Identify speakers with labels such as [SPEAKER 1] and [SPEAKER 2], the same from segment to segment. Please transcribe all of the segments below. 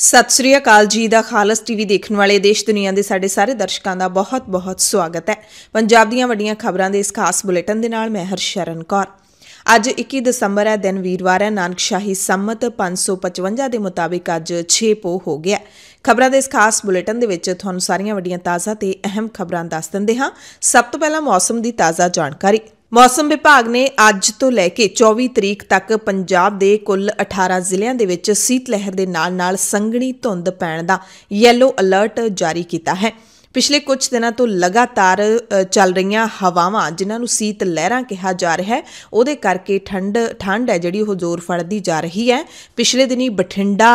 [SPEAKER 1] ਸਤਿ ਸ੍ਰੀ ਅਕਾਲ ਜੀ ਦਾ ਖਾਲਸ ਟੀਵੀ ਦੇਖਣ ਵਾਲੇ ਦੇਸ਼ ਦੁਨੀਆ ਦੇ ਸਾਡੇ ਸਾਰੇ ਦਰਸ਼ਕਾਂ ਦਾ ਬਹੁਤ-ਬਹੁਤ ਸਵਾਗਤ ਹੈ ਪੰਜਾਬ ਦੀਆਂ ਵੱਡੀਆਂ ਖਬਰਾਂ ਦੇ ਇਸ ਖਾਸ ਬੁਲੇਟਿਨ ਦੇ ਨਾਲ ਮੈਂ ਹਰਸ਼ਰਨ ਕੌਰ ਅੱਜ 21 ਦਸੰਬਰ ਹੈ ਦਿਨ ਵੀਰਵਾਰ ਹੈ ਨਾਨਕਸ਼ਾਹੀ ਸੰਮਤ 555 ਦੇ ਮੁਤਾਬਿਕ ਅੱਜ 6 ਪੋ ਹੋ ਗਿਆ ਖਬਰਾਂ ਦੇ ਇਸ ਖਾਸ ਬੁਲੇਟਿਨ ਦੇ ਵਿੱਚ ਤੁਹਾਨੂੰ ਸਾਰੀਆਂ ਵੱਡੀਆਂ ਤਾਜ਼ਾ ਤੇ ਅਹਿਮ ਖਬਰਾਂ ਦੱਸ ਦਿੰਦੇ ਹਾਂ ਸਭ ਤੋਂ ਪਹਿਲਾਂ ਮੌਸਮ ਦੀ ਤਾਜ਼ਾ ਜਾਣਕਾਰੀ ਮੌਸਮ ਵਿਭਾਗ ਨੇ ਅੱਜ ਤੋਂ ਲੈ ਕੇ 24 ਤਰੀਕ ਤੱਕ ਪੰਜਾਬ ਦੇ ਕੁੱਲ 18 ਜ਼ਿਲ੍ਹਿਆਂ ਦੇ ਵਿੱਚ ਸੀਤ ਲਹਿਰ ਦੇ ਨਾਲ-ਨਾਲ ਸੰਘਣੀ ਧੁੰਦ ਪੈਣ ਦਾ ਯੈਲੋ ਅਲਰਟ ਜਾਰੀ ਕੀਤਾ ਹੈ ਪਿਛਲੇ ਕੁਝ ਦਿਨਾਂ ਤੋਂ ਲਗਾਤਾਰ ਚੱਲ ਰਹੀਆਂ ਹਵਾਵਾਂ ਜਿਨ੍ਹਾਂ ਨੂੰ ਸੀਤ ਲਹਿਰਾਂ ਕਿਹਾ ਜਾ ਰਿਹਾ ਹੈ ਉਹਦੇ ਕਰਕੇ ਠੰਡ ਠੰਡ ਹੈ ਜਿਹੜੀ ਉਹ ਜ਼ੋਰ ਫੜਦੀ ਜਾ ਰਹੀ ਹੈ ਪਿਛਲੇ ਦਿਨੀ ਬਠਿੰਡਾ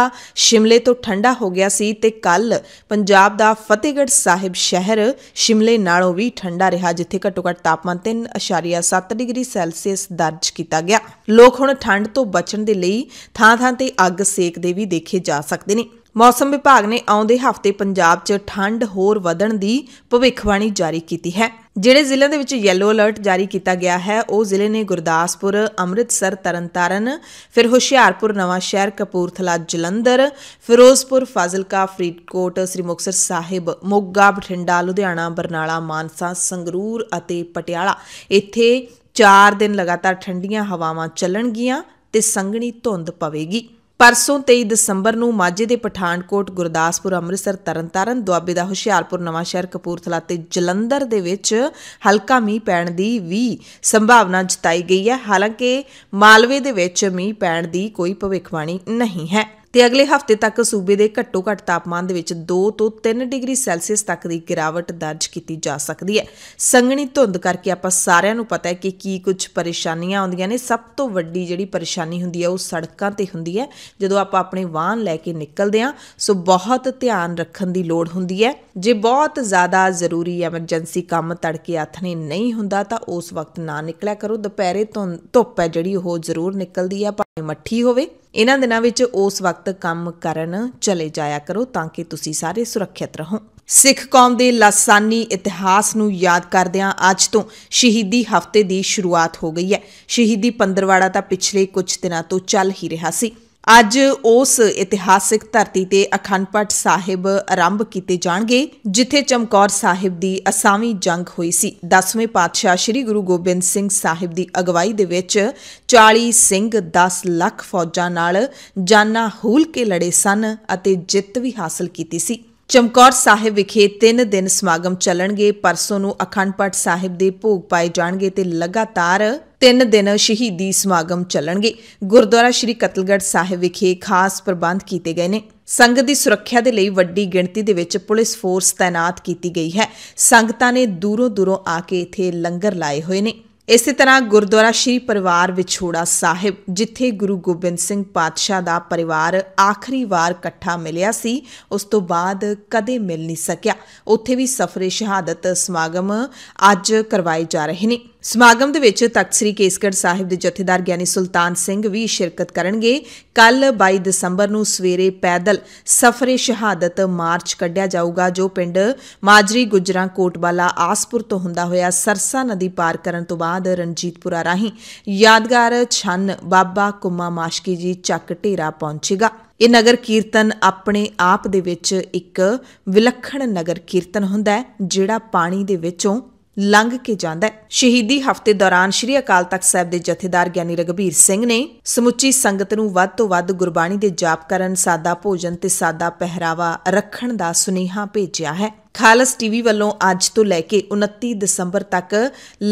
[SPEAKER 1] ਸ਼ਿਮਲੇ ਤੋਂ ਠੰਡਾ ਹੋ ਗਿਆ ਸੀ ਤੇ ਕੱਲ ਪੰਜਾਬ ਦਾ ਫਤਿਹਗੜ੍ਹ ਸਾਹਿਬ ਸ਼ਹਿਰ ਸ਼ਿਮਲੇ ਨਾਲੋਂ ਵੀ ਠੰਡਾ ਰਿਹਾ ਜਿੱਥੇ ਘੱਟੋ-ਘੱਟ ਤਾਪਮਾਨ 3.7 ਡਿਗਰੀ ਸੈਲਸੀਅਸ ਦਰਜ ਕੀਤਾ ਗਿਆ ਲੋਕ ਹੁਣ ਠੰਡ ਤੋਂ ਬਚਣ ਦੇ ਲਈ ਥਾਂ-ਥਾਂ ਤੇ ਅੱਗ ਸੇਕਦੇ ਵੀ ਦੇਖੇ ਜਾ ਸਕਦੇ ਨੇ ਮੌਸਮ ਵਿਭਾਗ ਨੇ ਆਉਂਦੇ ਹਫ਼ਤੇ ਪੰਜਾਬ 'ਚ ਠੰਡ ਹੋਰ ਵਧਣ ਦੀ ਭਵਿੱਖਬਾਣੀ ਜਾਰੀ ਕੀਤੀ ਹੈ ਜਿਹੜੇ ਜ਼ਿਲ੍ਹਿਆਂ ਦੇ ਵਿੱਚ ਯੈਲੋ ਅਲਰਟ ਜਾਰੀ ਕੀਤਾ ਗਿਆ ਹੈ ਉਹ ਜ਼ਿਲ੍ਹੇ ਨੇ ਗੁਰਦਾਸਪੁਰ, ਅੰਮ੍ਰਿਤਸਰ, ਤਰਨਤਾਰਨ, ਫਿਰ ਹੁਸ਼ਿਆਰਪੁਰ, ਨਵਾਂ ਸ਼ਹਿਰ, ਕਪੂਰਥਲਾ, ਜਲੰਧਰ, ਫਿਰੋਜ਼ਪੁਰ, ਫਾਜ਼ਿਲਕਾ, ਫਰੀਦਕੋਟ, ਸ੍ਰੀ ਮੁਕਤਸਰ ਸਾਹਿਬ, ਮੋਗਾ, ਬਠਿੰਡਾ, ਲੁਧਿਆਣਾ, ਬਰਨਾਲਾ, ਮਾਨਸਾ, ਸੰਗਰੂਰ ਅਤੇ ਪਟਿਆਲਾ ਇੱਥੇ 4 ਦਿਨ ਲਗਾਤਾਰ ਠੰਡੀਆਂ ਹਵਾਵਾਂ ਚੱਲਣਗੀਆਂ ਤੇ ਸੰਘਣੀ ਧੁੰਦ ਪਵੇਗੀ ਪਰਸੋਂ 23 ਦਸੰਬਰ ਨੂੰ ਮਾਝੇ ਦੇ ਪਠਾਨਕੋਟ ਗੁਰਦਾਸਪੁਰ ਅੰਮ੍ਰਿਤਸਰ ਤਰਨਤਾਰਨ ਦੁਆਬੇ ਦਾ ਹੁਸ਼ਿਆਰਪੁਰ ਨਵਾਂਸ਼ਹਿਰ ਕਪੂਰਥਲਾ ਤੇ ਜਲੰਧਰ ਦੇ ਵਿੱਚ ਹਲਕਾ ਮੀਂਹ ਪੈਣ ਦੀ ਵੀ ਸੰਭਾਵਨਾ ਜਤਾਈ ਗਈ ਹੈ ਹਾਲਾਂਕਿ ਮਾਲਵੇ ਦੇ ਵਿੱਚ ਮੀਂਹ ਪੈਣ ਦੀ ਕੋਈ ਭਵਿੱਖਬਾਣੀ ਨਹੀਂ ਹੈ ਤੇ ਅਗਲੇ ਹਫ਼ਤੇ ਤੱਕ ਸੂਬੇ ਦੇ ਘੱਟੋ-ਘੱਟ ਤਾਪਮਾਨ ਦੇ ਵਿੱਚ 2 ਤੋਂ 3 ਡਿਗਰੀ ਸੈਲਸੀਅਸ ਤੱਕ ਦੀ ਗਿਰਾਵਟ ਦਰਜ ਕੀਤੀ ਜਾ ਸਕਦੀ ਹੈ ਸੰਘਣੀ ਧੁੰਦ ਕਰਕੇ ਆਪਾਂ ਸਾਰਿਆਂ ਨੂੰ ਪਤਾ ਹੈ ਕਿ ਕੀ ਕੁਝ ਪਰੇਸ਼ਾਨੀਆਂ ਆਉਂਦੀਆਂ ਨੇ ਸਭ ਤੋਂ ਵੱਡੀ ਜਿਹੜੀ ਪਰੇਸ਼ਾਨੀ ਹੁੰਦੀ ਹੈ ਉਹ ਸੜਕਾਂ ਤੇ ਹੁੰਦੀ ਹੈ ਜਦੋਂ ਆਪਾਂ ਆਪਣੇ ਵਾਹਨ ਲੈ ਕੇ ਨਿਕਲਦੇ ਹਾਂ ਸੋ ਬਹੁਤ ਧਿਆਨ ਰੱਖਣ ਦੀ ਲੋੜ ਹੁੰਦੀ ਹੈ ਜੇ ਬਹੁਤ ਜ਼ਿਆਦਾ ਜ਼ਰੂਰੀ ਐਮਰਜੈਂਸੀ ਕੰਮ ਤੜਕੇ ਆਥਣੇ ਨਹੀਂ ਹੁੰਦਾ ਤਾਂ ਉਸ ਵਕਤ ਨਾ ਨਿਕਲਿਆ ਕਰੋ ਦੁਪਹਿਰੇ ਧੁੱਪ ਹੈ ਜਿਹੜੀ ਉਹ ਜ਼ਰੂਰ ਨਿਕਲਦੀ ਹੈ ਮੱਠੀ ਹੋਵੇ ਇਹਨਾਂ ਦਿਨਾਂ ਵਿੱਚ ਉਸ ਵਕਤ ਕੰਮ ਕਰਨ ਚਲੇ ਜਾਇਆ ਕਰੋ ਤਾਂ ਕਿ ਤੁਸੀਂ ਸਾਰੇ ਸੁਰੱਖਿਅਤ ਰਹੋ ਸਿੱਖ ਕੌਮ ਦੇ ਲਾਸਾਨੀ ਇਤਿਹਾਸ ਨੂੰ ਯਾਦ ਕਰਦਿਆਂ ਅੱਜ ਤੋਂ ਸ਼ਹੀਦੀ ਹਫਤੇ ਦੀ ਸ਼ੁਰੂਆਤ ਹੋ ਗਈ ਹੈ ਸ਼ਹੀਦੀ ਪੰਦਰਵਾੜਾ ਤਾਂ ਪਿਛਲੇ ਕੁਝ ਦਿਨਾਂ ਤੋਂ ਚੱਲ ਹੀ ਰਿਹਾ ਸੀ ਅੱਜ ਉਸ ਇਤਿਹਾਸਿਕ ਧਰਤੀ ਤੇ ਅਖੰਡ ਪਟ ਸਾਹਿਬ ਆਰੰਭ ਕੀਤੇ ਜਾਣਗੇ ਜਿੱਥੇ ਚਮਕੌਰ ਸਾਹਿਬ ਦੀ ਅਸਾਵੀਂ ਜੰਗ ਹੋਈ ਸੀ 10ਵੇਂ ਪਾਤਸ਼ਾਹ ਸ੍ਰੀ ਗੁਰੂ ਗੋਬਿੰਦ ਸਿੰਘ ਸਾਹਿਬ ਦੀ ਅਗਵਾਈ ਦੇ ਵਿੱਚ 40 ਸਿੰਘ 10 ਲੱਖ ਫੌਜਾਂ ਨਾਲ ਜਾਨਾਂ ਹੂਲ ਕੇ ਲੜੇ ਸਨ ਅਤੇ ਜਿੱਤ ਵੀ ਹਾਸਲ ਕੀਤੀ ਸੀ ਚਮਕੌਰ ਸਾਹਿਬ ਵਿਖੇ 3 ਦਿਨ ਸਮਾਗਮ ਚੱਲਣਗੇ ਪਰਸੋਂ ਨੂੰ ਅਖੰਡ ਪਾਠ ਸਾਹਿਬ ਦੇ ਭੋਗ ਪਾਏ ਜਾਣਗੇ ਤੇ ਲਗਾਤਾਰ 3 ਦਿਨ ਸ਼ਹੀਦੀ ਸਮਾਗਮ ਚੱਲਣਗੇ ਗੁਰਦੁਆਰਾ ਸ਼੍ਰੀ ਕਤਲਗੜ੍ਹ ਸਾਹਿਬ ਵਿਖੇ ਖਾਸ ਪ੍ਰਬੰਧ ਕੀਤੇ ਗਏ ਨੇ ਸੰਗਤ ਦੀ ਸੁਰੱਖਿਆ ਦੇ ਲਈ ਵੱਡੀ ਗਿਣਤੀ ਦੇ ਵਿੱਚ ਪੁਲਿਸ ਫੋਰਸ ਤਾਇਨਾਤ ਕੀਤੀ ਗਈ ਹੈ ਸੰਗਤਾਂ ਨੇ ਦੂਰੋਂ ਦੂਰੋਂ ਆ ਕੇ ਇੱਥੇ ਲੰਗਰ ਲਾਏ ਹੋਏ ਨੇ ਇਸੇ ਤਰ੍ਹਾਂ ਗੁਰਦੁਆਰਾ ਸ਼੍ਰੀ ਪਰਿਵਾਰ ਵਿਛੋੜਾ ਸਾਹਿਬ ਜਿੱਥੇ ਗੁਰੂ ਗੋਬਿੰਦ ਸਿੰਘ ਪਾਤਸ਼ਾਹ ਦਾ ਪਰਿਵਾਰ ਆਖਰੀ ਵਾਰ ਇਕੱਠਾ ਮਿਲਿਆ ਸੀ ਉਸ ਤੋਂ ਬਾਅਦ ਕਦੇ ਮਿਲ ਨਹੀਂ ਸਕਿਆ ਉੱਥੇ ਵੀ ਸਫਰੇ ਸ਼ਹਾਦਤ ਸਮਾਗਮ ਅੱਜ ਕਰਵਾਏ ਜਾ ਰਹੇ ਨੇ ਸਮਾਗਮ ਦੇ ਵਿੱਚ ਤਖਤ ਸ੍ਰੀ ਕੇਸਗੜ ਸਾਹਿਬ ਦੇ ਜਥੇਦਾਰ ਗਿਆਨੀ ਸੁਲਤਾਨ ਸਿੰਘ ਵੀ ਸ਼ਿਰਕਤ ਕਰਨਗੇ ਕੱਲ 22 ਦਸੰਬਰ ਨੂੰ ਸਵੇਰੇ ਪੈਦਲ ਸਫਰੇ ਸ਼ਹਾਦਤ ਮਾਰਚ ਕੱਢਿਆ ਜਾਊਗਾ ਜੋ ਪਿੰਡ ਮਾਜਰੀ ਗੁਜਰਾ ਕੋਟਵਾਲਾ ਆਸਪੁਰ ਤੋਂ ਹੁੰਦਾ ਹੋਇਆ ਸਰਸਾ ਨਦੀ ਪਾਰ ਕਰਨ ਤੋਂ ਬਾਅਦ ਰਣਜੀਤਪੁਰਾ ਰਾਹੀਂ ਯਾਦਗਾਰ ਛੰਨ ਬਾਬਾ ਕੁਮਾ ਮਾਸ਼ਕੀ ਜੀ ਚੱਕ ਢੇਰਾ ਪਹੁੰਚੇਗਾ ਇਹ ਨਗਰ ਕੀਰਤਨ ਆਪਣੇ ਆਪ ਦੇ ਵਿੱਚ ਇੱਕ ਵਿਲੱਖਣ ਨਗਰ ਕੀਰਤਨ ਹੁੰਦਾ ਹੈ ਜਿਹੜਾ ਪਾਣੀ ਦੇ ਵਿੱਚੋਂ ਲੰਘ ਕੇ ਜਾਂਦਾ ਹੈ ਸ਼ਹੀਦੀ ਹਫਤੇ ਦੌਰਾਨ ਸ਼੍ਰੀ ਅਕਾਲ ਤਖਤ ਸਾਹਿਬ ਦੇ ਜਥੇਦਾਰ ਗਿਆਨੀ ਰਗਬੀਰ ਸਿੰਘ ਨੇ ਸਮੁੱਚੀ ਸੰਗਤ ਨੂੰ ਵੱਧ ਤੋਂ ਵੱਧ ਗੁਰਬਾਣੀ ਦੇ ਜਾਪ ਕਰਨ ਸਾਦਾ ਭੋਜਨ ਤੇ ਸਾਦਾ ਪਹਿਰਾਵਾ ਰੱਖਣ ਦਾ ਸੁਨੇਹਾ ਭੇਜਿਆ ਹੈ ਖਾਲਸ ਟੀਵੀ ਵੱਲੋਂ ਅੱਜ ਤੋਂ ਲੈ ਕੇ 29 ਦਸੰਬਰ ਤੱਕ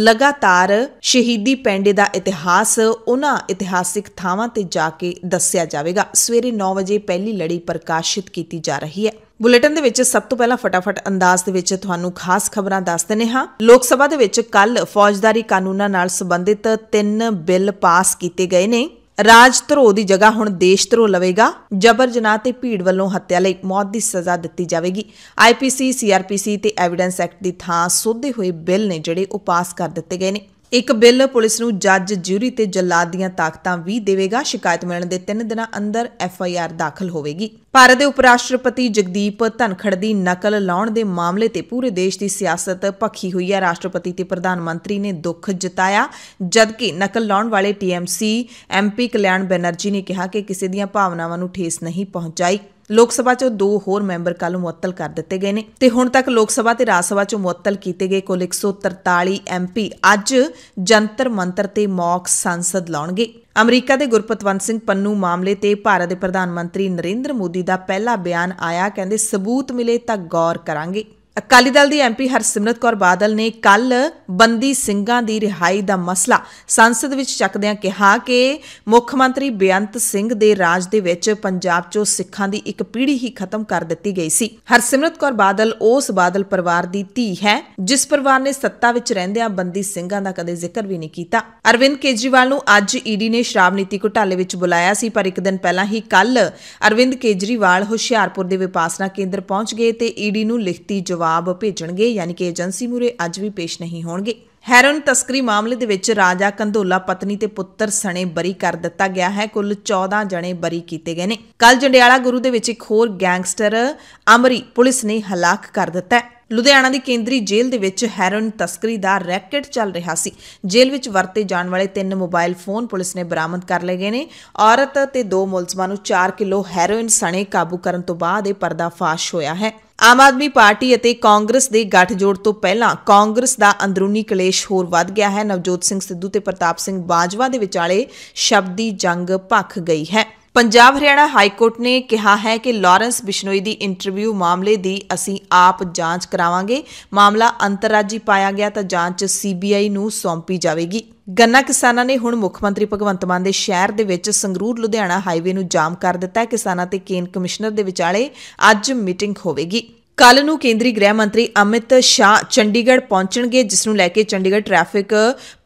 [SPEAKER 1] ਲਗਾਤਾਰ ਸ਼ਹੀਦੀ ਪੈਂਡੇ ਦਾ ਇਤਿਹਾਸ ਉਹਨਾਂ ਇਤਿਹਾਸਿਕ ਥਾਵਾਂ ਤੇ ਜਾ ਕੇ ਦੱਸਿਆ ਜਾਵੇਗਾ ਸਵੇਰੇ 9 ਵਜੇ ਪਹਿਲੀ ਲੜੀ ਪ੍ਰਕਾਸ਼ਿਤ ਕੀਤੀ ਜਾ ਰਹੀ ਹੈ ਬੁਲੇਟਿਨ ਦੇ ਵਿੱਚ ਸਭ ਤੋਂ ਪਹਿਲਾਂ ਫਟਾਫਟ ਅੰਦਾਜ਼ ਦੇ ਵਿੱਚ ਤੁਹਾਨੂੰ ਖਾਸ ਖਬਰਾਂ ਦੱਸ ਦਿੰਨੇ ਹਾਂ ਲੋਕ ਸਭਾ ਦੇ ਵਿੱਚ ਕੱਲ ਫੌਜਦਾਰੀ ਕਾਨੂੰਨਾਂ ਨਾਲ ਸੰਬੰਧਿਤ ਤਿੰਨ ਬਿੱਲ ਪਾਸ ਕੀਤੇ ਗਏ ਨੇ ਰਾਜ ਧਰੋ ਦੀ ਜਗ੍ਹਾ ਹੁਣ ਦੇਸ਼ ਧਰੋ ਲਵੇਗਾ ਜਬਰ ਜਨਾਹ ਤੇ ਭੀੜ ਵੱਲੋਂ ਹੱਤਿਆ ਲਈ ਮੌਤ ਦੀ ਸਜ਼ਾ ਦਿੱਤੀ ਜਾਵੇਗੀ ਆਈਪੀਸੀ ਸੀਆਰਪੀਸੀ ਤੇ ਐਵੀਡੈਂਸ ਐਕਟ ਦੀ ਥਾਂ ਸੋਧੇ ਹੋਏ ਬਿੱਲ ਨੇ ਜਿਹੜੇ ਉਹ ਪਾਸ ਕਰ ਦਿੱਤੇ ਗਏ ਨੇ ਇੱਕ ਬਿੱਲ ਪੁਲਿਸ ਨੂੰ ਜੱਜ ਜਿਊਰੀ ਤੇ ਜਲਾਦ ਦੀਆਂ ਤਾਕਤਾਂ ਵੀ ਦੇਵੇਗਾ ਸ਼ਿਕਾਇਤ ਮਿਲਣ ਦੇ 3 ਦਿਨਾਂ ਅੰਦਰ ਐਫ ਆਈ ਆਰ ਦਾਖਲ ਹੋਵੇਗੀ ਭਾਰਤ ਦੇ ਉਪ ਰਾਸ਼ਟਰਪਤੀ ਜਗਦੀਪ ਧਨਖੜ ਦੀ ਨਕਲ ਲਾਉਣ ਦੇ ਮਾਮਲੇ ਤੇ ਪੂਰੇ ਦੇਸ਼ ਦੀ ਸਿਆਸਤ ਪੱਖੀ ਹੋਈ ਹੈ ਰਾਸ਼ਟਰਪਤੀ ਤੇ ਪ੍ਰਧਾਨ ਮੰਤਰੀ ਨੇ ਦੁੱਖ ਜਤਾਇਆ ਜਦਕਿ ਨਕਲ ਲਾਉਣ ਵਾਲੇ ਟੀਐਮਸੀ ਐਮਪੀ ਕਲਿਆਣ ਬੈਨਰਜੀ ਨੇ ਕਿਹਾ ਕਿ ਕਿਸੇ ਦੀਆਂ ਭਾਵਨਾਵਾਂ ਨੂੰ ਠੇਸ ਨਹੀਂ ਪਹੁੰਚਾਈ ਲੋਕ ਸਭਾ ਚੋਂ ਦੋ ਹੋਰ ਮੈਂਬਰ ਕੱਲ ਮੁਅੱਤਲ ਕਰ ਦਿੱਤੇ ਗਏ ਨੇ ਤੇ ਹੁਣ ਤੱਕ ਲੋਕ ਸਭਾ ਤੇ ਰਾਜ ਸਭਾ ਚੋਂ ਮੁਅੱਤਲ ਕੀਤੇ ਗਏ ਕੁੱਲ 143 ਐਮਪੀ ਅੱਜ ਜੰਤਰ ਮੰਤਰ ਤੇ ਮੌਕ ਸੰਸਦ ਲਾਉਣਗੇ ਅਮਰੀਕਾ ਦੇ ਗੁਰਪਤਵੰਤ ਸਿੰਘ ਪੰਨੂ ਮਾਮਲੇ ਤੇ ਭਾਰਤ ਦੇ ਪ੍ਰਧਾਨ ਮੰਤਰੀ ਨਰਿੰਦਰ ਮੋਦੀ ਦਾ ਪਹਿਲਾ ਬਿਆਨ ਆਇਆ ਕਹਿੰਦੇ ਸਬੂਤ ਮਿਲੇ ਤਾਂ ਗੌਰ ਕਰਾਂਗੇ ਅਕਾਲੀ ਦਲ ਦੀ ਐਮਪੀ ਹਰਸਿਮਰਤ ਕੌਰ ਬਾਦਲ ਨੇ ਕੱਲ ਬੰਦੀ ਸਿੰਘਾਂ ਦੀ ਰਿਹਾਈ ਦਾ ਮਸਲਾ ਸੰਸਦ ਵਿੱਚ ਚੱਕਦਿਆਂ ਕਿਹਾ ਕਿ ਮੁੱਖ ਮੰਤਰੀ ਬੇਅੰਤ ਸਿੰਘ ਦੇ ਰਾਜ ਦੇ ਵਿੱਚ ਪੰਜਾਬ 'ਚੋਂ ਸਿੱਖਾਂ ਦੀ ਇੱਕ ਪੀੜ੍ਹੀ ਹੀ ਖਤਮ ਕਰ ਦਿੱਤੀ ਗਈ ਸੀ ਹਰਸਿਮਰਤ ਕੌਰ ਬਾਦਲ ਉਸ ਬਾਦਲ ਪਰਿਵਾਰ ਦੀ ਧੀ ਹੈ ਜਿਸ ਪਰਿਵਾਰ ਨੇ ਸੱਤਾ ਵਿੱਚ ਰਹਿੰਦਿਆਂ ਬੰਦੀ ਸਿੰਘਾਂ ਦਾ ਕਦੇ ਜ਼ਿਕਰ ਵੀ ਨਹੀਂ ਕੀਤਾ ਅਰਵਿੰਦ ਕੇਜਰੀਵਾਲ ਨੂੰ ਅੱਜ ਈਡੀ ਨੇ ਸ਼ਰਾਬ ਨੀਤੀ ਘੁਟਾਲੇ ਵਿੱਚ ਬੁਲਾਇਆ ਸੀ ਪਰ ਇੱਕ ਦਿਨ ਪਹਿਲਾਂ ਹੀ ਕੱਲ ਅਰਵਿੰਦ ਕੇਜਰੀਵਾਲ ਹੁਸ਼ਿਆਰਪੁਰ ਦੇ ਵਿਪਾਸਨਾ ਕੇਂਦਰ ਪਹੁੰਚ ਗਏ ਤੇ ਈਡੀ ਨੂੰ ਲਿਖਤੀ ਜਵਾਬ ਜਵਾਬ ਭੇਜਣਗੇ ਯਾਨੀ ਕਿ ਏਜੰਸੀ ਮੂਰੇ ਅੱਜ ਵੀ ਪੇਸ਼ ਨਹੀਂ ਹੋਣਗੇ ਹੈਰਨ ਤਸਕਰੀ ਮਾਮਲੇ ਦੇ ਵਿੱਚ ਰਾਜਾ ਕੰਧੋਲਾ ਪਤਨੀ ਤੇ ਪੁੱਤਰ ਸਣੇ ਬਰੀ ਕਰ ਦਿੱਤਾ ਗਿਆ ਹੈ ਕੁੱਲ 14 ਜਣੇ ਬਰੀ ਕੀਤੇ ਗਏ ਨੇ ਕੱਲ ਜੰਡਿਆਲਾ ਗੁਰੂ ਦੇ ਵਿੱਚ ਇੱਕ ਹੋਰ ਗੈਂਗਸਟਰ ਅਮਰੀ ਪੁਲਿਸ ਨੇ ਹਲਾਕ ਕਰ ਦਿੱਤਾ ਹੈ ਲੁਧਿਆਣਾ ਦੀ ਕੇਂਦਰੀ ਜੇਲ੍ਹ ਦੇ ਵਿੱਚ ਹੈਰਨ ਤਸਕਰੀ ਦਾ ਰੈਕਟ ਚੱਲ ਰਿਹਾ ਸੀ ਜੇਲ੍ਹ ਵਿੱਚ ਵਰਤੇ ਜਾਣ ਵਾਲੇ ਤਿੰਨ ਮੋਬਾਈਲ ਫੋਨ ਪੁਲਿਸ ਨੇ ਬਰਾਮਦ ਕਰ ਲਏ ਗਏ ਨੇ ਔਰਤ ਤੇ ਦੋ ਮੁਲਜ਼ਮਾਂ ਨੂੰ 4 ਕਿਲੋ ਹੈਰੋਇਨ ਸਣੇ ਕਾਬੂ ਕਰਨ ਤੋਂ ਬਾਅਦ ਇਹ ਪਰਦਾਫਾਸ਼ ਹੋਇਆ ਹੈ ਆਮ ਆਦਮੀ ਪਾਰਟੀ ਅਤੇ ਕਾਂਗਰਸ ਦੇ ਗੱਠਜੋੜ ਤੋਂ ਪਹਿਲਾਂ ਕਾਂਗਰਸ ਦਾ ਅੰਦਰੂਨੀ ਕਲੇਸ਼ ਹੋਰ ਵੱਧ ਗਿਆ ਹੈ ਨਵਜੋਤ ਸਿੰਘ ਸਿੱਧੂ ਤੇ ਪ੍ਰਤਾਪ ਸਿੰਘ ਬਾਜਵਾ ਦੇ ਵਿਚਾਲੇ ਸ਼ਬਦੀ ਜੰਗ ਭਖ ਗਈ ਹੈ ਪੰਜਾਬ ਹਰਿਆਣਾ ਹਾਈ ਕੋਰਟ ਨੇ ਕਿਹਾ ਹੈ ਕਿ ਲਾਰੈਂਸ ਬਿਸ਼ਨੋਈ ਦੀ ਇੰਟਰਵਿਊ ਮਾਮਲੇ ਦੀ ਅਸੀਂ ਆਪ ਜਾਂਚ ਕਰਾਵਾਂਗੇ ਮਾਮਲਾ ਅੰਤਰਰਾਜੀ ਪਾਇਆ ਗਿਆ ਤਾਂ ਜਾਂਚ ਸੀਬੀਆਈ ਨੂੰ ਸੌਂਪੀ ਜਾਵੇਗੀ ਗੰਨਾ ਕਿਸਾਨਾਂ ਨੇ ਹੁਣ ਮੁੱਖ ਮੰਤਰੀ ਭਗਵੰਤ ਮਾਨ ਦੇ ਸ਼ਹਿਰ ਦੇ ਵਿੱਚ ਸੰਗਰੂਰ ਲੁਧਿਆਣਾ ਹਾਈਵੇ ਨੂੰ ਜਾਮ ਕਰ ਦਿੱਤਾ ਹੈ ਕਿਸਾਨਾਂ ਤੇ ਕੇਨ ਕਮਿਸ਼ਨਰ ਦੇ ਵਿਚਾਲੇ ਅੱਜ ਮੀਟਿੰਗ ਹੋਵੇਗੀ ਕੱਲ ਨੂੰ ਕੇਂਦਰੀ ਗ੍ਰਹਿ ਮੰਤਰੀ ਅਮਿਤ ਸ਼ਾਹ ਚੰਡੀਗੜ੍ਹ ਪਹੁੰਚਣਗੇ ਜਿਸ ਨੂੰ ਲੈ ਕੇ ਚੰਡੀਗੜ੍ਹ ਟ੍ਰੈਫਿਕ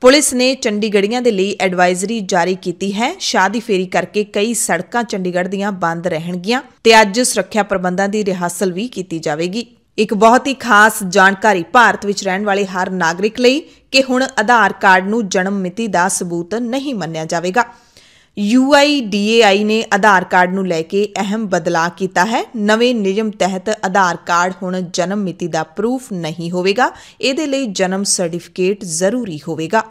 [SPEAKER 1] ਪੁਲਿਸ ਨੇ ਚੰਡੀਗੜ੍ਹੀਆਂ ਦੇ ਲਈ ਐਡਵਾਈਜ਼ਰੀ ਜਾਰੀ ਕੀਤੀ ਹੈ ਸ਼ਾਹ ਦੀ ਫੇਰੀ ਕਰਕੇ ਕਈ ਸੜਕਾਂ ਚੰਡੀਗੜ੍ਹ ਦੀਆਂ ਬੰਦ ਰਹਿਣਗੀਆਂ ਤੇ ਅੱਜ ਸੁਰੱਖਿਆ ਪ੍ਰਬੰਧਾਂ ਦੀ ਰਿਹਾਸਲ ਵੀ ਕੀਤੀ ਜਾਵੇਗੀ ਇੱਕ ਬਹੁਤ ਹੀ ਖਾਸ ਜਾਣਕਾਰੀ ਭਾਰਤ ਵਿੱਚ ਰਹਿਣ ਵਾਲੇ ਹਰ ਨਾਗਰਿਕ ਲਈ ਕਿ ਹੁਣ ਆਧਾਰ ਕਾਰਡ ਨੂੰ ਜਨਮ ਮਿਤੀ ਦਾ ਸਬੂਤ ਨਹੀਂ ਮੰਨਿਆ ਜਾਵੇਗਾ UIDAI ਨੇ ਆਧਾਰ ਕਾਰਡ ਨੂੰ ਲੈ ਕੇ ਅਹਿਮ ਬਦਲਾਅ ਕੀਤਾ ਹੈ ਨਵੇਂ ਨਿਯਮ ਤਹਿਤ ਆਧਾਰ ਕਾਰਡ ਹੁਣ ਜਨਮ ਮਿਤੀ ਦਾ ਪ੍ਰੂਫ ਨਹੀਂ ਹੋਵੇਗਾ ਇਹਦੇ ਲਈ ਜਨਮ ਸਰਟੀਫਿਕੇਟ ਜ਼ਰੂਰੀ ਹੋਵੇਗਾ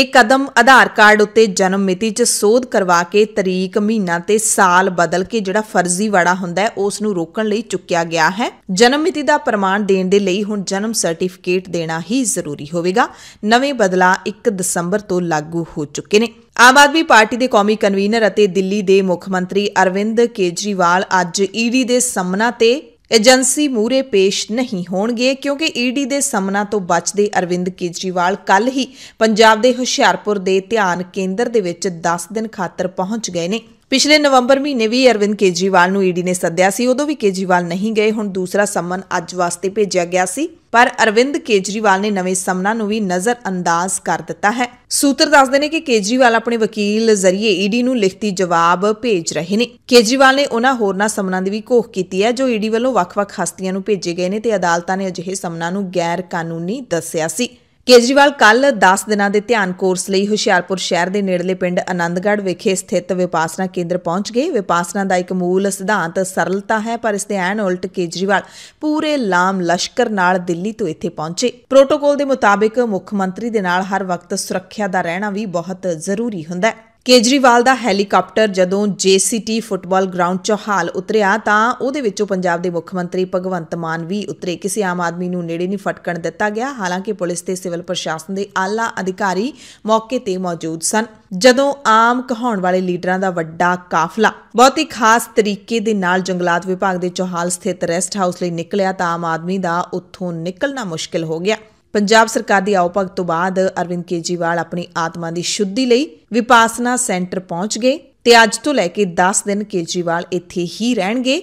[SPEAKER 1] ਇਹ ਕਦਮ ਆਧਾਰ ਕਾਰਡ ਉੱਤੇ ਜਨਮ ਮਿਤੀ 'ਚ ਸੋਧ ਕਰਵਾ ਕੇ ਤਰੀਕ ਮਹੀਨਾ ਤੇ ਸਾਲ ਬਦਲ ਕੇ ਜਿਹੜਾ ਫਰਜ਼ੀ ਵਾੜਾ ਹੁੰਦਾ ਹੈ ਉਸ ਨੂੰ ਰੋਕਣ ਲਈ ਚੁੱਕਿਆ ਗਿਆ ਹੈ ਜਨਮ ਮਿਤੀ ਦਾ ਪ੍ਰਮਾਣ ਦੇਣ ਦੇ ਲਈ ਹੁਣ ਜਨਮ ਸਰਟੀਫਿਕੇਟ ਦੇਣਾ ਹੀ ਜ਼ਰੂਰੀ ਹੋਵੇਗਾ ਨਵੇਂ ਬਦਲਾ 1 ਦਸੰਬਰ ਤੋਂ ਲਾਗੂ ਹੋ ਚੁੱਕੇ ਨੇ ਆਮ ਆਦਮੀ ਪਾਰਟੀ ਦੇ ਕੌਮੀ ਕਨਵੀਨਰ ਅਤੇ ਦਿੱਲੀ ਦੇ ਮੁੱਖ ਮੰਤਰੀ ਅਰਵਿੰਦ ਕੇਜਰੀਵਾਲ ਅੱਜ ਈਡੀ ਦੇ ਸਾਹਮਣਾ ਤੇ ਏਜੰਸੀ ਮੂਰੇ ਪੇਸ਼ ਨਹੀਂ ਹੋਣਗੇ ਕਿਉਂਕਿ ਈਡੀ e ਦੇ ਸਮਨਾ ਤੋਂ ਬਚਦੇ ਅਰਵਿੰਦ ਕੇਜਰੀਵਾਲ ਕੱਲ ਹੀ ਪੰਜਾਬ ਦੇ ਹੁਸ਼ਿਆਰਪੁਰ ਦੇ ਧਿਆਨ ਕੇਂਦਰ ਦੇ ਵਿੱਚ 10 ਦਿਨ ਖਾਤਰ ਪਹੁੰਚ ਗਏ ਨੇ ਪਿਛਲੇ ਨਵੰਬਰ ਮਹੀਨੇ ਵੀ ਅਰਵਿੰਦ ਕੇਜੀਵਾਲ ਨੂੰ ਈਡੀ ਨੇ ਸੱਦਿਆ ਸੀ ਉਦੋਂ ਵੀ ਕੇਜੀਵਾਲ ਨਹੀਂ ਗਏ ਹੁਣ ਦੂਸਰਾ ਸੰਮਨ ਅੱਜ ਵਾਸਤੇ ਭੇਜਿਆ ਗਿਆ ਸੀ ਪਰ ਅਰਵਿੰਦ ਕੇਜਰੀਵਾਲ ਨੇ ਨਵੇਂ ਸਮਨਾਂ ਨੂੰ ਵੀ ਨਜ਼ਰ ਅੰਦਾਜ਼ ਕਰ ਦਿੱਤਾ ਹੈ ਸੂਤਰ ਦੱਸਦੇ ਨੇ ਕਿ ਕੇਜਰੀਵਾਲ ਆਪਣੇ ਵਕੀਲ ਜ਼ਰੀਏ ਈਡੀ ਨੂੰ ਲਿਖਤੀ ਜਵਾਬ ਭੇਜ ਰਹੇ ਨੇ ਕੇਜਰੀਵਾਲ ਨੇ ਉਹਨਾਂ ਹੋਰਨਾਂ ਸਮਨਾਂ ਦੀ ਵੀ ਘੋਖ ਕੀਤੀ ਹੈ ਜੋ ਈਡੀ ਵੱਲੋਂ ਵੱਖ-ਵੱਖ ਹਸਤੀਆਂ ਨੂੰ ਭੇਜੇ ਗਏ ਨੇ ਤੇ ਅਦਾਲਤਾਂ ਨੇ ਅਜਿਹੇ ਸਮਨਾਂ ਨੂੰ ਗੈਰ ਕਾਨੂੰਨੀ ਦੱਸਿਆ ਸੀ ਕੇਜਰੀਵਾਲ ਕੱਲ 10 ਦਿਨਾਂ ਦੇ ਧਿਆਨ ਕੋਰਸ ਲਈ ਹੁਸ਼ਿਆਰਪੁਰ ਸ਼ਹਿਰ ਦੇ ਨੇੜਲੇ ਪਿੰਡ ਆਨੰਦਗੜ੍ਹ ਵਿਖੇ ਸਥਿਤ ਵਿਪਾਸਨਾ ਕੇਂਦਰ ਪਹੁੰਚ ਗਏ ਵਿਪਾਸਨਾ ਦਾ ਇੱਕ ਮੂਲ ਸਿਧਾਂਤ ਸਰਲਤਾ ਹੈ ਪਰ ਇਸ ਦੇ ਐਨ ਉਲਟ ਕੇਜਰੀਵਾਲ ਪੂਰੇ ਲਾਮ ਲਸ਼ਕਰ ਨਾਲ ਦਿੱਲੀ ਤੋਂ ਇੱਥੇ ਪਹੁੰਚੇ ਪ੍ਰੋਟੋਕੋਲ ਦੇ ਮੁਤਾਬਿਕ ਮੁੱਖ ਮੰਤਰੀ ਦੇ ਨਾਲ ਹਰ ਵਕਤ ਸੁਰੱਖਿਆ ਦਾ ਰਹਿਣਾ ਵੀ ਬਹੁਤ ਜ਼ਰੂਰੀ ਹੁੰਦਾ ਹੈ ਕੇਜਰੀਵਾਲ ਦਾ ਹੈਲੀਕਾਪਟਰ ਜਦੋਂ ਜੀਸੀਟੀ ਫੁੱਟਬਾਲ ਗਰਾਊਂਡ ਹਾਲ ਉਤਰਿਆ ਤਾਂ ਉਹਦੇ ਵਿੱਚੋਂ ਪੰਜਾਬ ਦੇ ਮੁੱਖ ਮੰਤਰੀ ਭਗਵੰਤ ਮਾਨ ਵੀ ਉਤਰੇ ਕਿਸੇ ਆਮ ਆਦਮੀ ਨੂੰ ਨੇੜੇ ਨਹੀਂ ਫਟਕਣ ਦਿੱਤਾ ਗਿਆ ਹਾਲਾਂਕਿ ਪੁਲਿਸ ਤੇ ਸਿਵਲ ਪ੍ਰਸ਼ਾਸਨ ਦੇ ਆਲਾ ਅਧਿਕਾਰੀ ਮੌਕੇ ਤੇ ਮੌਜੂਦ ਸਨ ਜਦੋਂ ਆਮ ਕਹਾਉਣ ਵਾਲੇ ਲੀਡਰਾਂ ਦਾ ਵੱਡਾ ਕਾਫਲਾ ਬਹੁਤ ਹੀ ਖਾਸ ਤਰੀਕੇ ਦੇ ਨਾਲ ਜੰਗਲਾਤ ਵਿਭਾਗ ਦੇ ਚੋਹਾਲ ਸਥਿਤ ਰੈਸਟ ਹਾਊਸ ਲਈ ਨਿਕਲਿਆ ਤਾਂ ਆਮ ਆਦਮੀ ਦਾ ਉੱਥੋਂ ਨਿਕਲਣਾ ਮੁਸ਼ਕਲ ਹੋ ਗਿਆ ਪੰਜਾਬ ਸਰਕਾਰ ਦੀ ਆਉਪਗ ਤੋਂ ਬਾਅਦ ਅਰਵਿੰਦ ਕੇਜੀਵਾਲ ਆਪਣੀ ਆਤਮਾ ਦੀ ਸ਼ੁੱਧੀ ਲਈ ਵਿਪਾਸਨਾ ਸੈਂਟਰ ਪਹੁੰਚ ਗਏ ਤੇ ਅੱਜ ਤੋਂ ਲੈ ਕੇ 10 ਦਿਨ ਕੇਜੀਵਾਲ ਇੱਥੇ ਹੀ ਰਹਿਣਗੇ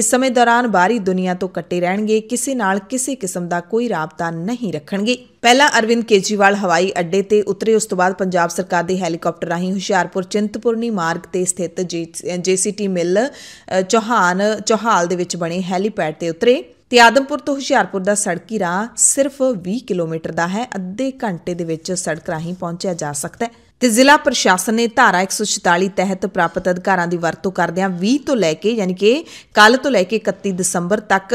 [SPEAKER 1] ਇਸ ਸਮੇਂ ਦੌਰਾਨ ਬਾਹਰੀ ਦੁਨੀਆ ਤੋਂ ਕੱਟੇ ਰਹਿਣਗੇ ਕਿਸੇ ਨਾਲ ਕਿਸੇ ਕਿਸਮ ਦਾ ਕੋਈ ਰਾਬਤਾ ਨਹੀਂ ਰੱਖਣਗੇ ਪਹਿਲਾਂ ਅਰਵਿੰਦ ਕੇਜੀਵਾਲ ਹਵਾਈ ਅੱਡੇ ਤੇ ਉਤਰੇ ਉਸ ਤੋਂ ਬਾਅਦ ਪੰਜਾਬ ਸਰਕਾਰ ਦੇ ਹੈਲੀਕਾਪਟਰ ਰਾਹੀਂ ਹੁਸ਼ਿਆਰਪੁਰ ਚਿੰਤਪੁਰਨੀ ਮਾਰਗ ਤੇ ਸਥਿਤ ਜੀਸੀਟੀ ਮਿਲ ਚੋਹਾਨ ਚੋਹਾਲ ਦੇ ਵਿੱਚ ਬਣੇ ਹੈਲੀਪੈਡ ਤੇ ਉਤਰੇ ਤੇ ਆਦਮਪੁਰ ਤੋਂ ਹੁਸ਼ਿਆਰਪੁਰ ਦਾ ਸੜਕੀ ਰਾਹ ਸਿਰਫ 20 ਕਿਲੋਮੀਟਰ ਦਾ ਹੈ ਅੱਧੇ ਘੰਟੇ ਦੇ ਵਿੱਚ ਸੜਕ ਰਾਹੀਂ ਪਹੁੰਚਿਆ ਜਾ ਸਕਦਾ ਹੈ ਤੇ ਜ਼ਿਲ੍ਹਾ ਪ੍ਰਸ਼ਾਸਨ ਨੇ ਧਾਰਾ 146 ਤਹਿਤ ਪ੍ਰਾਪਤ ਅਧਿਕਾਰਾਂ ਦੀ ਵਰਤੋਂ ਕਰਦਿਆਂ 20 ਤੋਂ ਲੈ ਕੇ ਯਾਨੀ ਕਿ ਕੱਲ ਤੋਂ ਲੈ ਕੇ 31 ਦਸੰਬਰ ਤੱਕ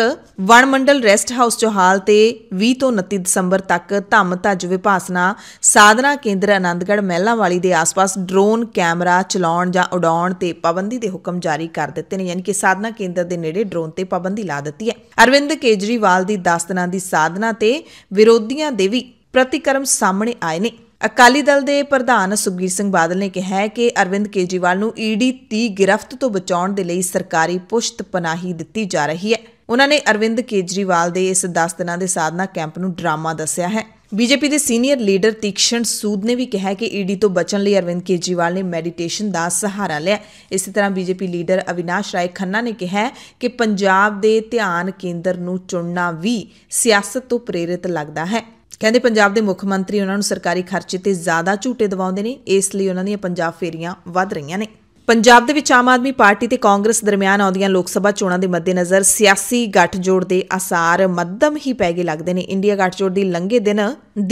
[SPEAKER 1] ਵਣ ਮੰਡਲ ਰੈਸਟ ਹਾਊਸ ਚੋਹਾਲ ਤੇ 20 ਤੋਂ 29 ਦਸੰਬਰ ਤੱਕ ਧੰਮ ਧਜ ਵਿਪਾਸਨਾ ਸਾਧਨਾ ਕੇਂਦਰ ਆਨੰਦਗੜ ਮਹਿਲਾ ਵਾਲੀ ਦੇ ਆਸ-ਪਾਸ ਡਰੋਨ ਕੈਮਰਾ ਚਲਾਉਣ ਜਾਂ ਉਡਾਉਣ ਤੇ ਪਾਬੰਦੀ ਦੇ ਹੁਕਮ ਜਾਰੀ ਕਰ ਦਿੱਤੇ ਨੇ ਯਾਨੀ ਕਿ ਸਾਧਨਾ ਕੇਂਦਰ ਦੇ ਨੇੜੇ ਡਰੋਨ ਤੇ ਪਾਬੰਦੀ ਲਾ ਦਿੱਤੀ ਹੈ ਅਰਵਿੰਦ ਕੇਜਰੀਵਾਲ ਦੀ ਦਸਤਨਾ ਦੀ ਸਾਧਨਾ ਤੇ ਵਿਰੋਧੀਆਂ ਦੇ ਵੀ ਪ੍ਰਤੀਕਰਮ ਸਾਹਮਣੇ ਆਏ ਨੇ ਅਕਾਲੀ ਦਲ ਦੇ ਪ੍ਰਧਾਨ ਸੁਖਬੀਰ ਸਿੰਘ ਬਾਦਲ ਨੇ ਕਿਹਾ ਹੈ ਕਿ ਅਰਵਿੰਦ ਕੇਜੀਵਾਲ ਨੂੰ ਈਡੀ 30 ਗ੍ਰਿਫਤ ਤੋਂ ਬਚਾਉਣ ਦੇ ਲਈ ਸਰਕਾਰੀ ਪੁਸ਼ਤ ਪਨਾਹੀ ਦਿੱਤੀ ਜਾ ਰਹੀ ਹੈ ਉਹਨਾਂ ਨੇ ਅਰਵਿੰਦ ਕੇਜਰੀਵਾਲ ਦੇ ਇਸ 10 ਦਿਨਾਂ ਦੇ ਸਾਧਨਾ ਕੈਂਪ ਨੂੰ ਡਰਾਮਾ ਦੱਸਿਆ ਹੈ ਬੀਜੇਪੀ ਦੇ ਸੀਨੀਅਰ ਲੀਡਰ ਤਿਕਸ਼ਣ ਸੂਦ ਨੇ ਵੀ ਕਿਹਾ ਕਿ ਈਡੀ ਤੋਂ ਬਚਣ ਲਈ ਅਰਵਿੰਦ ਕੇਜਰੀਵਾਲ ਨੇ ਮੈਡੀਟੇਸ਼ਨ ਦਾ ਸਹਾਰਾ ਲਿਆ ਇਸੇ ਤਰ੍ਹਾਂ ਬੀਜੇਪੀ ਲੀਡਰ ਅਵਿਨਾਸ਼ ਰਾਏ ਖੰਨਾ ਨੇ ਕਿਹਾ ਕਿ ਪੰਜਾਬ ਦੇ ਧਿਆਨ ਕੇਂਦਰ ਨੂੰ ਚੁਣਨਾ ਵੀ ਸਿਆਸਤ ਤੋਂ ਪ੍ਰੇਰਿਤ ਲੱਗਦਾ ਹੈ ਕਹਿੰਦੇ ਪੰਜਾਬ ਦੇ ਮੁੱਖ ਮੰਤਰੀ ਉਹਨਾਂ ਨੂੰ ਸਰਕਾਰੀ ਖਰਚੇ ਤੇ ਜ਼ਿਆਦਾ ਝੂਟੇ ਦਿਵਾਉਂਦੇ ਨੇ ਇਸ ਲਈ ਉਹਨਾਂ ਦੀਆਂ ਪੰਜਾਬ ਫੇਰੀਆਂ ਵੱਧ ਰਹੀਆਂ ਨੇ ਪੰਜਾਬ ਦੇ ਵਿੱਚ ਆਮ ਆਦਮੀ ਪਾਰਟੀ ਤੇ ਕਾਂਗਰਸ ਦਰਮਿਆਨ ਆਉਂਦੀਆਂ ਲੋਕ ਸਭਾ ਚੋਣਾਂ ਦੇ ਮੱਦੇਨਜ਼ਰ ਸਿਆਸੀ ਗੱਠਜੋੜ ਦੇ ਆਸਾਰ ਮੱਧਮ ਹੀ ਪੈ ਗਏ ਲੱਗਦੇ ਨੇ ਇੰਡੀਆ ਗੱਠਜੋੜ ਦੀ ਲੰਘੇ ਦਿਨ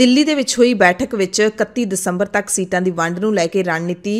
[SPEAKER 1] ਦਿੱਲੀ ਦੇ ਵਿੱਚ ਹੋਈ ਬੈਠਕ ਵਿੱਚ 31 ਦਸੰਬਰ ਤੱਕ ਸੀਟਾਂ ਦੀ ਵੰਡ ਨੂੰ ਲੈ ਕੇ ਰਣਨੀਤੀ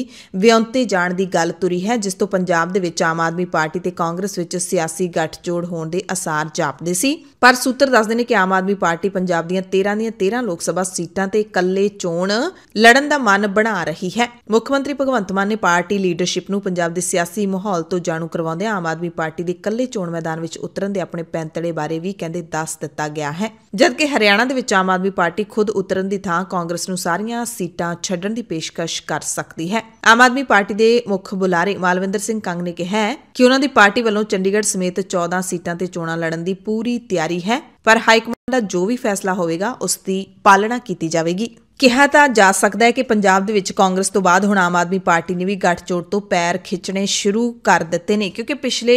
[SPEAKER 1] ਵਿਉਂਤੇ ਜਾਣ ਦੀ ਗੱਲ ਤੁਰੀ ਹੈ ਜਿਸ ਤੋਂ ਪੰਜਾਬ ਦੇ ਵਿੱਚ ਆਮ ਆਦਮੀ ਪਾਰਟੀ ਤੇ ਕਾਂਗਰਸ ਵਿੱਚ ਸਿਆਸੀ ਗੱਠਜੋੜ ਹੋਣ ਦੇ ਆਸਾਰ ਜਾਪਦੇ ਸੀ ਪਰ ਸੂਤਰ ਦੱਸਦੇ ਨੇ ਕਿ ਆਮ ਆਦਮੀ ਪਾਰਟੀ ਪੰਜਾਬ ਦੀਆਂ 13 ਦੀਆਂ 13 ਲੋਕ ਸਭਾ ਸੀਟਾਂ ਤੇ ਇਕੱਲੇ ਚੋਣ ਲੜਨ ਦਾ ਮਨ ਬਣਾ ਰਹੀ ਹੈ ਮੁੱਖ ਮੰਤਰੀ ਭਗਵੰਤ ਮਾਨ ਨੇ ਪਾਰਟੀ ਲੀਡਰਸ਼ਿਪ ਲੀਡਰਸ਼ਿਪ ਨੂੰ ਪੰਜਾਬ ਦੇ ਸਿਆਸੀ ਮਾਹੌਲ ਤੋਂ ਜਾਣੂ ਕਰਵਾਉਂਦੇ ਆਮ ਆਦਮੀ ਪਾਰਟੀ ਦੇ ਇਕੱਲੇ ਚੋਣ ਮੈਦਾਨ ਵਿੱਚ ਉਤਰਨ ਦੇ ਆਪਣੇ ਪੈਂਤੜੇ ਬਾਰੇ ਵੀ ਕਹਿੰਦੇ ਦੱਸ ਦਿੱਤਾ ਗਿਆ ਹੈ ਜਦਕਿ ਹਰਿਆਣਾ ਦੇ ਵਿੱਚ ਆਮ ਆਦਮੀ ਪਾਰਟੀ ਖੁਦ ਉਤਰਨ ਦੀ ਥਾਂ ਕਾਂਗਰਸ ਨੂੰ ਸਾਰੀਆਂ ਸੀਟਾਂ ਛੱਡਣ ਦੀ ਪੇਸ਼ਕਸ਼ ਕਰ ਸਕਦੀ ਹੈ ਆਮ ਆਦਮੀ ਪਾਰਟੀ ਦੇ ਮੁੱਖ ਬੁਲਾਰੇ ਮਾਲਵਿੰਦਰ ਸਿੰਘ ਕੰਗ ਨੇ ਕਿਹਾ ਹੈ ਕਿ ਉਹਨਾਂ ਦੀ ਪਾਰਟੀ ਵੱਲੋਂ ਚੰਡੀਗੜ੍ਹ ਸਮੇਤ 14 ਸੀਟਾਂ ਤੇ ਚੋਣਾਂ ਲੜਨ ਦੀ ਪੂਰੀ ਤਿਆਰੀ ਹੈ ਪਰ ਹਾਈ ਕਮਾਂਡ ਦਾ ਜੋ ਵੀ ਫੈਸਲਾ ਹੋਵੇਗਾ ਉਸ ਦੀ ਪਾਲਣਾ ਕੀਤੀ ਜਾਵੇਗੀ ਕਿਹਾ ਤਾਂ ਜਾ ਸਕਦਾ ਹੈ ਕਿ ਪੰਜਾਬ ਦੇ ਵਿੱਚ ਕਾਂਗਰਸ ਤੋਂ ਬਾਅਦ ਹੁਣ ਆਮ ਆਦਮੀ ਪਾਰਟੀ ਨੇ ਵੀ ਗੱਠਜੋੜ ਤੋਂ ਪੈਰ ਖਿੱਚਣੇ ਸ਼ੁਰੂ ਕਰ ਦਿੱਤੇ ਨੇ ਕਿਉਂਕਿ ਪਿਛਲੇ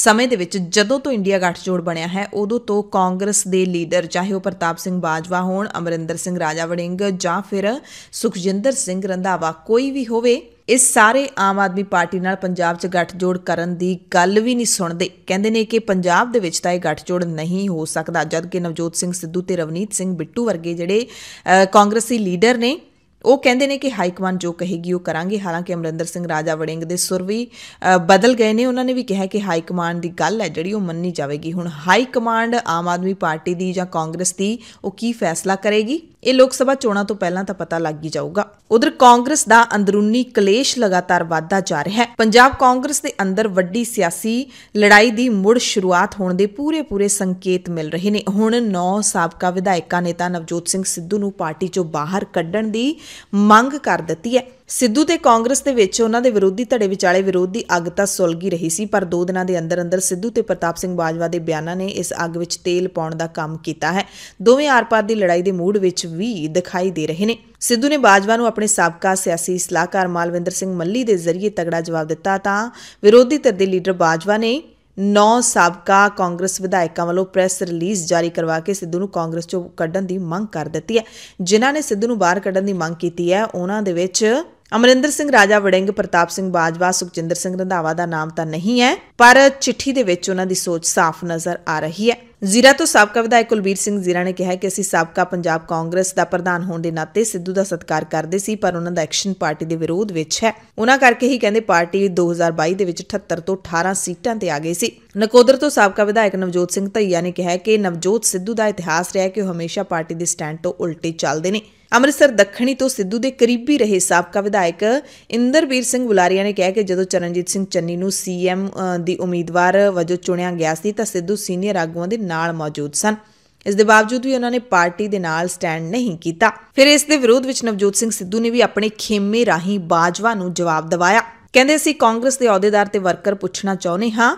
[SPEAKER 1] ਸਮੇਂ ਦੇ ਵਿੱਚ ਜਦੋਂ ਤੋਂ ਇੰਡੀਆ ਗੱਠਜੋੜ ਬਣਿਆ ਹੈ ਉਦੋਂ ਤੋਂ ਕਾਂਗਰਸ ਦੇ ਲੀਡਰ ਚਾਹੇ ਉਹ ਪ੍ਰਤਾਪ ਸਿੰਘ ਬਾਜਵਾ ਹੋਣ ਅਮਰਿੰਦਰ ਸਿੰਘ ਰਾਜਾ ਵੜਿੰਗ ਜਾਂ ਫਿਰ ਸੁਖਜਿੰਦਰ ਸਿੰਘ ਰੰਧਾਵਾ ਕੋਈ ਵੀ ਹੋਵੇ ਇਸ ਸਾਰੇ ਆਮ ਆਦਮੀ ਪਾਰਟੀ ਨਾਲ ਪੰਜਾਬ 'ਚ ਗੱਠਜੋੜ ਕਰਨ ਦੀ ਗੱਲ ਵੀ ਨਹੀਂ ਸੁਣਦੇ ਕਹਿੰਦੇ ਨੇ ਕਿ ਪੰਜਾਬ ਦੇ ਵਿੱਚ ਤਾਂ ਇਹ ਗੱਠਜੋੜ ਨਹੀਂ ਹੋ ਸਕਦਾ ਜਦ ਕਿ ਨਵਜੋਤ ਸਿੰਘ ਸਿੱਧੂ ਤੇ ਰਵਨੀਤ ਸਿੰਘ ਬਿੱਟੂ ਵਰਗੇ ਜਿਹੜੇ ਕਾਂਗਰਸੀ ਲੀਡਰ ਨੇ ਉਹ ਕਹਿੰਦੇ ਨੇ ਕਿ ਹਾਈ ਕਮਾਂਡ ਜੋ ਕਹੇਗੀ ਉਹ ਕਰਾਂਗੇ ਹਾਲਾਂਕਿ ਅਮਰਿੰਦਰ ਸਿੰਘ ਰਾਜਾ ਵੜਿੰਗ ਦੇ ਸੁਰ ਵੀ ਬਦਲ ਗਏ ਨੇ ਉਹਨਾਂ ਨੇ ਵੀ ਕਿਹਾ ਕਿ ਹਾਈ ਕਮਾਂਡ ਦੀ ਗੱਲ ਹੈ ਜਿਹੜੀ ਉਹ ਮੰਨੀ ਜਾਵੇਗੀ ਹੁਣ high command Aam Aadmi party ਦੀ ਜਾਂ ਕਾਂਗਰਸ ਦੀ ਉਹ ਕੀ ਫੈਸਲਾ ਕਰੇਗੀ ਇਹ ਲੋਕ ਸਭਾ ਚੋਣਾਂ ਤੋਂ ਪਹਿਲਾਂ ਤਾਂ ਪਤਾ ਲੱਗ ਹੀ ਜਾਊਗਾ ਉਧਰ ਕਾਂਗਰਸ ਦਾ ਅੰਦਰੂਨੀ ਕਲੇਸ਼ ਲਗਾਤਾਰ ਵਧਦਾ ਜਾ ਰਿਹਾ ਹੈ ਪੰਜਾਬ ਕਾਂਗਰਸ ਦੇ ਅੰਦਰ ਵੱਡੀ ਸਿਆਸੀ ਲੜਾਈ ਦੀ ਮੁੜ ਸ਼ੁਰੂਆਤ ਹੋਣ ਦੇ ਪੂਰੇ-ਪੂਰੇ ਸੰਕੇਤ ਮਿਲ ਰਹੇ ਨੇ ਹੁਣ 9 ਸਾਬਕਾ ਵਿਧਾਇਕਾਂ ਨੇ ਤਾਂ ਨਵਜੋਤ ਸਿੰਘ ਸਿੱਧੂ ਨੂੰ ਪਾਰਟੀ ਚੋਂ ਬਾਹਰ ਕੱਢਣ ਦੀ ਮੰਗ ਕਰ ਦਿੱਤੀ ਹੈ ਸਿੱਧੂ ਤੇ ਕਾਂਗਰਸ ਦੇ ਵਿੱਚ ਉਹਨਾਂ ਦੇ ਵਿਰੋਧੀ ਧੜੇ ਵਿਚਾਲੇ ਵਿਰੋਧ ਦੀ ਅੱਗ ਤਾਂ ਸੁਲਗੀ ਰਹੀ ਸੀ ਪਰ ਦੋ ਦਿਨਾਂ ਦੇ ਅੰਦਰ ਅੰਦਰ ਸਿੱਧੂ ਤੇ ਪ੍ਰਤਾਪ ਸਿੰਘ ਬਾਜਵਾ ਦੇ ਬਿਆਨਾਂ ਨੇ ਇਸ ਅੱਗ ਵਿੱਚ ਤੇਲ ਪਾਉਣ ਦਾ ਕੰਮ ਕੀਤਾ ਹੈ ਦੋਵੇਂ ਆਰ-ਪਾਰ ਦੀ ਲੜਾਈ ਦੇ ਮੂਡ ਵਿੱਚ ਵੀ ਦਿਖਾਈ ਦੇ ਰਹੇ ਨੇ ਸਿੱਧੂ ਨੇ ਬਾਜਵਾ ਨੂੰ ਆਪਣੇ ਸਾਬਕਾ ਸਿਆਸੀ ਸਲਾਹਕਾਰ ਮਾਲਵਿੰਦਰ ਸਿੰਘ ਮੱਲੀ ਦੇ ਜ਼ਰੀਏ ਤਗੜਾ ਜਵਾਬ ਦਿੱਤਾ ਤਾਂ ਵਿਰੋਧੀ ਧਿਰ ਦੇ ਲੀਡਰ ਬਾਜਵਾ ਨੇ ਨੌ ਸਾਬਕਾ ਕਾਂਗਰਸ ਵਿਧਾਇਕਾਂ ਵੱਲੋਂ ਪ੍ਰੈਸ ਰਿਲੀਜ਼ ਜਾਰੀ ਕਰਵਾ ਕੇ ਸਿੱਧੂ ਨੂੰ ਕਾਂਗਰਸ ਚੋਂ ਕੱਢਣ ਦੀ ਮੰਗ ਕਰ ਦਿੱਤੀ ਹੈ ਜਿਨ੍ਹਾਂ ਨੇ ਸਿੱਧੂ ਨੂੰ ਬਾਹਰ ਕੱਢਣ ਦੀ ਮੰਗ ਕੀਤੀ ਹੈ ਉਹਨਾਂ ਦੇ ਵਿੱਚ ਅਮਰਿੰਦਰ ਸਿੰਘ ਰਾਜਾ ਵੜਿੰਗ ਪ੍ਰਤਾਪ ਸਿੰਘ ਬਾਜਵਾ ਸੁਖਜਿੰਦਰ ਸਿੰਘ ਰੰਧਾਵਾ ਦਾ ਨਾਮ ਤਾਂ ਨਹੀਂ ਹੈ ਪਰ ਚਿੱਠੀ ਦੇ ਵਿੱਚ ਉਹਨਾਂ ਦੀ ਸੋਚ ਸਾਫ਼ ਨਜ਼ਰ ਆ ਰਹੀ ਹੈ ਜ਼ੀਰਾ ਤੋਂ ਸਾਬਕਾ ਵਿਧਾਇਕ ਕੁਲਬੀਰ ਸਿੰਘ ਜ਼ੀਰਾ ਨੇ ਕਿਹਾ ਕਿ ਅਸੀਂ ਸਾਬਕਾ ਪੰਜਾਬ ਕਾਂਗਰਸ ਦਾ ਪ੍ਰਧਾਨ ਹੋਣ ਦੇ ਨਾਤੇ ਸਿੱਧੂ ਦਾ ਸਤਿਕਾਰ ਕਰਦੇ ਸੀ ਪਰ ਉਹਨਾਂ ਦਾ ਐਕਸ਼ਨ ਪਾਰਟੀ ਦੇ ਵਿਰੋਧ ਵਿੱਚ ਹੈ ਉਹਨਾਂ ਕਰਕੇ ਹੀ ਕਹਿੰਦੇ ਪਾਰਟੀ 2022 ਦੇ ਵਿੱਚ 78 ਤੋਂ 18 ਸੀਟਾਂ ਤੇ ਆ ਗਈ ਸੀ ਨਕੋਦਰ ਤੋਂ ਸਾਬਕਾ ਵਿਧਾਇਕ ਨਵਜੋਤ ਸਿੰਘ ਧਈਆ ਨੇ ਕਿਹਾ ਕਿ ਨਵਜੋਤ ਸਿੱਧੂ ਦਾ ਇਤਿਹਾਸ ਰਿਹਾ ਕਿ ਉਹ ਹਮੇਸ਼ਾ ਪਾਰਟੀ ਦੇ ਸਟੈਂਡ ਤੋਂ ਉਲਟੇ ਚੱਲਦੇ ਨੇ ਅੰਮ੍ਰਿਤਸਰ ਦੱਖਣੀ ਤੋਂ ਸਿੱਧੂ ਦੇ ਕਰੀਬੀ ਰਹੇ ਸਾਬਕਾ ਵਿਧਾਇਕ ਇੰਦਰਵੀਰ ਸਿੰਘ ਬੁਲਾਰੀਆ ਨੇ ਕਿਹਾ ਕਿ ਜਦੋਂ ਚਰਨਜੀਤ ਸਿੰਘ ਚੰਨੀ ਨੂੰ ਸੀਐਮ ਦੀ ਉਮੀਦਵਾਰ ਵਜੋਂ ਚੁਣਿਆ ਗਿਆ ਸੀ ਤਾਂ ਸਿੱਧੂ ਸੀਨੀਅਰ ਆਗੂਆਂ ਦੇ ਨਾਲ ਮੌਜੂਦ ਸਨ ਇਸ ਦੇ ਬਾਵਜੂਦ ਵੀ ਉਹਨਾਂ ਨੇ ਪਾਰਟੀ ਦੇ ਨਾਲ ਸਟੈਂਡ ਨਹੀਂ ਕੀਤਾ ਫਿਰ ਇਸ ਦੇ ਵਿਰੋਧ ਵਿੱਚ ਨਵਜੋਤ ਸਿੰਘ ਸਿੱਧੂ ਨੇ ਵੀ ਆਪਣੇ ਖੇਮੇ ਰਾਹੀਂ ਬਾਜਵਾ ਨੂੰ ਜਵਾਬ ਦਵਾਇਆ ਕਹਿੰਦੇ ਸੀ ਕਾਂਗਰਸ ਦੇ ਅਹੁਦੇਦਾਰ ਤੇ ਵਰਕਰ ਪੁੱਛਣਾ ਚਾਹੁੰਦੇ ਹਾਂ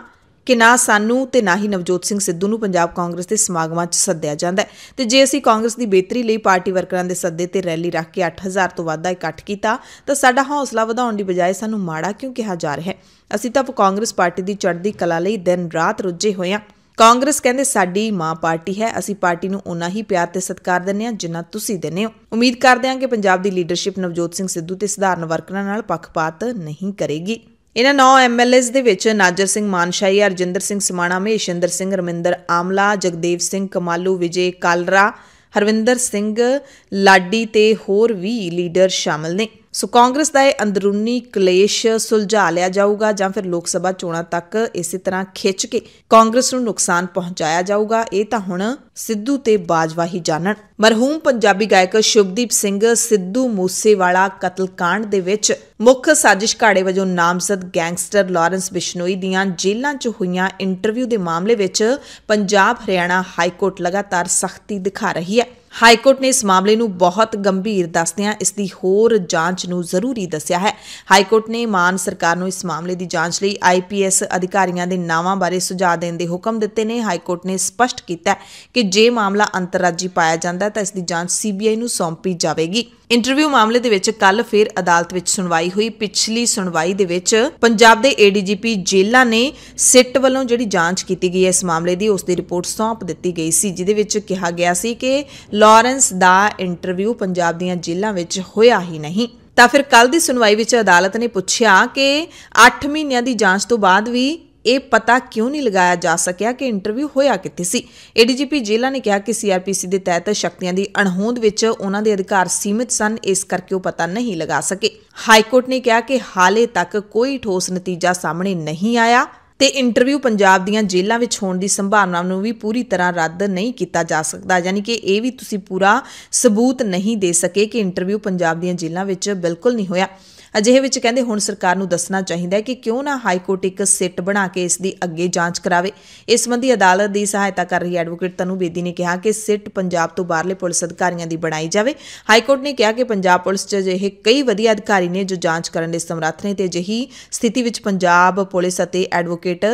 [SPEAKER 1] ਕਿ ਨਾ ਸਾਨੂੰ ਤੇ ਨਾ ਹੀ ਨਵਜੋਤ ਸਿੰਘ ਸਿੱਧੂ ਨੂੰ ਪੰਜਾਬ ਕਾਂਗਰਸ ਦੇ ਸਮਾਗਮਾਂ 'ਚ ਸੱਦਿਆ ਜਾਂਦਾ ਹੈ ਤੇ ਜੇ ਅਸੀਂ ਕਾਂਗਰਸ ਦੀ ਬਿਹਤਰੀ ਲਈ ਪਾਰਟੀ ਵਰਕਰਾਂ ਦੇ ਸੱਦੇ ਤੇ ਰੈਲੀ ਰੱਖ ਕੇ 8000 ਤੋਂ ਵੱਧ ਦਾ ਇਕੱਠ ਕੀਤਾ ਤਾਂ ਸਾਡਾ ਹੌਸਲਾ ਵਧਾਉਣ ਦੀ ਬਜਾਏ ਸਾਨੂੰ ਮਾੜਾ ਕਿਉਂ ਕਿਹਾ ਜਾ ਰਿਹਾ ਹੈ ਅਸੀਂ ਤਾਂ ਕਾਂਗਰਸ ਪਾਰਟੀ ਦੀ ਚੜ੍ਹਦੀ ਕਲਾ ਲਈ ਦਿਨ ਰਾਤ ਰੁੱਝੇ ਹੋਏ ਹਾਂ ਕਾਂਗਰਸ ਕਹਿੰਦੇ ਸਾਡੀ ਮਾਂ ਪਾਰਟੀ ਹੈ ਅਸੀਂ ਪਾਰਟੀ ਨੂੰ ਉਨਾ ਹੀ ਪਿਆਰ ਤੇ ਸਤਿਕਾਰ ਦਿੰਨੇ ਆ ਜਿੰਨਾ ਤੁਸੀਂ ਦਿੰਨੇ ਹੋ ਉਮੀਦ ਕਰਦੇ ਹਾਂ ਕਿ ਪੰਜਾਬ ਦੀ ਲੀਡਰਸ਼ਿਪ ਨਵਜੋਤ ਸਿੰਘ ਸਿੱਧੂ ਤੇ ਸਧਾਰਨ ਵਰਕਰਾਂ ਨਾਲ ਪੱਖਪਾਤ ਨਹੀਂ ਕਰੇਗੀ ਇਹਨਾਂ ਨੌ ਐਮਐਲਏਸ ਦੇ ਵਿੱਚ ਨਾਜਰ ਸਿੰਘ ਮਾਨਸ਼ਾਹੀ ਅਰਜਿੰਦਰ ਸਿੰਘ ਸਮਾਣਾ ਮਹੇਸ਼ਿੰਦਰ ਸਿੰਘ ਰਮਿੰਦਰ ਆਮਲਾ ਜਗਦੇਵ ਸਿੰਘ ਕਮਾਲੂ ਵਿਜੇ ਕਾਲਰਾ ਹਰਵਿੰਦਰ ਸਿੰਘ ਲਾਡੀ ਤੇ ਹੋਰ ਵੀ ਲੀਡਰ ਸ਼ਾਮਲ ਨੇ ਸੋ ਕਾਂਗਰਸ ਦਾ ਇਹ ਅੰਦਰੂਨੀ ਕਲੇਸ਼ ਸੁਲਝਾ ਲਿਆ ਜਾਊਗਾ ਜਾਂ ਫਿਰ ਲੋਕ ਸਭਾ ਚੋਣਾਂ ਤੱਕ ਇਸੇ ਤਰ੍ਹਾਂ ਖਿੱਚ ਕੇ ਕਾਂਗਰਸ ਨੂੰ ਨੁਕਸਾਨ ਪਹੁੰਚਾਇਆ ਜਾਊਗਾ ਇਹ ਤਾਂ ਹੁਣ ਸਿੱਧੂ ਤੇ ਬਾਜਵਾ ਹੀ ਜਾਣਨ ਮਰਹੂਮ ਪੰਜਾਬੀ ਗਾਇਕ ਸ਼ੁਭਦੀਪ ਸਿੰਘ ਸਿੱਧੂ ਮੂਸੇਵਾਲਾ ਕਤਲकांड ਦੇ ਵਿੱਚ ਮੁੱਖ ਸਾਜ਼ਿਸ਼ ਘਾੜੇ ਵਜੋਂ ਨਾਮਜ਼ਦ ਗੈਂਗਸਟਰ ਲਾਰੈਂਸ ਬਿਸ਼ਨੋਈ ਦੀਆਂ ਜੇਲ੍ਹਾਂ 'ਚ ਹੋਈਆਂ ਇੰਟਰਵਿਊ ਦੇ ਮਾਮਲੇ ਵਿੱਚ ਪੰਜਾਬ ਹਰਿਆਣਾ ਹਾਈ ਕੋਰਟ ਲਗਾਤਾਰ ਸਖਤੀ ਦਿਖਾ ਰਹੀ ਹੈ ਹਾਈ ਕੋਰਟ ਨੇ ਇਸ ਮਾਮਲੇ ਨੂੰ ਬਹੁਤ ਗੰਭੀਰ ਦੱਸਦਿਆਂ ਇਸ ਦੀ ਹੋਰ ਜਾਂਚ ਨੂੰ ਜ਼ਰੂਰੀ ਦੱਸਿਆ ਹੈ ਹਾਈ ਕੋਰਟ ਨੇ ਮਾਨ ਸਰਕਾਰ ਨੂੰ ਇਸ ਮਾਮਲੇ ਦੀ ਜਾਂਚ ਲਈ ਆਈਪੀਐਸ ਅਧਿਕਾਰੀਆਂ ਦੇ ਨਾਵਾਂ ਬਾਰੇ ਸੁਝਾਅ ਦੇਣ ਦੇ ਹੁਕਮ ਦਿੱਤੇ ਨੇ ਹਾਈ ਕੋਰਟ ਨੇ ਸਪਸ਼ਟ ਕੀਤਾ ਕਿ ਜੇ ਮਾਮਲਾ ਅੰਤਰਰਾਜੀ ਪਾਇਆ ਜਾਂਦਾ ਤਾਂ ਇਸ ਦੀ ਜਾਂਚ ਸੀਬੀਆਈ ਨੂੰ ਸੌਂਪੀ ਜਾਵੇਗੀ ਇੰਟਰਵਿਊ ਮਾਮਲੇ ਦੇ ਵਿੱਚ ਕੱਲ ਫੇਰ ਅਦਾਲਤ ਵਿੱਚ ਸੁਣਵਾਈ ਹੋਈ ਪਿਛਲੀ ਸੁਣਵਾਈ ਦੇ ਵਿੱਚ ਪੰਜਾਬ ਦੇ ਏਡੀਜੀਪੀ ਜੇਲਾ ਨੇ ਸਿੱਟ ਵੱਲੋਂ ਜਿਹੜੀ ਜਾਂਚ ਕੀਤੀ ਗਈ ਹੈ ਇਸ ਮਾਮਲੇ ਦੀ ਉਸ ਦੀ ਰਿਪੋਰਟ ਸੌਂਪ ਦਿੱਤੀ ਗਈ ਸੀ ਜਿਹਦੇ ਵਿੱਚ ਕਿਹਾ ਗਿਆ ਸੀ ਕਿ ਲਾਰੈਂਸ ਦਾ ਇੰਟਰਵਿਊ ਪੰਜਾਬ ਦੀਆਂ ਜੇਲਾਂ ਵਿੱਚ ਹੋਇਆ ਹੀ ਨਹੀਂ ਤਾਂ ਫਿਰ ਕੱਲ ਦੀ ਸੁਣਵਾਈ ਵਿੱਚ ਅਦਾਲਤ ਨੇ ਪੁੱਛਿਆ ਕਿ 8 ਮਹੀਨਿਆਂ ਦੀ ਜਾਂਚ ਤੋਂ ਬਾਅਦ ਵੀ ਇਹ ਪਤਾ ਕਿਉਂ ਨਹੀਂ ਲਗਾਇਆ ਜਾ ਸਕਿਆ ਕਿ ਇੰਟਰਵਿਊ ਹੋਇਆ ਕਿੱਥੇ ਸੀ ਏਡੀਜੀਪੀ ਜੇਲਾ ਨੇ ਕਿਹਾ ਕਿ ਸੀਆਰਪੀਸੀ ਦੇ ਤਹਿਤ ਸ਼ਕਤੀਆਂ ਦੀ ਅਣਹੋਂਦ ਵਿੱਚ ਉਹਨਾਂ ਦੇ ਅਧਿਕਾਰ ਸੀਮਿਤ ਸਨ ਇਸ ਕਰਕੇ ਉਹ ਪਤਾ ਨਹੀਂ ਲਗਾ ਸਕੇ ਹਾਈਕੋਰਟ ਨੇ ਕਿਹਾ ਕਿ ਹਾਲੇ ਤੱਕ ਕੋਈ ਠੋਸ ਨਤੀਜਾ ਸਾਹਮਣੇ ਨਹੀਂ ਆਇਆ ਤੇ ਇੰਟਰਵਿਊ ਪੰਜਾਬ ਦੀਆਂ ਜੇਲ੍ਹਾਂ ਵਿੱਚ ਹੋਣ ਦੀ ਸੰਭਾਵਨਾ ਨੂੰ ਵੀ ਪੂਰੀ ਤਰ੍ਹਾਂ ਰੱਦ ਨਹੀਂ ਕੀਤਾ ਜਾ ਸਕਦਾ ਯਾਨੀ ਕਿ ਇਹ ਵੀ ਤੁਸੀਂ ਪੂਰਾ ਸਬੂਤ ਨਹੀਂ ਦੇ ਸਕੇ ਕਿ ਇੰਟਰਵਿਊ ਪੰਜਾਬ ਦੀਆਂ ਜੇਲ੍ਹਾਂ ਵਿੱਚ ਬਿਲਕੁਲ ਨਹੀਂ ਹੋਇਆ ਅਜਿਹੇ ਵਿੱਚ ਕਹਿੰਦੇ ਹੁਣ ਸਰਕਾਰ ਨੂੰ ਦੱਸਣਾ ਚਾਹੀਦਾ ਹੈ ਕਿ ਕਿਉਂ ਨਾ ਹਾਈ ਕੋਰਟ ਇੱਕ ਸਿੱਟ ਬਣਾ ਕੇ ਇਸ ਦੀ ਅੱਗੇ ਜਾਂਚ ਕਰਾਵੇ ਇਸ ਸੰਬੰਧੀ ਅਦਾਲਤ ਦੀ ਸਹਾਇਤਾ ਕਰ ਰਹੀ ਐਡਵੋਕੇਟ ਤਨੂ ਬੇਦੀ ਨੇ ਕਿਹਾ ਕਿ ਸਿੱਟ ਪੰਜਾਬ ਤੋਂ ਬਾਹਰਲੇ ਪੁਲਿਸ ਅਧਿਕਾਰੀਆਂ ਦੀ ਬਣਾਈ ਜਾਵੇ ਹਾਈ ਕੋਰਟ ਨੇ ਕਿਹਾ ਕਿ ਪੰਜਾਬ ਪੁਲਿਸ 'ਚ ਅਜਿਹੇ ਕਈ ਵਧੀਆ ਅਧਿਕਾਰੀ ਨੇ ਜੋ ਜਾਂਚ ਕਰਨ ਦੇ ਸਮਰੱਥ ਨੇ ਤੇ ਅਜਿਹੀ ਸਥਿਤੀ ਵਿੱਚ ਪੰਜਾਬ ਪੁਲਿਸ ਅਤੇ ਐਡਵੋਕੇਟ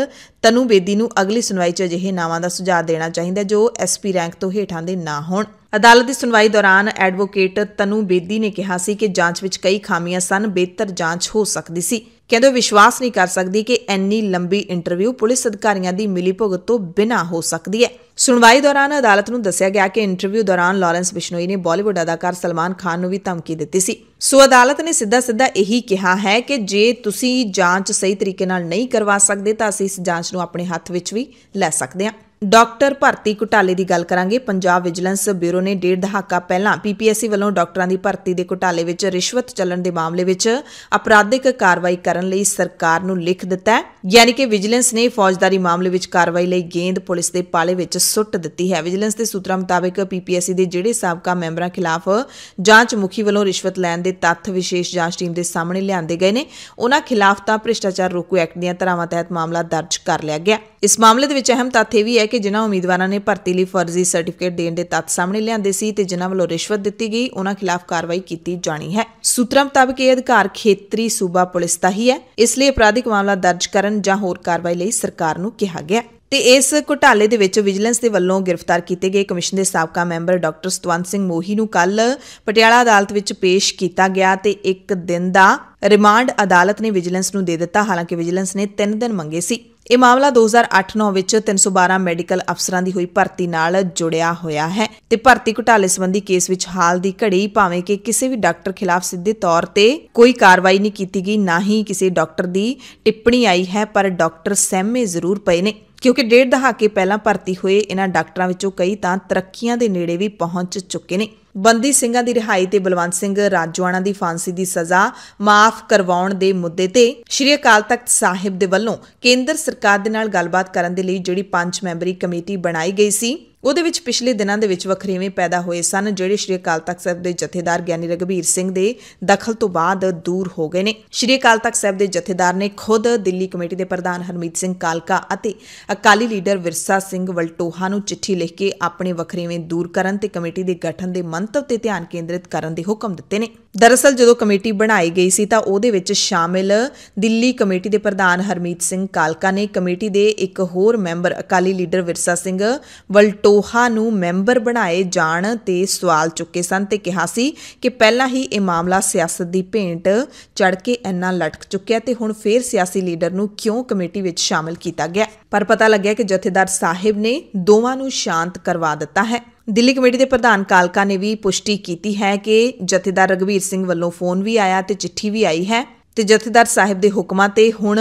[SPEAKER 1] ਤਨੂ ਬੇਦੀ ਨੂੰ ਅਗਲੀ ਸੁਣਵਾਈ 'ਚ ਅਜਿਹੇ ਨਾਵਾਂ ਦਾ ਸੁਝਾਅ ਦੇਣਾ ਚਾਹੀਦਾ ਜੋ ਐਸਪੀ ਰੈਂਕ ਤੋਂ ਹੇਠਾਂ ਦੇ ਨਾ ਹੋਣ ਅਦਾਲਤ ਦੀ ਸੁਣਵਾਈ ਦੌਰਾਨ ਐਡਵੋਕੇਟ ਤਨੂ ਬੇਦੀ ਨੇ ਕਿਹਾ ਸੀ ਕਿ ਜਾਂਚ ਵਿੱਚ ਕਈ ਖਾਮੀਆਂ ਸਨ ਬਿਹਤਰ ਜਾਂਚ ਹੋ ਸਕਦੀ ਸੀ ਕਹਿੰਦੇ ਵਿਸ਼ਵਾਸ ਨਹੀਂ ਕਰ ਸਕਦੀ ਕਿ ਇੰਨੀ ਲੰਬੀ ਇੰਟਰਵਿਊ ਪੁਲਿਸ ਅਧਿਕਾਰੀਆਂ ਦੀ ਮਿਲੀਭੁਗਤ ਤੋਂ ਬਿਨਾਂ ਹੋ ਸਕਦੀ ਹੈ ਸੁਣਵਾਈ ਦੌਰਾਨ ਅਦਾਲਤ ਨੂੰ ਦੱਸਿਆ ਗਿਆ ਕਿ ਇੰਟਰਵਿਊ ਦੌਰਾਨ ਲਾਰੈਂਸ ਬਿਸ਼ਨੋਈ ਨੇ ਬਾਲੀਵੁੱਡ ਅਦਾਕਾਰ ਸਲਮਾਨ ਖਾਨ ਨੂੰ ਵੀ ਧਮਕੀ ਦਿੱਤੀ ਸੀ ਸੋ ਅਦਾਲਤ ਨੇ ਸਿੱਧਾ-ਸਿੱਧਾ ਇਹੀ ਕਿਹਾ ਹੈ ਕਿ ਜੇ ਤੁਸੀਂ ਜਾਂਚ ਸਹੀ ਤਰੀਕੇ ਨਾਲ ਨਹੀਂ ਕਰਵਾ ਸਕਦੇ ਤਾਂ ਅਸੀਂ ਇਸ ਜਾਂਚ ਨੂੰ ਆਪਣੇ ਹੱਥ ਵਿੱਚ ਵੀ ਲੈ ਸਕਦੇ ਹਾਂ ਡਾਕਟਰ ਭਰਤੀ ਘੁਟਾਲੇ ਦੀ ਗੱਲ ਕਰਾਂਗੇ ਪੰਜਾਬ ਵਿਜੀਲੈਂਸ ਬਿਊਰੋ ਨੇ ਡੇਢ ਦਹਾਕਾ ਪਹਿਲਾਂ ਪੀਪੀਐਸਸੀ ਵੱਲੋਂ ਡਾਕਟਰਾਂ ਦੀ ਭਰਤੀ ਦੇ ਘੁਟਾਲੇ ਵਿੱਚ ਰਿਸ਼ਵਤ ਚੱਲਣ ਦੇ ਮਾਮਲੇ ਵਿੱਚ ਅਪਰਾਧਿਕ ਕਾਰਵਾਈ ਕਰਨ ਲਈ ਸਰਕਾਰ ਨੂੰ ਲਿਖ ਦਿੱਤਾ ਹੈ ਯਾਨੀ ਕਿ ਵਿਜੀਲੈਂਸ ਨੇ ਫੌਜਦਾਰੀ ਮਾਮਲੇ ਵਿੱਚ ਕਾਰਵਾਈ ਲਈ ਗੇਂਦ ਪੁਲਿਸ ਦੇ ਪਾਲੇ ਵਿੱਚ ਸੁੱਟ ਦਿੱਤੀ ਹੈ ਵਿਜੀਲੈਂਸ ਦੇ ਸੂਤਰਾਂ ਮੁਤਾਬਕ ਪੀਪੀਐਸਸੀ ਦੇ ਜਿਹੜੇ ਸਾਬਕਾ ਮੈਂਬਰਾਂ ਖਿਲਾਫ ਜਾਂਚ ਮੁਖੀ ਵੱਲੋਂ ਰਿਸ਼ਵਤ ਲੈਣ ਦੇ ਤੱਥ ਵਿਸ਼ੇਸ਼ ਜਾਂਚ ਟੀਮ ਦੇ ਸਾਹਮਣੇ ਲਿਆਂਦੇ ਗਏ ਨੇ ਉਹਨਾਂ ਖਿਲਾਫ ਤਾਂ ਭ੍ਰਿਸ਼ਟਾਚਾਰ ਰੋਕੂ ਐਕਟ ਦੀਆਂ ਧਾਰਾਵਾਂ ਤਹਿਤ ਮਾਮਲਾ ਦਰਜ ਕਰ ਲਿਆ ਗਿਆ ਇਸ ਮਾਮਲੇ ਦੇ ਵਿੱਚ ਅਹਿਮ ਤੱਥ ਇਹ ਵੀ ਹੈ ਕਿ ਜਿਨ੍ਹਾਂ ਉਮੀਦਵਾਰਾਂ ਨੇ ਭਰਤੀ ਲਈ ਫਰਜ਼ੀ ਸਰਟੀਫਿਕੇਟ ਦੇਣ ਦੇ ਤੱਤ ਸਾਹਮਣੇ ਲਿਆਂਦੇ ਸੀ ਤੇ ਜਿਨ੍ਹਾਂ ਵੱਲੋਂ ਰਿਸ਼ਵਤ ਦਿੱਤੀ ਗਈ ਉਹਨਾਂ ਖਿਲਾਫ ਕਾਰਵਾਈ ਕੀਤੀ ਜਾਣੀ ਹੈ ਸੂਤਰਾਂ ਮੁਤਾਬਕ ਇਹ ਅਧਿਕਾਰ ਖੇਤਰੀ ਸੂਬਾ ਪੁਲਿਸ ਦਾ ਹੀ ਹੈ ਇਸ ਲਈ ਅਪਰਾਧਿਕ ਮਾਮਲਾ ਦਰਜ ਕਰਨ ਜਾਂ ਹੋਰ ਕਾਰਵਾਈ ਲਈ ਸਰਕਾਰ ਨੂੰ ਕਿਹਾ ਗਿਆ ਤੇ ਇਸ ਘੁਟਾਲੇ ਦੇ ਵਿੱਚ ਵਿਜੀਲੈਂਸ ਦੇ ਵੱਲੋਂ ਗ੍ਰਿਫਤਾਰ ਕੀਤੇ ਗਏ ਕਮਿਸ਼ਨ ਦੇ ਸਾਬਕਾ ਮੈਂਬਰ ਡਾਕਟਰ ਸਤਵੰਤ ਸਿੰਘ ਮੋਹੀ ਨੂੰ ਕੱਲ ਪਟਿਆਲਾ ਅਦਾਲਤ ਵਿੱਚ ਪੇਸ਼ ਕੀਤਾ ਗਿਆ ਤੇ ਇੱਕ ਦਿਨ ਦਾ ਰਿਮਾਂਡ ਅਦਾਲਤ ਨੇ ਵਿਜੀਲੈਂਸ ਨੂੰ ਦੇ ਦਿੱਤਾ ਹਾਲਾਂਕਿ ਵਿਜੀਲੈਂਸ ਨੇ 3 ਦਿਨ ਮੰਗੇ ਸੀ ਇਹ ਮਾਮਲਾ 2008 09 ਵਿੱਚ 312 ਮੈਡੀਕਲ ਅਫਸਰਾਂ ਦੀ ਹੋਈ ਭਰਤੀ ਨਾਲ ਜੁੜਿਆ ਹੋਇਆ ਹੈ ਤੇ ਭਰਤੀ ਘੁਟਾਲੇ ਸੰਬੰਧੀ ਕੇਸ ਵਿੱਚ ਹਾਲ ਦੀ ਘੜੀ ਭਾਵੇਂ ਕਿ ਕਿਸੇ ਵੀ ਡਾਕਟਰ ਖਿਲਾਫ ਸਿੱਧੇ ਤੌਰ ਤੇ ਕੋਈ ਕਾਰਵਾਈ ਨਹੀਂ ਕੀਤੀ ਗਈ ਨਾ ਹੀ ਕਿਸੇ ਡਾਕਟਰ ਦੀ ਟਿੱਪਣੀ ਆਈ ਹੈ ਪਰ ਡਾਕਟਰ ਸਹਿਮੇ ਜ਼ਰੂਰ ਪਏ ਨੇ ਕਿਉਂਕਿ ਡੇਢ ਦਹਾਕੇ ਪਹਿਲਾਂ ਭਰਤੀ ਹੋਏ ਇਹਨਾਂ ਡਾਕਟਰਾਂ ਵਿੱਚੋਂ ਕਈ ਤਾਂ ਤਰੱਕੀਆਂ ਦੇ ਨੇੜੇ ਵੀ ਪਹੁੰਚ ਚੁੱਕੇ ਨੇ ਬੰਦੀ ਸਿੰਘਾਂ ਦੀ ਰਿਹਾਈ ਤੇ ਬਲਵੰਤ ਸਿੰਘ ਰਾਜਵਾਨਾ ਦੀ ਫਾਂਸੀ ਦੀ ਸਜ਼ਾ ਮਾਫ ਕਰਵਾਉਣ ਦੇ ਮੁੱਦੇ ਤੇ ਸ਼੍ਰੀ ਅਕਾਲ ਤਖਤ ਸਾਹਿਬ ਦੇ ਵੱਲੋਂ ਕੇਂਦਰ ਸਰਕਾਰ ਦੇ ਨਾਲ ਗੱਲਬਾਤ ਕਰਨ ਦੇ ਲਈ ਜਿਹੜੀ ਪੰਜ ਮੈਂਬਰੀ ਕਮੇਟੀ ਬਣਾਈ ਗਈ ਸੀ ਉਹਦੇ ਵਿੱਚ ਪਿਛਲੇ ਦਿਨਾਂ ਦੇ ਵਿੱਚ ਵਖਰੇਵੇਂ ਪੈਦਾ ਹੋਏ ਸਨ ਜਿਹੜੇ ਸ਼੍ਰੀ ਅਕਾਲ ਤਖਤ ਸਾਹਿਬ ਦੇ ਜਥੇਦਾਰ ਗਿਆਨੀ ਰਗਵੀਰ ਸਿੰਘ ਦੇ ਦਖਲ ਤੋਂ ਬਾਅਦ ਦੂਰ ਹੋ ਗਏ ਨੇ ਸ਼੍ਰੀ ਅਕਾਲ ਤਖਤ ਸਾਹਿਬ ਦੇ ਜਥੇਦਾਰ ਨੇ ਖੁਦ ਦਿੱਲੀ ਕਮੇਟੀ ਦੇ ਪ੍ਰਧਾਨ ਹਰਮੀਤ ਸਿੰਘ ਕਾਲਕਾ ਅਤੇ ਅਕਾਲੀ ਲੀਡਰ ਵਿਰਸਾ ਸਿੰਘ ਵਲਟੋਹਾ ਨੂੰ ਚਿੱਠੀ ਲਿਖ ਕੇ ਆਪਣੇ ਵਖਰੇਵੇਂ ਦੂਰ ਕਰਨ ਤੇ ਕਮੇਟੀ ਦੇ ਗਠਨ ਦੇ ਮੰਤ ਮੰਤਵ ਤੇ ਧਿਆਨ ਕੇਂਦਰਿਤ ਕਰਨ ਦੇ ਹੁਕਮ ਦਿੱਤੇ ਨੇ ਦਰਅਸਲ ਜਦੋਂ ਕਮੇਟੀ ਬਣਾਈ ਗਈ ਸੀ ਤਾਂ ਉਹਦੇ ਵਿੱਚ ਸ਼ਾਮਿਲ ਦਿੱਲੀ ਕਮੇਟੀ ਦੇ ਪ੍ਰਧਾਨ ਹਰਮੀਤ ਸਿੰਘ ਕਾਲਕਾ ਨੇ ਕਮੇਟੀ ਦੇ ਇੱਕ ਹੋਰ ਮੈਂਬਰ ਅਕਾਲੀ ਲੀਡਰ ਵਿਰਸਾ ਸਿੰਘ ਵਲਟੋਹਾ ਨੂੰ ਮੈਂਬਰ ਬਣਾਏ ਜਾਣ ਤੇ ਸਵਾਲ ਚੁੱਕੇ ਸਨ ਤੇ ਕਿਹਾ ਸੀ ਕਿ ਪਹਿਲਾਂ ਹੀ ਇਹ ਮਾਮਲਾ ਸਿਆਸਤ ਦੀ ਭੇਂਟ ਚੜ ਕੇ ਇੰਨਾ ਲਟਕ ਚੁੱਕਿਆ ਤੇ ਹੁਣ ਫੇਰ ਸਿਆਸੀ ਲੀਡਰ ਨੂੰ ਕਿਉਂ ਕਮੇਟੀ ਵਿੱਚ ਸ਼ਾਮਿਲ ਕੀਤਾ ਗਿਆ ਪਰ ਪਤਾ ਲੱਗਿਆ ਕਿ ਜਥੇਦਾਰ ਸਾਹਿਬ ਨੇ ਦੋਵਾਂ ਨੂੰ ਸ਼ਾਂਤ ਕਰਵਾ ਦਿੱਤਾ ਹੈ ਦਿੱਲੀ ਕਮੇਟੀ ਦੇ ਪ੍ਰਧਾਨ ਕਾਲਕਾ ਨੇ ਵੀ ਪੁਸ਼ਟੀ ਕੀਤੀ ਹੈ ਕਿ ਜਥੇਦਾਰ ਰਗਵੀਰ ਸਿੰਘ ਵੱਲੋਂ ਫੋਨ ਵੀ ਆਇਆ ਤੇ ਚਿੱਠੀ ਵੀ ਆਈ ਹੈ ਤੇ ਜਥੇਦਾਰ ਸਾਹਿਬ ਦੇ ਹੁਕਮਾਂ ਤੇ ਹੁਣ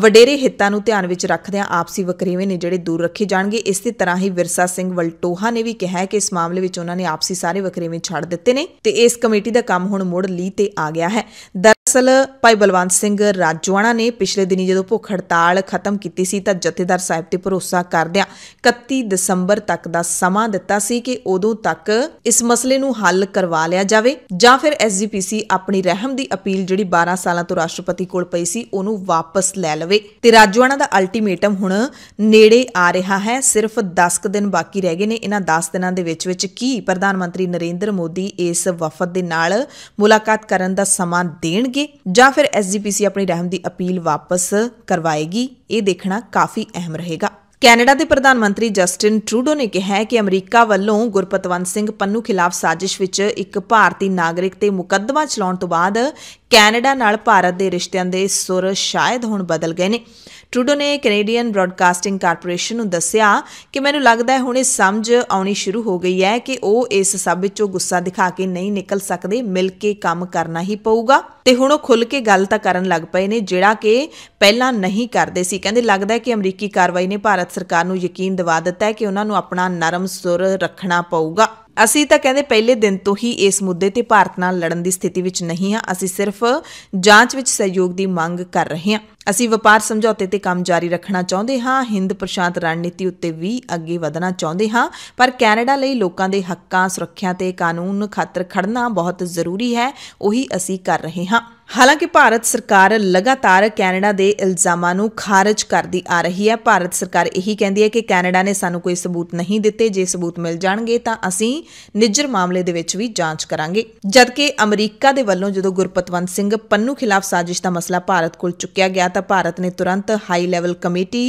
[SPEAKER 1] ਵਡੇਰੇ ਹਿੱਤਾਂ ਨੂੰ ਧਿਆਨ ਵਿੱਚ ਰੱਖਦਿਆਂ ਆਪਸੀ ਵਕਰੀਵੇਂ ਨੇ ਜਿਹੜੇ ਦੂਰ ਰੱਖੇ ਜਾਣਗੇ ਇਸੇ ਤਰ੍ਹਾਂ ਹੀ ਵਿਰਸਾ ਸਿੰਘ ਵਲਟੋਹਾ ਨੇ ਵੀ ਕਿਹਾ ਕਿ ਇਸ ਮਾਮਲੇ ਵਿੱਚ ਉਹਨਾਂ ਨੇ ਆਪਸੀ ਸਾਰੇ ਵਕਰੀਵੇਂ ਛੱਡ ਦਿੱਤੇ ਨੇ ਤੇ ਇਸ ਕਮੇਟੀ ਦਾ ਕੰਮ ਹੁਣ ਮੁੜ ਲੀ ਤੇ ਆ ਗਿਆ ਹੈ ਦਰਸਲ ਭਾਈ ਬਲਵੰਤ ਸਿੰਘ ਰਾਜਵਾਣਾ ਨੇ ਪਿਛਲੇ ਦਿਨੀ ਜਦੋਂ ਭੁੱਖ ਹੜਤਾਲ ਖਤਮ ਕੀਤੀ ਸੀ ਤਾਂ ਜਥੇਦਾਰ ਸਾਹਿਬ ਤੇ ਭਰੋਸਾ ਕਰਦਿਆਂ 31 ਦਸੰਬਰ ਤੱਕ ਦਾ ਸਮਾਂ ਦਿੱਤਾ ਸੀ ਕਿ ਉਦੋਂ ਤੱਕ ਇਸ ਮਸਲੇ ਨੂੰ ਹੱਲ ਕਰਵਾ ਲਿਆ ਜਾਵੇ ਜਾਂ ਫਿਰ ਐਸਜੀਪੀਸੀ ਆਪਣੀ ਰਹਿਮ ਦੀ ਅਪੀਲ ਜਿਹੜੀ 12 ਸਾਲ ਸਾਲਾਂ ਤੋਂ ਰਾਸ਼ਟਰਪਤੀ ਕੋਲ ਪਈ ਸੀ ਉਹਨੂੰ ਵਾਪਸ ਲੈ ਲਵੇ ਤੇ ਰਾਜਵਾਨਾ ਦਾ ਅਲਟੀਮੇਟਮ ਹੁਣ ਨੇੜੇ ਆ ਰਿਹਾ ਹੈ ਸਿਰਫ 10 ਦਿਨ ਬਾਕੀ ਰਹਿ ਗਏ ਨੇ ਇਹਨਾਂ 10 ਦਿਨਾਂ ਦੇ ਵਿੱਚ ਵਿੱਚ ਕੀ ਪ੍ਰਧਾਨ ਮੰਤਰੀ ਨਰਿੰਦਰ ਮੋਦੀ ਇਸ ਵਫਦ ਦੇ ਨਾਲ ਮੁਲਾਕਾਤ ਕਰਨ ਦਾ ਸਮਾਂ ਦੇਣਗੇ ਜਾਂ ਫਿਰ ਐਸਜੀਪੀਸੀ ਆਪਣੀ ਰਹਿਮ ਦੀ ਅਪੀਲ ਵਾਪਸ ਕਰਵਾਏਗੀ ਇਹ ਦੇਖਣਾ ਕਾਫੀ ਅਹਿਮ ਰਹੇਗਾ ਕੈਨੇਡਾ ਦੇ ਪ੍ਰਧਾਨ ਮੰਤਰੀ ਜਸਟਿਨ ਟਰੂਡੋ ਨੇ ਕਿਹਾ ਹੈ ਕਿ ਅਮਰੀਕਾ ਵੱਲੋਂ ਗੁਰਪਤਵੰਤ ਸਿੰਘ ਪੰਨੂ ਖਿਲਾਫ ਸਾਜ਼ਿਸ਼ ਵਿੱਚ ਇੱਕ ਭਾਰਤੀ ਨਾਗਰਿਕ ਤੇ ਮੁਕੱਦਮਾ ਚਲਾਉਣ ਤੋਂ ਬਾਅਦ ਕੈਨੇਡਾ ਨਾਲ ਭਾਰਤ ਦੇ ਰਿਸ਼ਤਿਆਂ ਦੇ ਸੁਰ ਸ਼ਾਇਦ ਹੁਣ ਬਦਲ ਗਏ ਨੇ ਟਰੂਡੋ ਨੇ ਕੈਨੇਡੀਅਨ ਬ੍ਰਾਡਕਾਸਟਿੰਗ ਕਾਰਪੋਰੇਸ਼ਨ ਨੂੰ ਦੱਸਿਆ ਕਿ ਮੈਨੂੰ ਲੱਗਦਾ ਹੈ ਹੁਣ ਇਹ ਸਮਝ ਆਉਣੀ ਸ਼ੁਰੂ ਹੋ ਗਈ ਹੈ ਕਿ ਉਹ ਇਸ ਸਭ ਵਿੱਚੋਂ ਗੁੱਸਾ ਦਿਖਾ ਕੇ ਨਹੀਂ ਨਿਕਲ ਸਕਦੇ ਮਿਲ ਕੇ ਕੰਮ ਕਰਨਾ ਹੀ ਪਊਗਾ ਤੇ ਹੁਣ ਉਹ ਖੁੱਲ ਕੇ ਗੱਲ ਤਾਂ ਕਰਨ ਲੱਗ ਪਏ ਨੇ ਜਿਹੜਾ ਕਿ ਪਹਿਲਾਂ ਨਹੀਂ ਕਰਦੇ ਸੀ ਕਹਿੰਦੇ ਲੱਗਦਾ ਹੈ ਕਿ ਅਮਰੀਕੀ ਕਾਰਵਾਈ ਨੇ ਭਾਰਤ ਸਰਕਾਰ ਨੂੰ ਯਕੀਨ ਦਿਵਾ ਦਿੱਤਾ ਹੈ ਕਿ ਉਹਨਾਂ ਨੂੰ ਆਪਣਾ ਨਰਮ ਸੁਰ ਰੱਖਣਾ ਪਊਗਾ ਅਸੀਂ ਤਾਂ ਕਹਿੰਦੇ ਪਹਿਲੇ ਦਿਨ ਤੋਂ ਹੀ ਇਸ ਮੁੱਦੇ ਤੇ ਭਾਰਤ ਨਾਲ ਲੜਨ ਦੀ ਸਥਿਤੀ ਵਿੱਚ ਨਹੀਂ ਹਾਂ ਅਸੀਂ ਸਿਰਫ ਜਾਂਚ ਵਿੱਚ ਸਹਿਯੋਗ ਦੀ ਮੰਗ ਕਰ ਰਹੇ ਹਾਂ ਅਸੀਂ ਵਪਾਰ ਸਮਝੌਤੇ ਤੇ ਕੰਮ ਜਾਰੀ ਰੱਖਣਾ ਚਾਹੁੰਦੇ ਹਾਂ ਹਿੰਦ ਪ੍ਰਸ਼ਾਂਤ ਰਣਨੀਤੀ ਉੱਤੇ ਵੀ ਅੱਗੇ ਵਧਣਾ ਚਾਹੁੰਦੇ ਹਾਂ ਪਰ ਕੈਨੇਡਾ ਲਈ ਲੋਕਾਂ ਦੇ ਹੱਕਾਂ ਸੁਰੱਖਿਆ ਤੇ ਕਾਨੂੰਨ ਖਾਤਰ ਖੜਨਾ ਬਹੁਤ ਜ਼ਰੂਰੀ ਹੈ ਉਹੀ ਅਸੀਂ ਕਰ ਰਹੇ ਹਾਂ ਹਾਲਾਂਕਿ ਭਾਰਤ ਸਰਕਾਰ ਲਗਾਤਾਰ ਕੈਨੇਡਾ ਦੇ ਇਲਜ਼ਾਮਾਂ ਨੂੰ ਖਾਰਜ ਕਰਦੀ ਆ ਰਹੀ ਹੈ ਭਾਰਤ ਸਰਕਾਰ ਇਹੀ ਕਹਿੰਦੀ ਹੈ ਕਿ ਕੈਨੇਡਾ ਨੇ ਸਾਨੂੰ ਕੋਈ ਸਬੂਤ ਨਹੀਂ ਦਿੱਤੇ ਜੇ ਸਬੂਤ ਮਿਲ ਜਾਣਗੇ ਤਾਂ ਅਸੀਂ ਨਿੱਜਰ ਮਾਮਲੇ ਦੇ ਵਿੱਚ ਵੀ ਜਾਂਚ ਕਰਾਂਗੇ ਜਦਕਿ ਅਮਰੀਕਾ ਦੇ ਵੱਲੋਂ ਜਦੋਂ ਗੁਰਪਤਵੰਤ ਸਿੰਘ ਪੰਨੂ ਖਿਲਾਫ ਸਾਜ਼ਿਸ਼ ਦਾ ਮਸਲਾ ਭਾਰਤ ਕੋਲ ਚੁੱਕਿਆ ਗਿਆ ਤਾਂ ਭਾਰਤ ਨੇ ਤੁਰੰਤ ਹਾਈ ਲੈਵਲ ਕਮੇਟੀ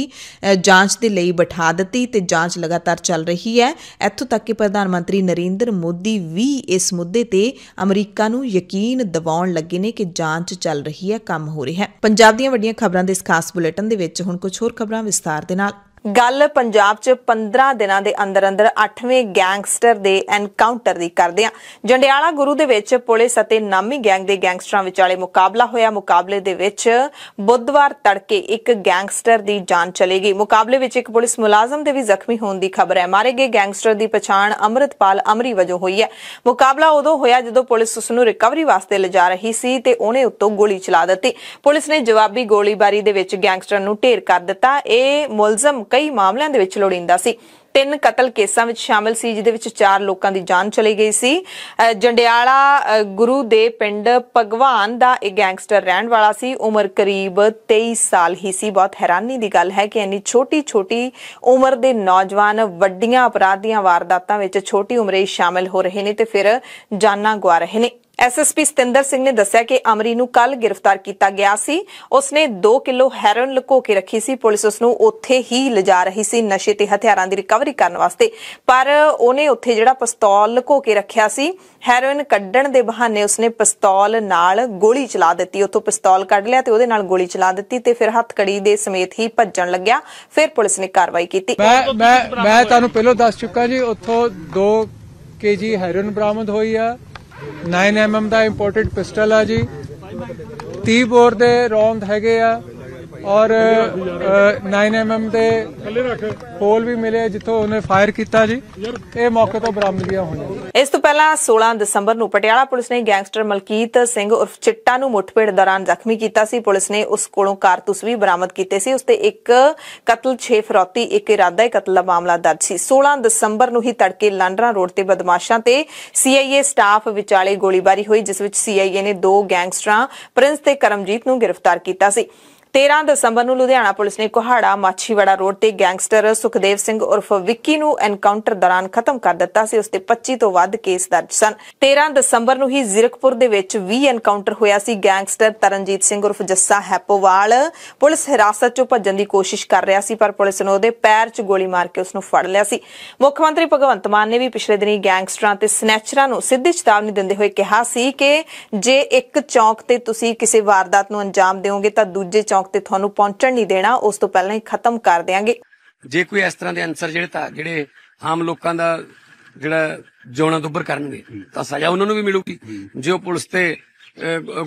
[SPEAKER 1] ਜਾਂਚ ਦੇ ਲਈ ਬਿਠਾ ਦਿੱਤੀ ਤੇ ਜਾਂਚ ਲਗਾਤਾਰ ਚੱਲ ਰਹੀ ਹੈ ਇੱਥੋਂ ਤੱਕ ਕਿ ਪ੍ਰਧਾਨ ਮੰਤਰੀ ਨਰਿੰਦਰ ਮੋਦੀ ਵੀ ਇਸ ਮੁੱਦੇ ਤੇ ਅਮਰੀਕਾ ਨੂੰ ਯਕੀਨ ਦਿਵਾਉਣ ਲੱਗੇ ਨੇ ਕਿ ਜਾਂਚ ਜਾਂਚ ਚੱਲ ਰਹੀ ਹੈ ਕੰਮ ਹੋ ਰਿਹਾ ਹੈ ਪੰਜਾਬ ਦੀਆਂ ਵੱਡੀਆਂ ਖਬਰਾਂ ਦੇ ਇਸ ਖਾਸ ਬੁਲੇਟਿਨ ਦੇ ਵਿੱਚ ਹੁਣ ਕੁਝ ਹੋਰ ਖਬਰਾਂ ਵਿਸਤਾਰ ਦੇ ਨਾਲ ਗੱਲ ਪੰਜਾਬ 'ਚ 15 ਦਿਨਾਂ ਦੇ ਅੰਦਰ ਅੰਦਰ 8ਵੇਂ ਗੈਂਗਸਟਰ ਦੇ ਐਨਕਾਊਂਟਰ ਦੀ ਕਰਦੇ ਆ ਜੰਡਿਆਲਾ ਗੁਰੂ ਦੇ ਵਿੱਚ ਪੁਲਿਸ ਅਤੇ ਨਾਮੀ ਗੈਂਗ ਦੇ ਗੈਂਗਸਟਰਾਂ ਵਿਚਾਲੇ ਮੁਕਾਬਲਾ ਹੋਇਆ ਮੁਕਾਬਲੇ ਦੇ ਵਿੱਚ ਬੁੱਧਵਾਰ ਤੜਕੇ ਇੱਕ ਗੈਂਗਸਟਰ ਦੀ ਜਾਨ ਚਲੀ ਗਈ ਮੁਕਾਬਲੇ ਵਿੱਚ ਇੱਕ ਪੁਲਿਸ ਮੁਲਾਜ਼ਮ ਦੇ ਵੀ ਜ਼ਖਮੀ ਹੋਣ ਦੀ ਖਬਰ ਹੈ ਮਾਰੇ ਗਏ ਗੈਂਗਸਟਰ ਦੀ ਪਛਾਣ ਅਮਰਤਪਾਲ ਅਮਰੀ ਵਜੋਂ ਹੋਈ ਹੈ ਮੁਕਾਬਲਾ ਉਦੋਂ ਹੋਇਆ ਜਦੋਂ ਪੁਲਿਸ ਉਸ ਨੂੰ ਰਿਕਵਰੀ ਵਾਸਤੇ ਲਿਜਾ ਰਹੀ ਸੀ ਤੇ ਉਹਨੇ ਉੱਤੋਂ ਗੋਲੀ ਚਲਾ ਦਿੱਤੀ ਪੁਲਿਸ ਨੇ ਜਵਾਬੀ ਗੋਲੀਬਾਰੀ ਦੇ ਵਿੱਚ ਗੈਂਗਸਟਰ ਨੂੰ ਢੇਰ ਕਰ ਦਿੱਤਾ ਇਹ ਮੁਲਜ਼ਮ ਕਈ ਮਾਮਲਿਆਂ ਦੇ ਵਿੱਚ ਲੋੜੀਂਦਾ ਸੀ ਤਿੰਨ ਕਤਲ ਕੇਸਾਂ ਵਿੱਚ ਸ਼ਾਮਲ ਸੀ ਜਿਦੇ ਵਿੱਚ ਚਾਰ ਲੋਕਾਂ ਦੀ ਜਾਨ ਚਲੀ ਗਈ ਸੀ ਜੰਡਿਆਲਾ ਗੁਰੂ ਦੇ ਪਿੰਡ ਭਗਵਾਨ ਦਾ ਇੱਕ ਗੈਂਗਸਟਰ ਰਹਿਣ ਵਾਲਾ ਸੀ ਉਮਰ ਕਰੀਬ 23 ਸਾਲ ਹੀ ਸੀ ਬਹੁਤ ਹੈਰਾਨੀ ਦੀ ਗੱਲ ਹੈ ਕਿ ਇੰਨੀ ਛੋਟੀ ਛੋਟੀ ਉਮਰ ਦੇ ਨੌਜਵਾਨ ਵੱਡੀਆਂ ਅਪਰਾਧੀਆਂ ਵਾਰਦਾਤਾਂ ਵਿੱਚ ਛੋਟੀ ਉਮਰੇ ਸ਼ਾਮਲ ਹੋ ਰਹੇ ਨੇ ਤੇ ਫਿਰ ਜਾਨਾਂ ਗਵਾ ਰਹੇ ਨੇ ਐਸਐਸਪੀ ਸਤਿੰਦਰ ਸਿੰਘ ਨੇ ਦੱਸਿਆ ਕਿ ਅਮਰੀ ਨੂੰ ਕੱਲ ਗ੍ਰਿਫਤਾਰ ਕੀਤਾ ਗਿਆ ਸੀ ਉਸਨੇ 2 ਕਿਲੋ ਹੈਰਨ ਲੁਕੋ ਕੇ ਰੱਖੀ ਸੀ ਪੁਲਿਸ ਉਸ ਨੂੰ ਉੱਥੇ ਹੀ ਲਿਜਾ ਰਹੀ ਸੀ ਨਸ਼ੇ ਤੇ ਹਥਿਆਰਾਂ ਦੀ ਰਿਕਵਰੀ ਕਰਨ ਵਾਸਤੇ ਪਰ ਉਹਨੇ ਉੱਥੇ ਜਿਹੜਾ ਪਿਸਤੌਲ ਲੁਕੋ ਕੇ ਰੱਖਿਆ ਸੀ ਹੈਰੋਇਨ ਕੱਢਣ ਦੇ ਬਹਾਨੇ ਉਸਨੇ ਪਿਸਤੌਲ ਨਾਲ ਗੋਲੀ ਚਲਾ ਦਿੱਤੀ ਉੱਥੋਂ ਪਿਸਤੌਲ ਕੱਢ ਲਿਆ ਤੇ ਉਹਦੇ ਨਾਲ ਗੋਲੀ ਚਲਾ ਦਿੱਤੀ ਤੇ ਫਿਰ ਹੱਥਕੜੀ ਦੇ ਸਮੇਤ ਹੀ ਭੱਜਣ ਲੱਗਿਆ ਫਿਰ ਪੁਲਿਸ ਨੇ ਕਾਰਵਾਈ ਕੀਤੀ ਮੈਂ ਮੈਂ
[SPEAKER 2] ਤੁਹਾਨੂੰ ਪਹਿਲਾਂ ਦੱਸ ਚੁੱਕਾ ਜੀ ਉੱਥੋਂ 2 ਕੇਜੀ ਹੈਰੋਇਨ ਬਰਾਮਦ ਹੋਈ ਆ 9 ਐਮਐਮ ਦਾ ਇੰਪੋਰਟਡ ਪਿਸਟਲ ਆ ਜੀ 30 ਬੋਰ ਦੇ ਰੌਂਦ ਹੈਗੇ ਆ ਔਰ 9 mm ਤੇ ਹੋਲ ਵੀ ਮਿਲੇ ਜਿੱਥੋਂ ਉਹਨੇ ਫਾਇਰ ਕੀਤਾ ਜੀ ਇਹ ਮੌਕੇ ਤੋਂ ਬਰਾਮਦਗੀਆਂ ਹੋਈਆਂ
[SPEAKER 1] ਇਸ ਤੋਂ ਪਹਿਲਾਂ 16 ਦਸੰਬਰ ਨੂੰ ਪਟਿਆਲਾ ਪੁਲਿਸ ਨੇ ਗੈਂਗਸਟਰ ਮਲਕੀਤ ਸਿੰਘ ਉਰਫ ਚਿੱਟਾ ਨੂੰ ਮੁੱਠਭੇੜ ਦੌਰਾਨ ਜ਼ਖਮੀ ਕੀਤਾ ਸੀ ਪੁਲਿਸ ਨੇ ਉਸ ਕੋਲੋਂ ਕਾਰਤੂਸ ਵੀ ਬਰਾਮਦ ਕੀਤੇ ਸੀ ਉਸ ਤੇ ਇੱਕ ਕਤਲ 6 ਫਰੌਤੀ ਇੱਕ ਇਰਾਦਾ ਕਤਲ ਦਾ ਮਾਮਲਾ ਦਰਜ ਸੀ 16 ਦਸੰਬਰ ਨੂੰ ਹੀ ਤੜਕੇ ਲਾਂਡਰਾ ਰੋਡ ਤੇ ਬਦਮਾਸ਼ਾਂ ਤੇ ਸੀਆਈਏ ਸਟਾਫ ਵਿਚਾਲੇ ਗੋਲੀਬਾਰੀ ਹੋਈ ਜਿਸ ਵਿੱਚ ਸੀਆਈਏ ਨੇ ਦੋ ਗੈਂਗਸਟਰਾਂ ਪ੍ਰਿੰਸ ਤੇ ਕਰਮਜੀਤ ਨੂੰ ਗ੍ਰਿਫਤਾਰ ਕੀਤਾ ਸੀ 13 ਦਸੰਬਰ ਨੂੰ ਲੁਧਿਆਣਾ ਪੁਲਿਸ ਨੇ ਕੋਹਾੜਾ ਮਾਛੀਵਾੜਾ ਰੋਡ ਤੇ ਗੈਂਗਸਟਰ ਸੁਖਦੇਵ ਸਿੰਘ ਉਰਫ ਵਿੱਕੀ ਨੂੰ ਐਨਕਾਊਂਟਰ ਦੌਰਾਨ ਖਤਮ ਕਰ ਦਿੱਤਾ ਸੀ ਉਸ ਤੇ 25 ਤੋਂ ਵੱਧ ਕੇਸ ਦਰਜ ਸਨ 13 ਦਸੰਬਰ ਨੂੰ ਹੀ ਜ਼ਿਰਕਪੁਰ ਦੇ ਵਿੱਚ ਵੀ ਐਨਕਾਊਂਟਰ ਹੋਇਆ ਸੀ ਗੈਂਗਸਟਰ ਤਰਨਜੀਤ ਸਿੰਘ ਉਰਫ ਜੱਸਾ ਹੈਪੋਵਾਲ ਪੁਲਿਸ ਹਿਰਾਸਤ ਚੋਂ ਭੱਜਣ ਦੀ ਕੋਸ਼ਿਸ਼ ਕਰ ਰਿਹਾ ਸੀ ਪਰ ਪੁਲਿਸ ਨੇ ਉਹਦੇ ਪੈਰ 'ਚ ਗੋਲੀ ਮਾਰ ਕੇ ਉਸ ਨੂੰ ਫੜ ਲਿਆ ਸੀ ਮੁੱਖ ਮੰਤਰੀ ਭਗਵੰਤ ਮਾਨ ਨੇ ਵੀ ਪਿਛਲੇ ਦਿਨੀ ਗੈਂਗਸਟਰਾਂ ਤੇ ਸਨੈਚਰਾਂ ਨੂੰ ਸਿੱਧੀ ਚੇਤਾਵਨੀ ਦਿੰਦੇ ਹੋਏ ਕਿਹਾ ਸੀ ਕਿ ਜੇ ਇੱਕ ਚੌਂਕ ਤੇ ਤੁਸੀਂ ਕਿਸੇ ਵਾਰਦਾਤ ਨੂੰ ਅੰਜਾਮ ਦਿਓਗੇ ਤਾਂ ਦੂਜੇ ਚੌਂਕ ਚੌਂਕ ਤੇ ਤੁਹਾਨੂੰ ਪਹੁੰਚਣ ਨਹੀਂ ਦੇਣਾ ਉਸ ਤੋਂ ਪਹਿਲਾਂ ਹੀ ਖਤਮ ਕਰ ਦੇਵਾਂਗੇ
[SPEAKER 2] ਜੇ ਕੋਈ ਇਸ ਤਰ੍ਹਾਂ ਦੇ ਅਨਸਰ ਜਿਹੜੇ ਤਾਂ ਜਿਹੜੇ ਆਮ ਲੋਕਾਂ ਦਾ ਜਿਹੜਾ ਜੋਣਾ ਦੁੱਬਰ ਕਰਨਗੇ ਤਾਂ ਸਜ਼ਾ ਉਹਨਾਂ ਨੂੰ ਵੀ ਮਿਲੂਗੀ ਜੇ ਉਹ ਪੁਲਿਸ ਤੇ